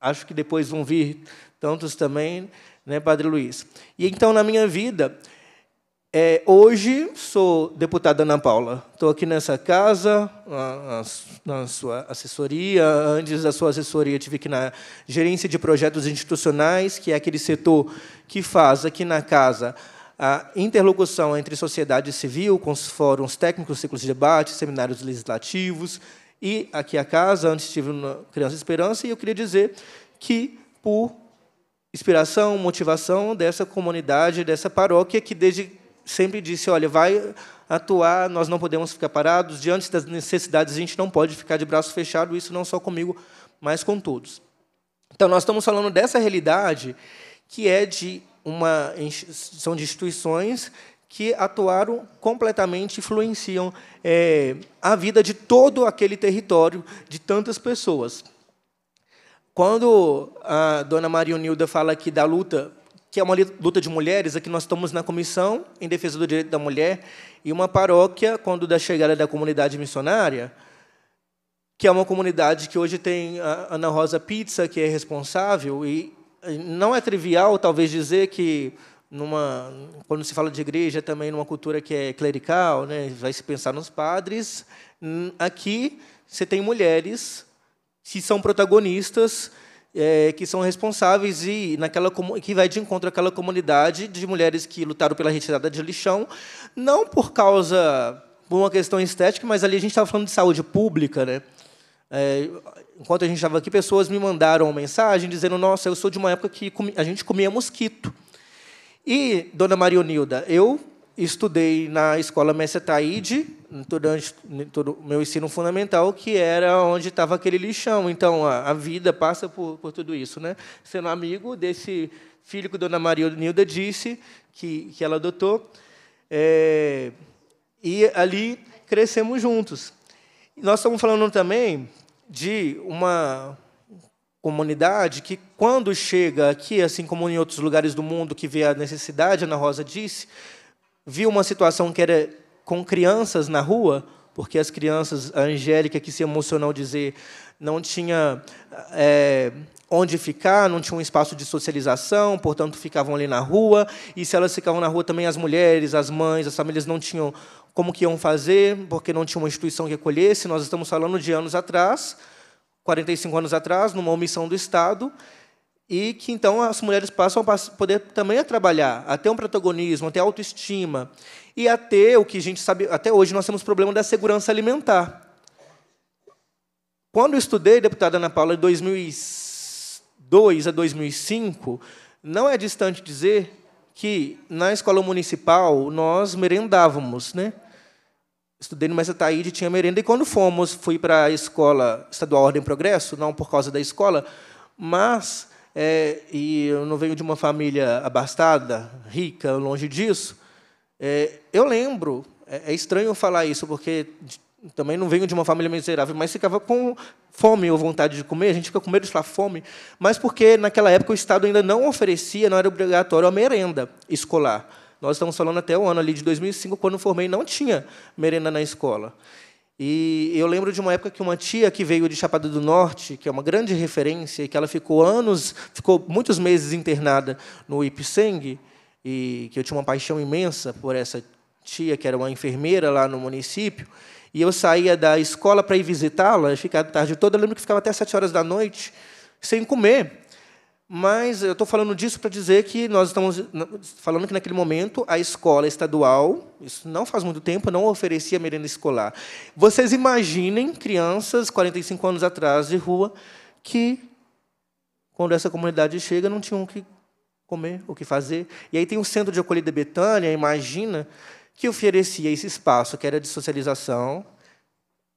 acho que depois vão vir tantos também, né, Padre Luiz? E então, na minha vida, é, hoje sou deputada Ana Paula. Estou aqui nessa casa, na, na, sua assessoria. Antes da sua assessoria, tive aqui na gerência de projetos institucionais, que é aquele setor que faz aqui na casa a interlocução entre sociedade civil, com os fóruns técnicos, ciclos de debate, seminários legislativos. E aqui a casa, antes estive na Criança Esperança, e eu queria dizer que, por inspiração, motivação dessa comunidade, dessa paróquia, que desde sempre disse: olha, vai atuar, nós não podemos ficar parados, diante das necessidades a gente não pode ficar de braço fechado, isso não só comigo, mas com todos. Então, nós estamos falando dessa realidade que é de uma. são de instituições que atuaram completamente, influenciam é, a vida de todo aquele território, de tantas pessoas. Quando a dona Maria Unilda fala aqui da luta que é uma luta de mulheres, aqui nós estamos na Comissão em Defesa do Direito da Mulher, e uma paróquia, quando da chegada da comunidade missionária, que é uma comunidade que hoje tem a Ana Rosa Pizza, que é responsável, e não é trivial, talvez, dizer que, numa, quando se fala de igreja, também numa cultura que é clerical, né, vai se pensar nos padres, aqui você tem mulheres que são protagonistas é, que são responsáveis e naquela que vai de encontro àquela comunidade de mulheres que lutaram pela retirada de lixão, não por causa por uma questão estética, mas ali a gente estava falando de saúde pública, né? É, enquanto a gente estava aqui, pessoas me mandaram uma mensagem dizendo: Nossa, eu sou de uma época que a gente comia mosquito. E, dona Marionilda, eu estudei na escola Messetaide durante todo o meu ensino fundamental, que era onde estava aquele lixão. Então, a, a vida passa por, por, tudo isso. Né? Sendo amigo desse filho que Dona Maria Nilda disse, que, que ela adotou, é, e ali crescemos juntos. Nós estamos falando também de uma comunidade que, quando chega aqui, assim como em outros lugares do mundo, que vê a necessidade, Ana Rosa disse, viu uma situação que era com crianças na rua, porque as crianças, a Angélica que se emocionou dizer, não tinha é, onde ficar, não tinha um espaço de socialização, portanto ficavam ali na rua. E se elas ficavam na rua também, as mulheres, as mães, as famílias não tinham como que iam fazer, porque não tinha uma instituição que acolhesse. Nós estamos falando de anos atrás, 45 anos atrás, numa omissão do Estado, e que então as mulheres passam a poder também a trabalhar, a ter um protagonismo, a ter autoestima e a ter o que a gente sabe até hoje nós temos problema da segurança alimentar. Quando eu estudei, deputada Ana Paula, de 2002 a 2005, não é distante dizer que na escola municipal nós merendávamos, né? Estudei no Mestre Taíde, tinha merenda, e quando fomos, fui para a escola estadual Ordem Progresso, não por causa da escola, mas é, e eu não venho de uma família abastada, rica, longe disso. É, eu lembro, é, é, estranho falar isso, porque também não venho de uma família miserável, mas ficava com fome ou vontade de comer, a gente fica com medo de falar fome, mas porque naquela época o Estado ainda não oferecia, não era obrigatório a merenda escolar. Nós estamos falando até o ano ali de 2005, quando eu formei, não tinha merenda na escola. E eu lembro de uma época que uma tia que veio de Chapada do Norte, que é uma grande referência, e que ela ficou anos, ficou muitos meses internada no Ipseng, e que eu tinha uma paixão imensa por essa tia, que era uma enfermeira lá no município, e eu saía da escola para ir visitá-la, ficava tarde toda, eu lembro que ficava até sete horas da noite, sem comer, mas eu estou falando disso para dizer que nós estamos falando que, naquele momento, a escola estadual, isso não faz muito tempo, não oferecia merenda escolar. Vocês imaginem crianças, 45 anos atrás, de rua, que, quando essa comunidade chega, não tinham o que comer, o que fazer. E aí tem o Centro de Acolhida Betânia, imagina, que oferecia esse espaço, que era de socialização,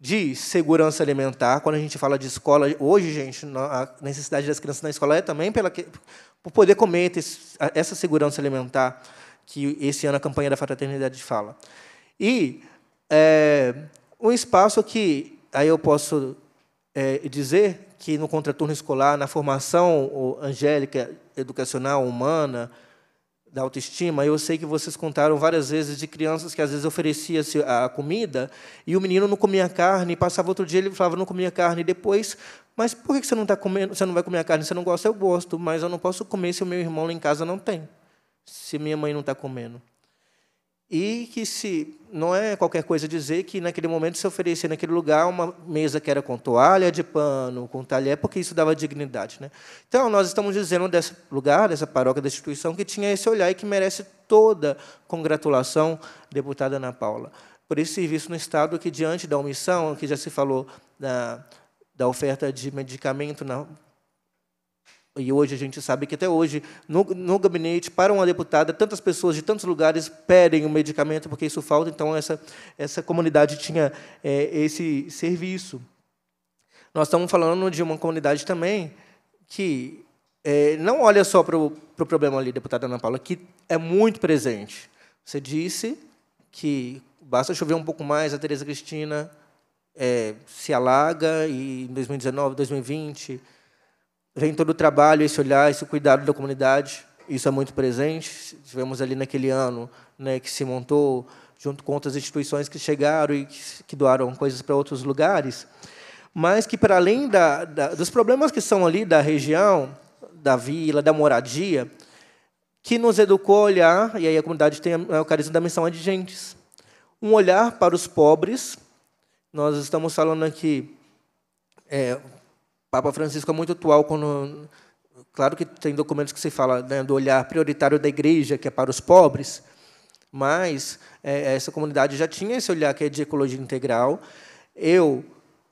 de segurança alimentar, quando a gente fala de escola, hoje, gente, a necessidade das crianças na escola é também pela que, por poder comer essa segurança alimentar que esse ano a campanha da fraternidade fala. E é, um espaço que aí eu posso é, dizer que no contraturno escolar, na formação angélica, educacional, humana, da autoestima, eu sei que vocês contaram várias vezes de crianças que às vezes oferecia-se a comida e o menino não comia carne, passava outro dia ele falava não comia carne, e depois, mas por que você não está comendo, você não vai comer a carne, você não gosta, eu gosto, mas eu não posso comer se o meu irmão lá em casa não tem, se minha mãe não está comendo e que se não é qualquer coisa dizer que naquele momento se oferecia naquele lugar uma mesa que era com toalha de pano, com talher, porque isso dava dignidade, né? Então nós estamos dizendo desse lugar, dessa paróquia, da instituição que tinha esse olhar e que merece toda congratulação, deputada Ana Paula, por esse serviço no Estado que diante da omissão, que já se falou da da oferta de medicamento na e hoje a gente sabe que até hoje, no, no, gabinete, para uma deputada, tantas pessoas de tantos lugares pedem o um medicamento porque isso falta, então essa, essa comunidade tinha é, esse serviço. Nós estamos falando de uma comunidade também que é, não olha só para o pro problema ali, deputada Ana Paula, que é muito presente. Você disse que basta chover um pouco mais, a Tereza Cristina é, se alaga, e em 2019, 2020 vem todo o trabalho, esse olhar, esse cuidado da comunidade. Isso é muito presente. Tivemos ali naquele ano né, que se montou, junto com outras instituições que chegaram e que doaram coisas para outros lugares, mas que, para além da, da, dos problemas que são ali da região, da vila, da moradia, que nos educou a olhar, e aí a comunidade tem o carisma da missão adigentes, é um olhar para os pobres. Nós estamos falando aqui é, Papa Francisco é muito atual quando claro que tem documentos que se fala né, do olhar prioritário da igreja, que é para os pobres, mas é, essa comunidade já tinha esse olhar que é de ecologia integral. Eu,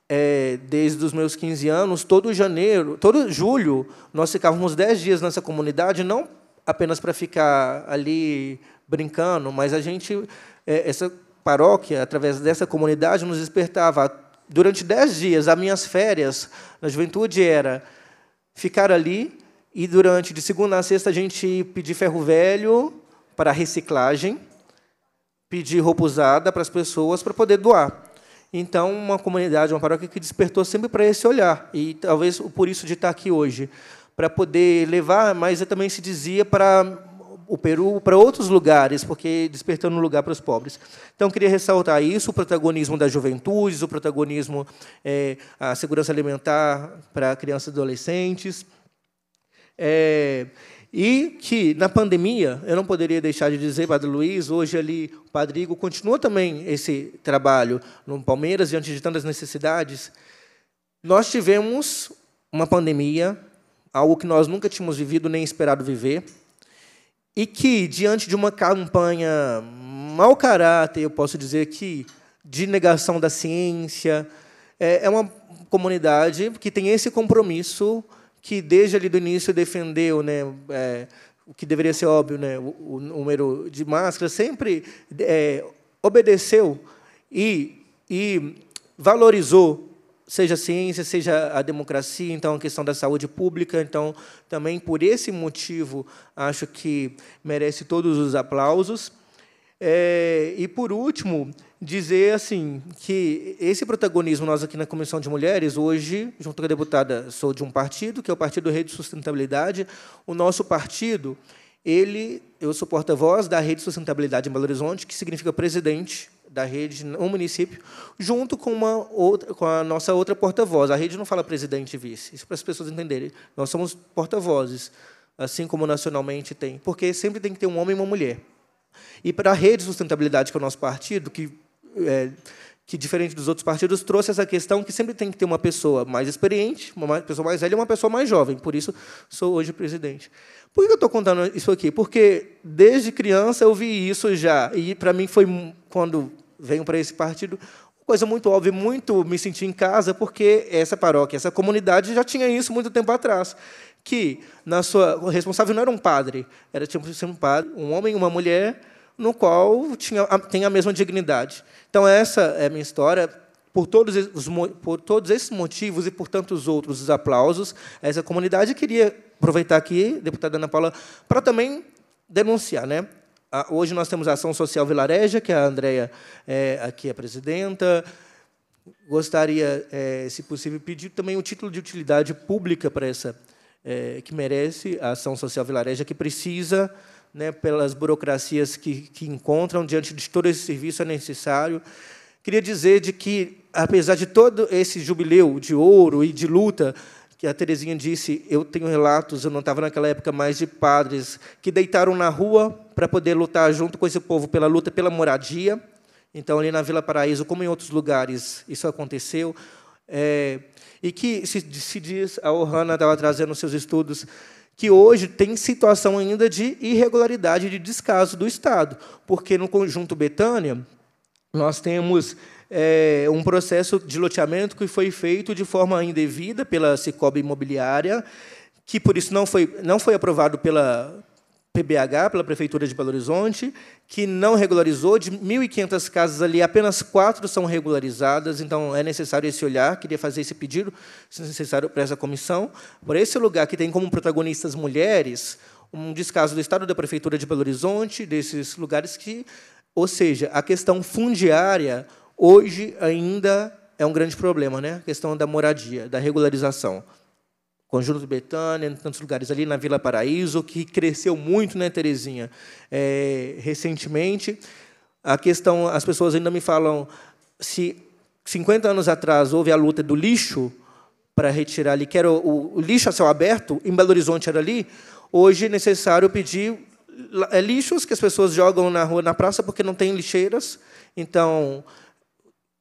é, desde os meus 15 anos, todo janeiro, todo julho, nós ficávamos 10 dias nessa comunidade, não apenas para ficar ali brincando, mas a gente, é, essa paróquia, através dessa comunidade, nos despertava durante dez dias, as minhas férias na juventude era ficar ali e durante de segunda a sexta a gente pedir ferro velho para reciclagem, pedir roupa usada para as pessoas para poder doar. Então, uma comunidade, uma paróquia que despertou sempre para esse olhar e talvez por isso de estar aqui hoje, para poder levar, mas eu também se dizia para o Peru para outros lugares, porque despertando um lugar para os pobres. Então, queria ressaltar isso, o protagonismo das juventudes, o protagonismo é, a segurança alimentar para crianças e adolescentes. É, e que, na pandemia, eu não poderia deixar de dizer, Padre Luiz, hoje ali o Padre Igor continua também esse trabalho no Palmeiras, diante de tantas necessidades. Nós tivemos uma pandemia, algo que nós nunca tínhamos vivido nem esperado viver, e que, diante de uma campanha mau caráter, eu posso dizer que, de negação da ciência, é, é uma comunidade que tem esse compromisso que, desde ali do início, defendeu né, é, o que deveria ser óbvio, né, o, o número de máscaras, sempre é, obedeceu e, e valorizou seja a ciência, seja a democracia, então a questão da saúde pública, então também por esse motivo acho que merece todos os aplausos. É, e por último, dizer assim que esse protagonismo nós aqui na Comissão de Mulheres hoje, junto com a deputada, sou de um partido que é o Partido Rede Sustentabilidade. O nosso partido, ele, eu sou porta-voz da Rede Sustentabilidade em Belo Horizonte, que significa presidente da rede no município, junto com, uma outra, com a nossa outra porta-voz. A rede não fala presidente e vice, isso é para as pessoas entenderem. Nós somos porta-vozes, assim como nacionalmente tem, porque sempre tem que ter um homem e uma mulher. E para a rede de sustentabilidade, que é o nosso partido, que, é, que diferente dos outros partidos, trouxe essa questão que sempre tem que ter uma pessoa mais experiente, uma pessoa mais velha e uma pessoa mais jovem. Por isso, sou hoje presidente. Por que eu estou contando isso aqui? Porque desde criança eu vi isso já. E para mim foi quando venho para esse partido. Coisa muito óbvia, muito me senti em casa, porque essa paróquia, essa comunidade já tinha isso muito tempo atrás. Que na sua, o responsável não era um padre, era tinha que ser um padre, um homem e uma mulher, no qual tinha, tem a mesma dignidade. Então, essa é a minha história. Por todos, os, por todos esses motivos e por tantos outros os aplausos, essa comunidade queria aproveitar aqui, deputada Ana Paula, para também denunciar. Né? Ah, hoje nós temos a Ação Social Vilareja, que a Andrea é, aqui é presidenta. Gostaria, é, se possível, pedir também o um título de utilidade pública para essa é, que merece a Ação Social Vilareja, que precisa, né, pelas burocracias que, que encontram diante de todo esse serviço é necessário. Queria dizer de que, apesar de todo esse jubileu de ouro e de luta que a Terezinha disse, eu tenho relatos, eu não estava naquela época mais de padres que deitaram na rua para poder lutar junto com esse povo pela luta pela moradia. Então ali na Vila Paraíso, como em outros lugares, isso aconteceu. É, e que se, se diz, a Ohana estava trazendo seus estudos, que hoje tem situação ainda de irregularidade, de descaso do Estado, porque no conjunto Betânia nós temos é, um processo de loteamento que foi feito de forma indevida pela Cicobi Imobiliária, que por isso não foi, não foi aprovado pela PBH, pela Prefeitura de Belo Horizonte, que não regularizou. De 1.500 casas ali, apenas quatro são regularizadas, então é necessário esse olhar. Queria fazer esse pedido, se necessário, para essa comissão. Por esse lugar que tem como protagonistas mulheres, um descaso do Estado da Prefeitura de Belo Horizonte, desses lugares que. Ou seja, a questão fundiária Hoje ainda é um grande problema, né? A questão da moradia, da regularização. Conjunto Betânia, em tantos lugares ali na Vila Paraíso, que cresceu muito, né, Terezinha, é, recentemente. A questão, as pessoas ainda me falam se 50 anos atrás houve a luta do lixo para retirar ali, que era o, o lixo a céu aberto, em Belo Horizonte era ali, hoje é necessário pedir é, lixos que as pessoas jogam na rua, na praça, porque não tem lixeiras. Então,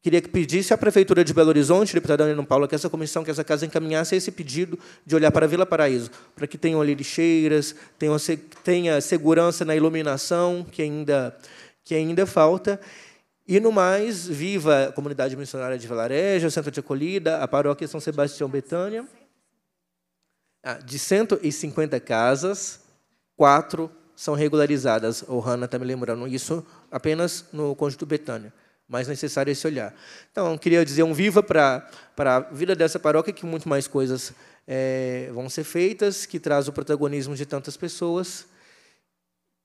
Queria que pedisse à Prefeitura de Belo Horizonte, deputada Ana Paula, que essa comissão, que essa casa encaminhasse esse pedido de olhar para a Vila Paraíso, para que tenham ali lixeiras, tenham, tenha segurança na iluminação, que ainda, que ainda falta. E, no mais, viva a comunidade missionária de Velareja, o centro de acolhida, a paróquia São Sebastião Betânia. Ah, de 150 casas, quatro são regularizadas. O Hanna está me lembrando isso apenas no conjunto Betânia mais necessário esse olhar. Então, queria dizer um viva para a vida dessa paróquia, que muito mais coisas é, vão ser feitas, que traz o protagonismo de tantas pessoas,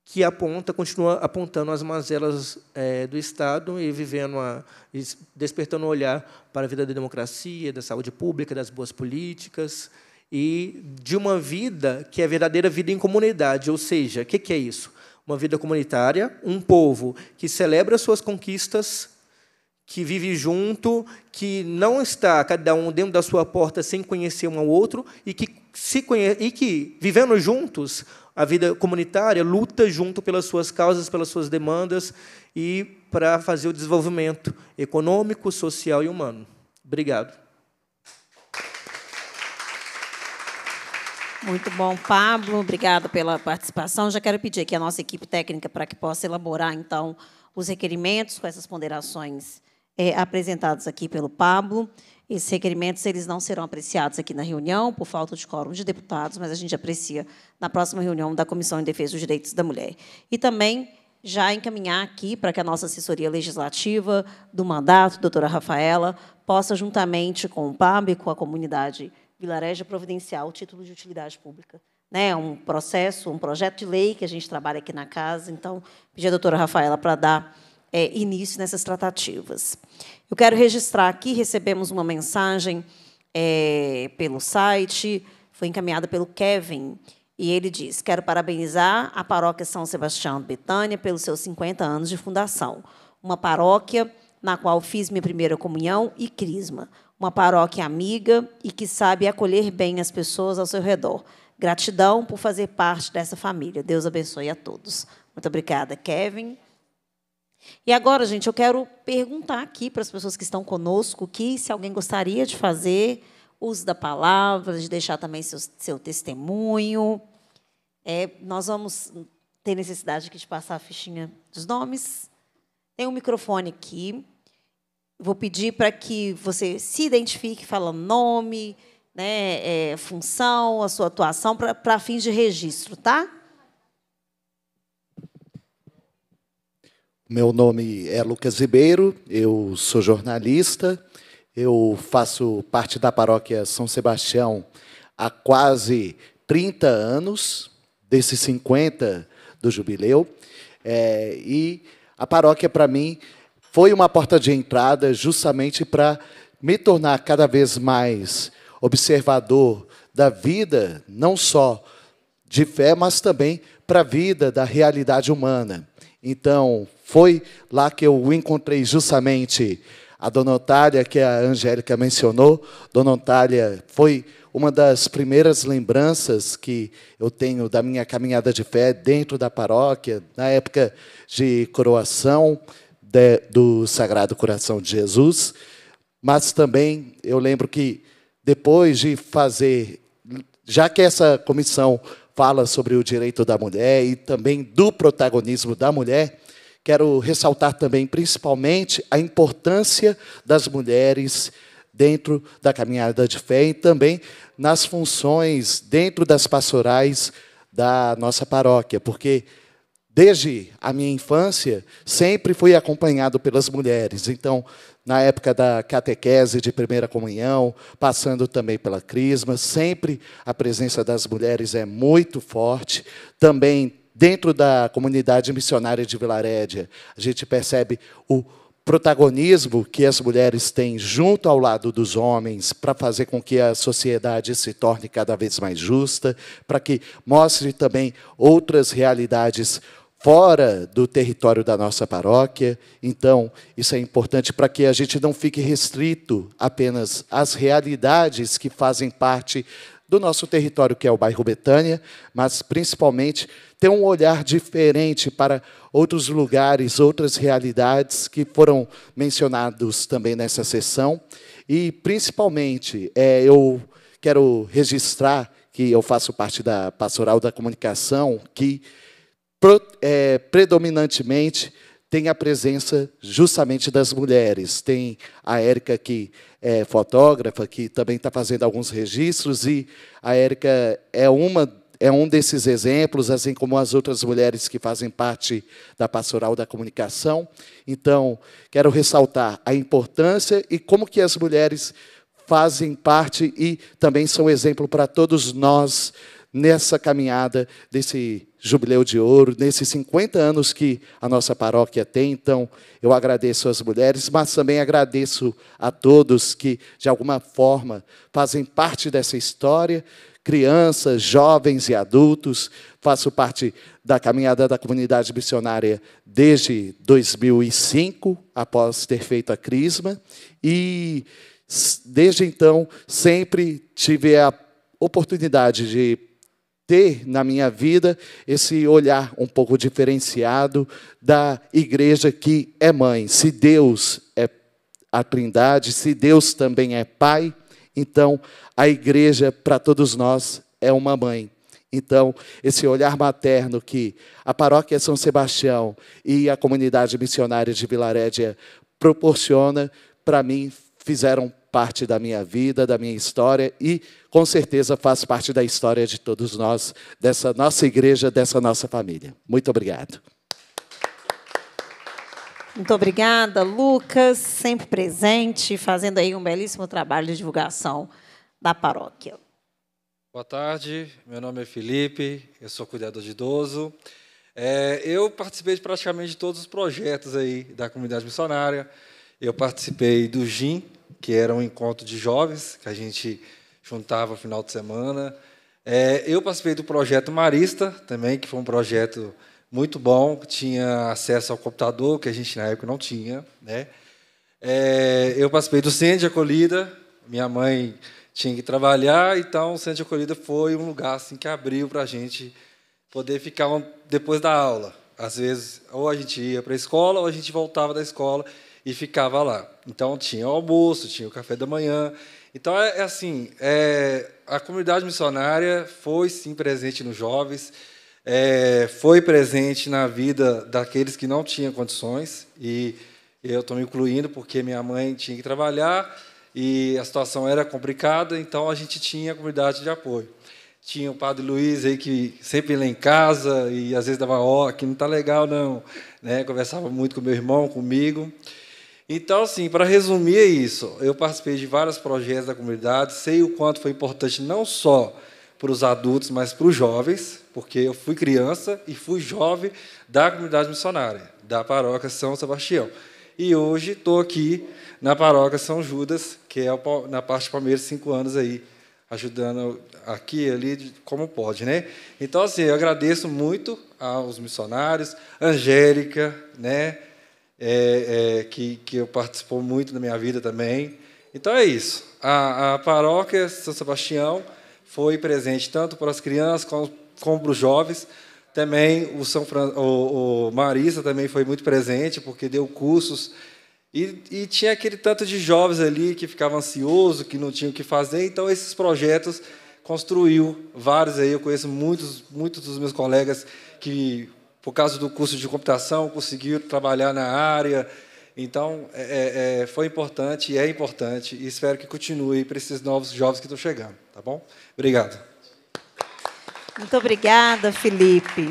que aponta, continua apontando as mazelas é, do Estado e vivendo a, despertando o olhar para a vida da democracia, da saúde pública, das boas políticas e de uma vida que é a verdadeira vida em comunidade, ou seja, o que, que é isso? Uma vida comunitária, um povo que celebra suas conquistas que vive junto, que não está cada um dentro da sua porta sem conhecer um ao outro e que se conhe... e que vivendo juntos a vida comunitária luta junto pelas suas causas, pelas suas demandas e para fazer o desenvolvimento econômico, social e humano. Obrigado. Muito bom, Pablo. Obrigada pela participação. Já quero pedir aqui a nossa equipe técnica para que possa elaborar então os requerimentos com essas ponderações é, apresentados aqui pelo Pablo. Esses requerimentos eles não serão apreciados aqui na reunião por falta de quórum de deputados, mas a gente aprecia na próxima reunião da Comissão em Defesa dos Direitos da Mulher. E também já encaminhar aqui para que a nossa assessoria legislativa do mandato, doutora Rafaela, possa, juntamente com o PAB e com a comunidade vilareja, providenciar o título de utilidade pública. Né, é um processo, um projeto de lei que a gente trabalha aqui na casa. Então, pedir à doutora Rafaela para dar é, início nessas tratativas. Eu quero registrar aqui, recebemos uma mensagem é, pelo site, foi encaminhada pelo Kevin, e ele diz: Quero parabenizar a paróquia São Sebastião de Betânia pelos seus 50 anos de fundação. Uma paróquia na qual fiz minha primeira comunhão e crisma. Uma paróquia amiga e que sabe acolher bem as pessoas ao seu redor. Gratidão por fazer parte dessa família. Deus abençoe a todos. Muito obrigada, Kevin. E agora, gente, eu quero perguntar aqui para as pessoas que estão conosco que se alguém gostaria de fazer uso da palavra, de deixar também seu, seu testemunho. É, nós vamos ter necessidade aqui de passar a fichinha dos nomes. Tem um microfone aqui. Vou pedir para que você se identifique falando nome, né, é, função, a sua atuação, para fins de registro, tá? Meu nome é Lucas Ribeiro, eu sou jornalista, eu faço parte da paróquia São Sebastião há quase 30 anos, desses 50 do jubileu, é, e a paróquia, para mim, foi uma porta de entrada justamente para me tornar cada vez mais observador da vida, não só de fé, mas também para a vida da realidade humana. Então, foi lá que eu encontrei justamente a dona Otália, que a Angélica mencionou. Dona Otália foi uma das primeiras lembranças que eu tenho da minha caminhada de fé dentro da paróquia, na época de coroação de, do Sagrado Coração de Jesus. Mas também eu lembro que depois de fazer, já que essa comissão fala sobre o direito da mulher e também do protagonismo da mulher, quero ressaltar também, principalmente, a importância das mulheres dentro da caminhada de fé e também nas funções dentro das pastorais da nossa paróquia, porque desde a minha infância sempre fui acompanhado pelas mulheres. Então, na época da catequese de primeira comunhão, passando também pela crisma, sempre a presença das mulheres é muito forte. Também dentro da comunidade missionária de Vilarédia, a gente percebe o protagonismo que as mulheres têm junto ao lado dos homens para fazer com que a sociedade se torne cada vez mais justa, para que mostre também outras realidades fora do território da nossa paróquia. Então, isso é importante para que a gente não fique restrito apenas às realidades que fazem parte do nosso território, que é o bairro Betânia, mas principalmente ter um olhar diferente para outros lugares, outras realidades que foram mencionados também nessa sessão. E, principalmente, é, eu quero registrar que eu faço parte da Pastoral da Comunicação, que é, predominantemente tem a presença justamente das mulheres. Tem a Érica, que é fotógrafa, que também está fazendo alguns registros, e a Érica é, uma, é um desses exemplos, assim como as outras mulheres que fazem parte da Pastoral da Comunicação. Então, quero ressaltar a importância e como que as mulheres fazem parte e também são exemplo para todos nós, nessa caminhada desse jubileu de ouro, nesses 50 anos que a nossa paróquia tem. Então, eu agradeço às mulheres, mas também agradeço a todos que, de alguma forma, fazem parte dessa história, crianças, jovens e adultos. Faço parte da caminhada da comunidade missionária desde 2005, após ter feito a Crisma, e desde então sempre tive a oportunidade de ter na minha vida esse olhar um pouco diferenciado da igreja que é mãe. Se Deus é a Trindade, se Deus também é Pai, então a igreja para todos nós é uma mãe. Então, esse olhar materno que a paróquia São Sebastião e a comunidade missionária de Vilarédia proporciona, para mim, fizeram parte da minha vida, da minha história e com certeza faz parte da história de todos nós, dessa nossa igreja, dessa nossa família. Muito obrigado. Muito obrigada, Lucas, sempre presente, fazendo aí um belíssimo trabalho de divulgação da paróquia. Boa tarde, meu nome é Felipe, eu sou cuidador de idoso. É, eu participei de praticamente todos os projetos aí da comunidade missionária. Eu participei do GIM, que era um encontro de jovens, que a gente juntava no final de semana. É, eu participei do projeto Marista também, que foi um projeto muito bom, que tinha acesso ao computador, que a gente na época não tinha. Né? É, eu participei do Centro de Acolhida, minha mãe tinha que trabalhar, então o Centro de Acolhida foi um lugar assim, que abriu para a gente poder ficar um, depois da aula. Às vezes, ou a gente ia para a escola, ou a gente voltava da escola e ficava lá. Então tinha o almoço, tinha o café da manhã. Então é, é assim, é, a comunidade missionária foi sim presente nos jovens, é, foi presente na vida daqueles que não tinham condições e eu estou me incluindo porque minha mãe tinha que trabalhar e a situação era complicada, então a gente tinha a comunidade de apoio. Tinha o padre Luiz aí que sempre lá em casa e às vezes dava ó, oh, aqui não está legal não, né? Conversava muito com meu irmão, comigo. Então, assim, para resumir é isso, eu participei de vários projetos da comunidade, sei o quanto foi importante não só para os adultos, mas para os jovens, porque eu fui criança e fui jovem da comunidade missionária, da paróquia São Sebastião. E hoje estou aqui na paróquia São Judas, que é na parte Palmeiras, cinco anos aí, ajudando aqui e ali como pode, né? Então, assim, eu agradeço muito aos missionários, Angélica, né? é, é, que, que participou muito da minha vida também. Então é isso. A, a paróquia São Sebastião foi presente tanto para as crianças como, como para os jovens. Também o, São Fran... o, o Marisa também foi muito presente, porque deu cursos. E, e, tinha aquele tanto de jovens ali que ficava ansioso, que não tinha o que fazer. Então esses projetos construiu vários aí. Eu conheço muitos, muitos dos meus colegas que por causa do curso de computação, conseguiram trabalhar na área. Então, é, é, é, foi importante e é importante, e espero que continue para esses novos jovens que estão chegando, tá bom? Obrigado. Muito obrigada, Felipe.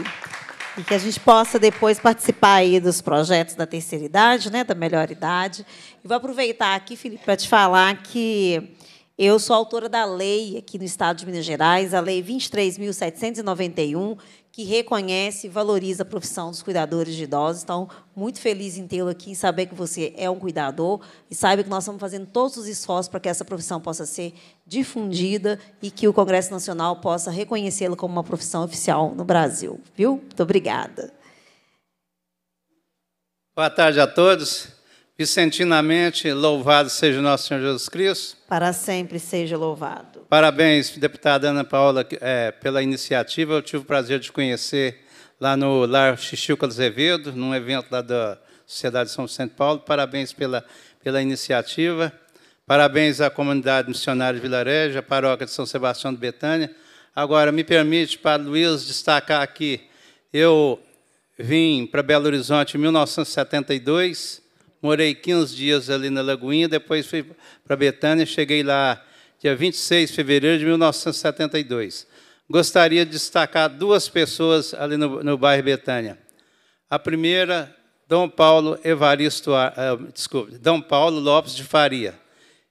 E que a gente possa depois participar aí dos projetos da terceira idade, né, da melhor idade. E vou aproveitar aqui, Felipe, para te falar que eu sou autora da lei aqui no Estado de Minas Gerais, a Lei 23.791, que reconhece e valoriza a profissão dos cuidadores de idosos. Então, muito feliz em tê-lo aqui, em saber que você é um cuidador e saiba que nós estamos fazendo todos os esforços para que essa profissão possa ser difundida e que o Congresso Nacional possa reconhecê-la como uma profissão oficial no Brasil. Viu? Muito obrigada. Boa tarde a todos. Vicentinamente, louvado seja nosso Senhor Jesus Cristo. Para sempre seja louvado. Parabéns, deputada Ana Paula, é, pela iniciativa. Eu tive o prazer de conhecer lá no Lar Xixico Azevedo, num evento lá da Sociedade de São Vicente Paulo. Parabéns pela, pela iniciativa. Parabéns à comunidade missionária de Vilarejo, à paróquia de São Sebastião de Betânia. Agora, me permite, Padre Luiz, destacar aqui. Eu vim para Belo Horizonte em 1972, morei 15 dias ali na Lagoinha, depois fui para Betânia, cheguei lá dia 26 de fevereiro de 1972. Gostaria de destacar duas pessoas ali no, no bairro Betânia. A primeira, Dom Paulo Evaristo, uh, desculpe, Dom Paulo Lopes de Faria.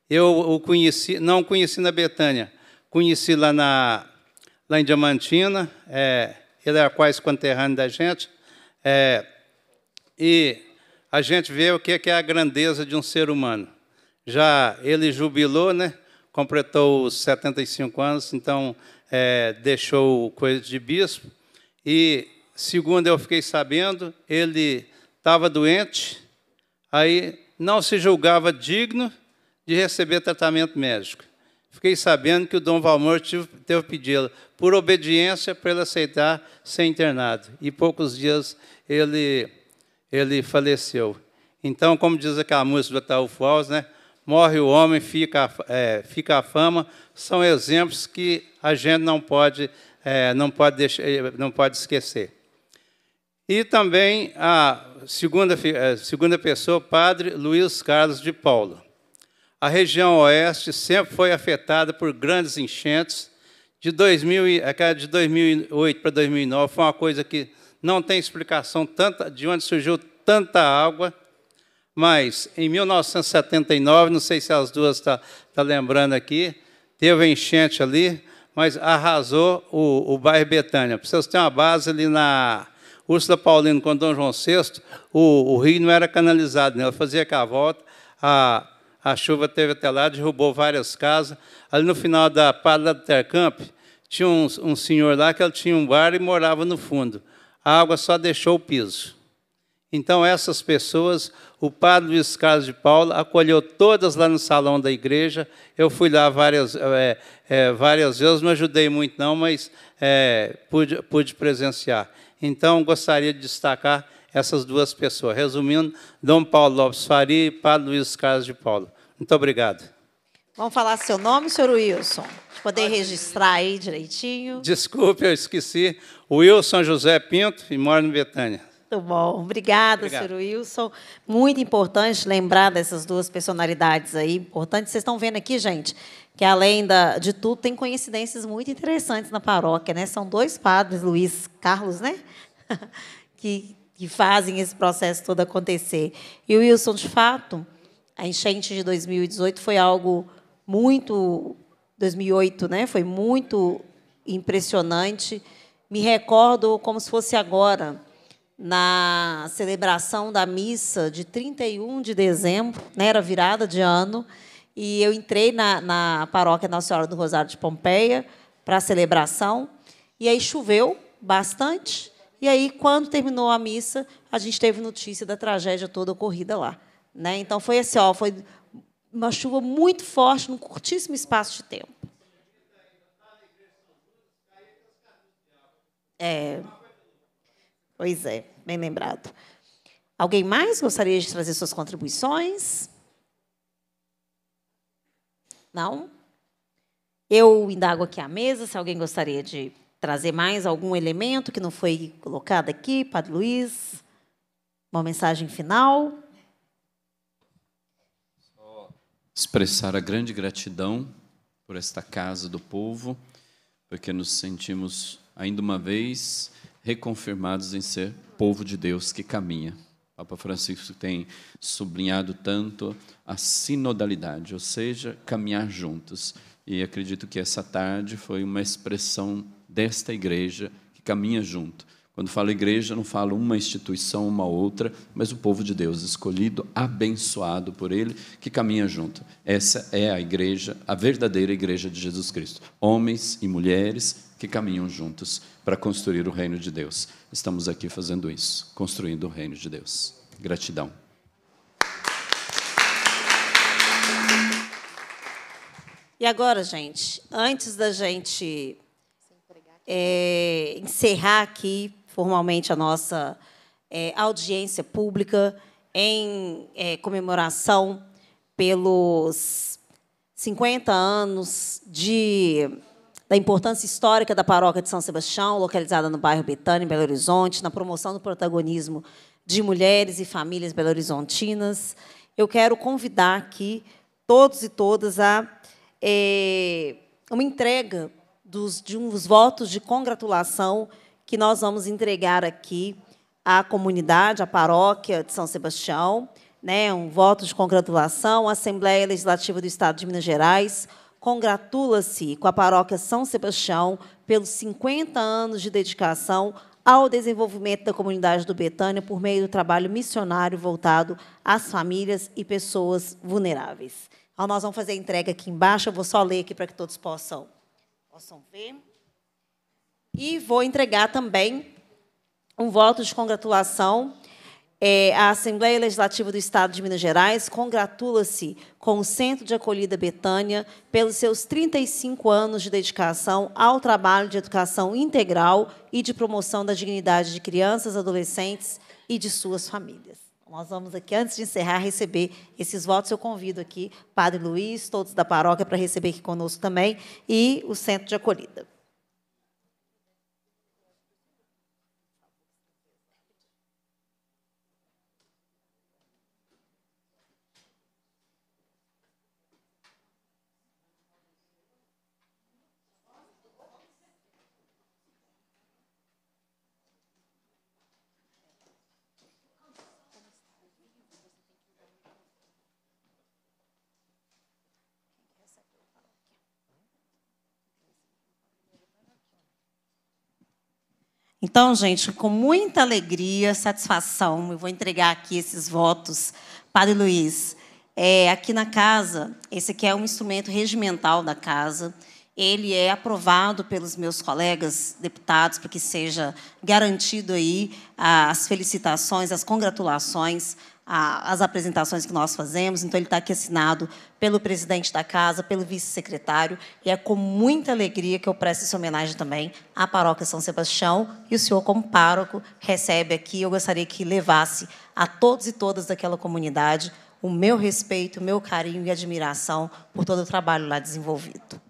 Eu o conheci, não conheci na Betânia, conheci lá na lá em Diamantina. Eh, é, ele era quase conterrâneo da gente. É, e a gente vê o é que é a grandeza de um ser humano. Já ele jubilou, né? completou 75 anos, então é, deixou coisa de bispo. E, segundo eu fiquei sabendo, ele estava doente, aí não se julgava digno de receber tratamento médico. Fiquei sabendo que o Dom Valmor teve, teve pedi-lo por obediência para ele aceitar ser internado. E poucos dias ele, ele faleceu. Então, como diz aquela música do Ataúfo Alves, né? morre o homem, fica, é, fica a fama, são exemplos que a gente não pode, é, não pode, deixar, é, não pode esquecer. E também a segunda, a é, segunda pessoa, padre Luiz Carlos de Paula. A região oeste sempre foi afetada por grandes enchentes. De 2000, aquela de 2008 para 2009 foi uma coisa que não tem explicação tanta de onde surgiu tanta água mas em 1979, não sei se as duas estão tá, tá lembrando aqui, teve enchente ali, mas arrasou o, o bairro Betânia. Para vocês terem uma base ali na Úrsula Paulino com Dom João VI, o, o rio não era canalizado, né? ela fazia com a volta, a, a chuva teve até lá, derrubou várias casas. Ali no final da Padre do Tercamp, tinha um, um senhor lá que ele tinha um bar e morava no fundo. A água só deixou o piso. Então, essas pessoas, o padre Luiz Carlos de Paula acolheu todas lá no salão da igreja. Eu fui lá várias, é, é, várias vezes, não ajudei muito, não, mas é, pude, pude presenciar. Então, gostaria de destacar essas duas pessoas. Resumindo, Dom Paulo Lopes Faria e Padre Luiz Carlos de Paula. Muito obrigado. Vamos falar seu nome, senhor Wilson, poder registrar aí direitinho. Desculpe, eu esqueci. Wilson José Pinto e moro em Betânia. Muito bom. Obrigada, Sr. Wilson. Muito importante lembrar dessas duas personalidades aí. Importante, vocês estão vendo aqui, gente, que além da, de tudo, tem coincidências muito interessantes na paróquia, né? São dois padres, Luiz Carlos, né? [laughs] que, que fazem esse processo todo acontecer. E o Wilson, de fato, a enchente de 2018 foi algo muito. 2008, né? Foi muito impressionante. Me recordo como se fosse agora na celebração da missa de 31 de dezembro, né, era virada de ano, e eu entrei na, na paróquia Nossa Senhora do Rosário de Pompeia para a celebração, e aí choveu bastante, e aí, quando terminou a missa, a gente teve notícia da tragédia toda ocorrida lá. Né? Então, foi assim, ó, foi uma chuva muito forte, num curtíssimo espaço de tempo. É, Pois é, bem lembrado. Alguém mais gostaria de trazer suas contribuições? Não? Eu indago aqui a mesa se alguém gostaria de trazer mais algum elemento que não foi colocado aqui. Padre Luiz, uma mensagem final. Só expressar a grande gratidão por esta casa do povo, porque nos sentimos ainda uma vez reconfirmados em ser povo de Deus que caminha. Papa Francisco tem sublinhado tanto a sinodalidade, ou seja, caminhar juntos. E acredito que essa tarde foi uma expressão desta igreja que caminha junto. Quando falo igreja, não falo uma instituição, uma outra, mas o povo de Deus, escolhido, abençoado por Ele, que caminha junto. Essa é a igreja, a verdadeira igreja de Jesus Cristo. Homens e mulheres que caminham juntos para construir o reino de Deus. Estamos aqui fazendo isso, construindo o reino de Deus. Gratidão. E agora, gente, antes da gente é, encerrar aqui formalmente a nossa é, audiência pública em é, comemoração pelos 50 anos de da importância histórica da paróquia de São Sebastião, localizada no bairro Betânia, em Belo Horizonte, na promoção do protagonismo de mulheres e famílias belo-horizontinas. Eu quero convidar aqui todos e todas a é, uma entrega dos, de uns votos de congratulação que nós vamos entregar aqui à comunidade, à paróquia de São Sebastião, né, um voto de congratulação à Assembleia Legislativa do Estado de Minas Gerais, congratula-se com a paróquia São Sebastião pelos 50 anos de dedicação ao desenvolvimento da comunidade do Betânia por meio do trabalho missionário voltado às famílias e pessoas vulneráveis. Então, nós vamos fazer a entrega aqui embaixo, eu vou só ler aqui para que todos possam, possam ver. E vou entregar também um voto de congratulação é, a Assembleia Legislativa do Estado de Minas Gerais congratula-se com o Centro de Acolhida Betânia pelos seus 35 anos de dedicação ao trabalho de educação integral e de promoção da dignidade de crianças, adolescentes e de suas famílias. Nós vamos aqui, antes de encerrar, receber esses votos. Eu convido aqui Padre Luiz, todos da paróquia, para receber aqui conosco também, e o Centro de Acolhida. Então, gente, com muita alegria, satisfação, eu vou entregar aqui esses votos. o Luiz, é, aqui na casa, esse aqui é um instrumento regimental da casa. Ele é aprovado pelos meus colegas deputados para que seja garantido aí as felicitações, as congratulações a, as apresentações que nós fazemos. Então, ele está aqui assinado pelo presidente da casa, pelo vice-secretário, e é com muita alegria que eu presto essa homenagem também à paróquia São Sebastião, e o senhor, como pároco, recebe aqui. Eu gostaria que levasse a todos e todas daquela comunidade o meu respeito, o meu carinho e admiração por todo o trabalho lá desenvolvido.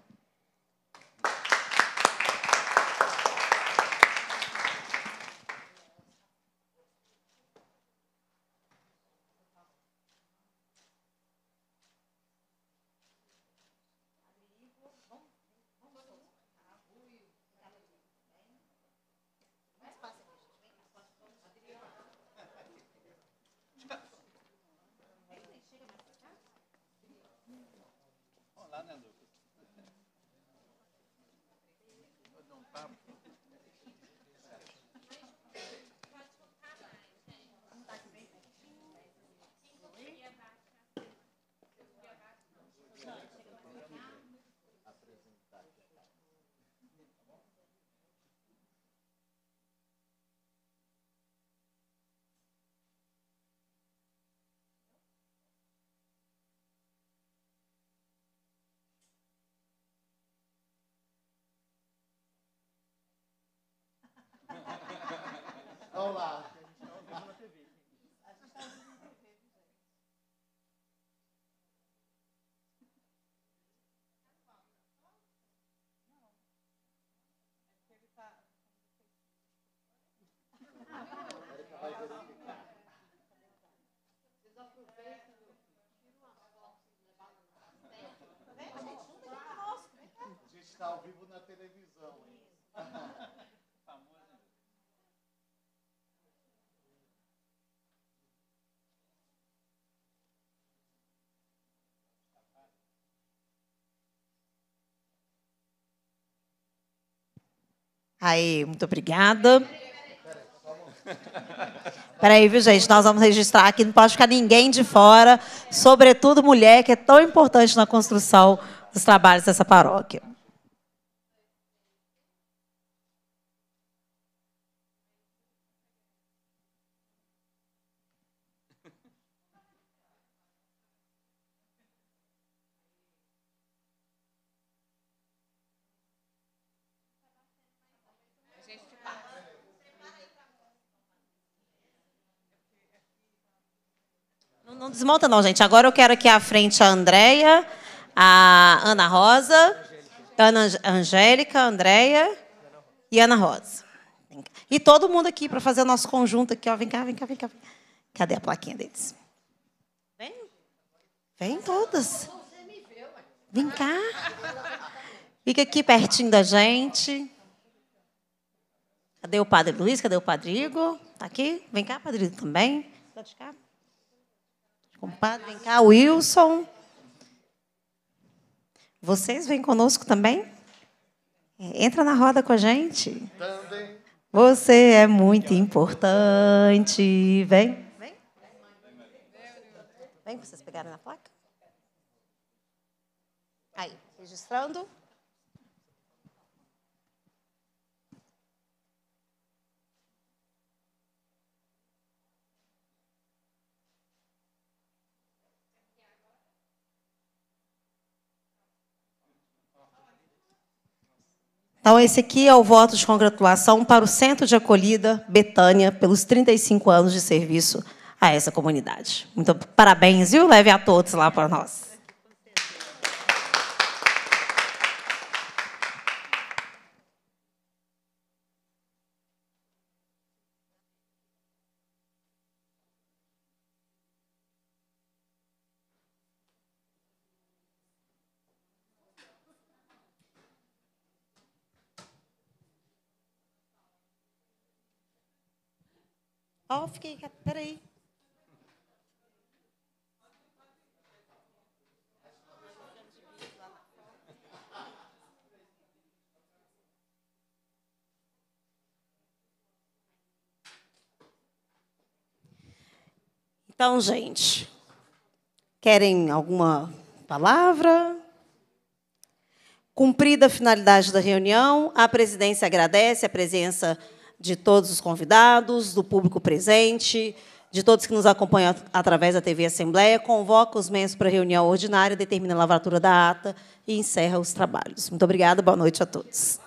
Olá. A gente está vivo na TV. A gente está ouvindo na TV, A gente está ao vivo na televisão. Isso. [laughs] Aí, muito obrigada. Peraí, viu, gente? Nós vamos registrar aqui, não pode ficar ninguém de fora, sobretudo mulher, que é tão importante na construção dos trabalhos dessa paróquia. desmonta não, gente. Agora eu quero aqui à frente a Andréia, a Ana Rosa, Ana Angélica, Andréia e Ana Rosa. E todo mundo aqui para fazer o nosso conjunto aqui. Ó. Vem cá, vem cá, vem cá. Cadê a plaquinha deles? Vem. Vem todas. Vem cá. Fica aqui pertinho da gente. Cadê o Padre Luiz? Cadê o Padre Igor? Tá aqui? Vem cá, Padre também. Está de cá. Compadre, vem cá, Wilson. Vocês vêm conosco também? É, entra na roda com a gente. Também. Você é muito importante. Vem. Vem. Vem vocês pegarem na placa. Aí, registrando. Então, esse aqui é o voto de congratulação para o Centro de Acolhida Betânia pelos 35 anos de serviço a essa comunidade. Muito parabéns, viu? Leve a todos lá para nós. eu fiquei, peraí. Então, gente, querem alguma palavra? Cumprida a finalidade da reunião, a presidência agradece a presença de todos os convidados, do público presente, de todos que nos acompanham através da TV Assembleia, convoca os membros para reunião ordinária, determina a lavratura da ata e encerra os trabalhos. Muito obrigada, boa noite a todos.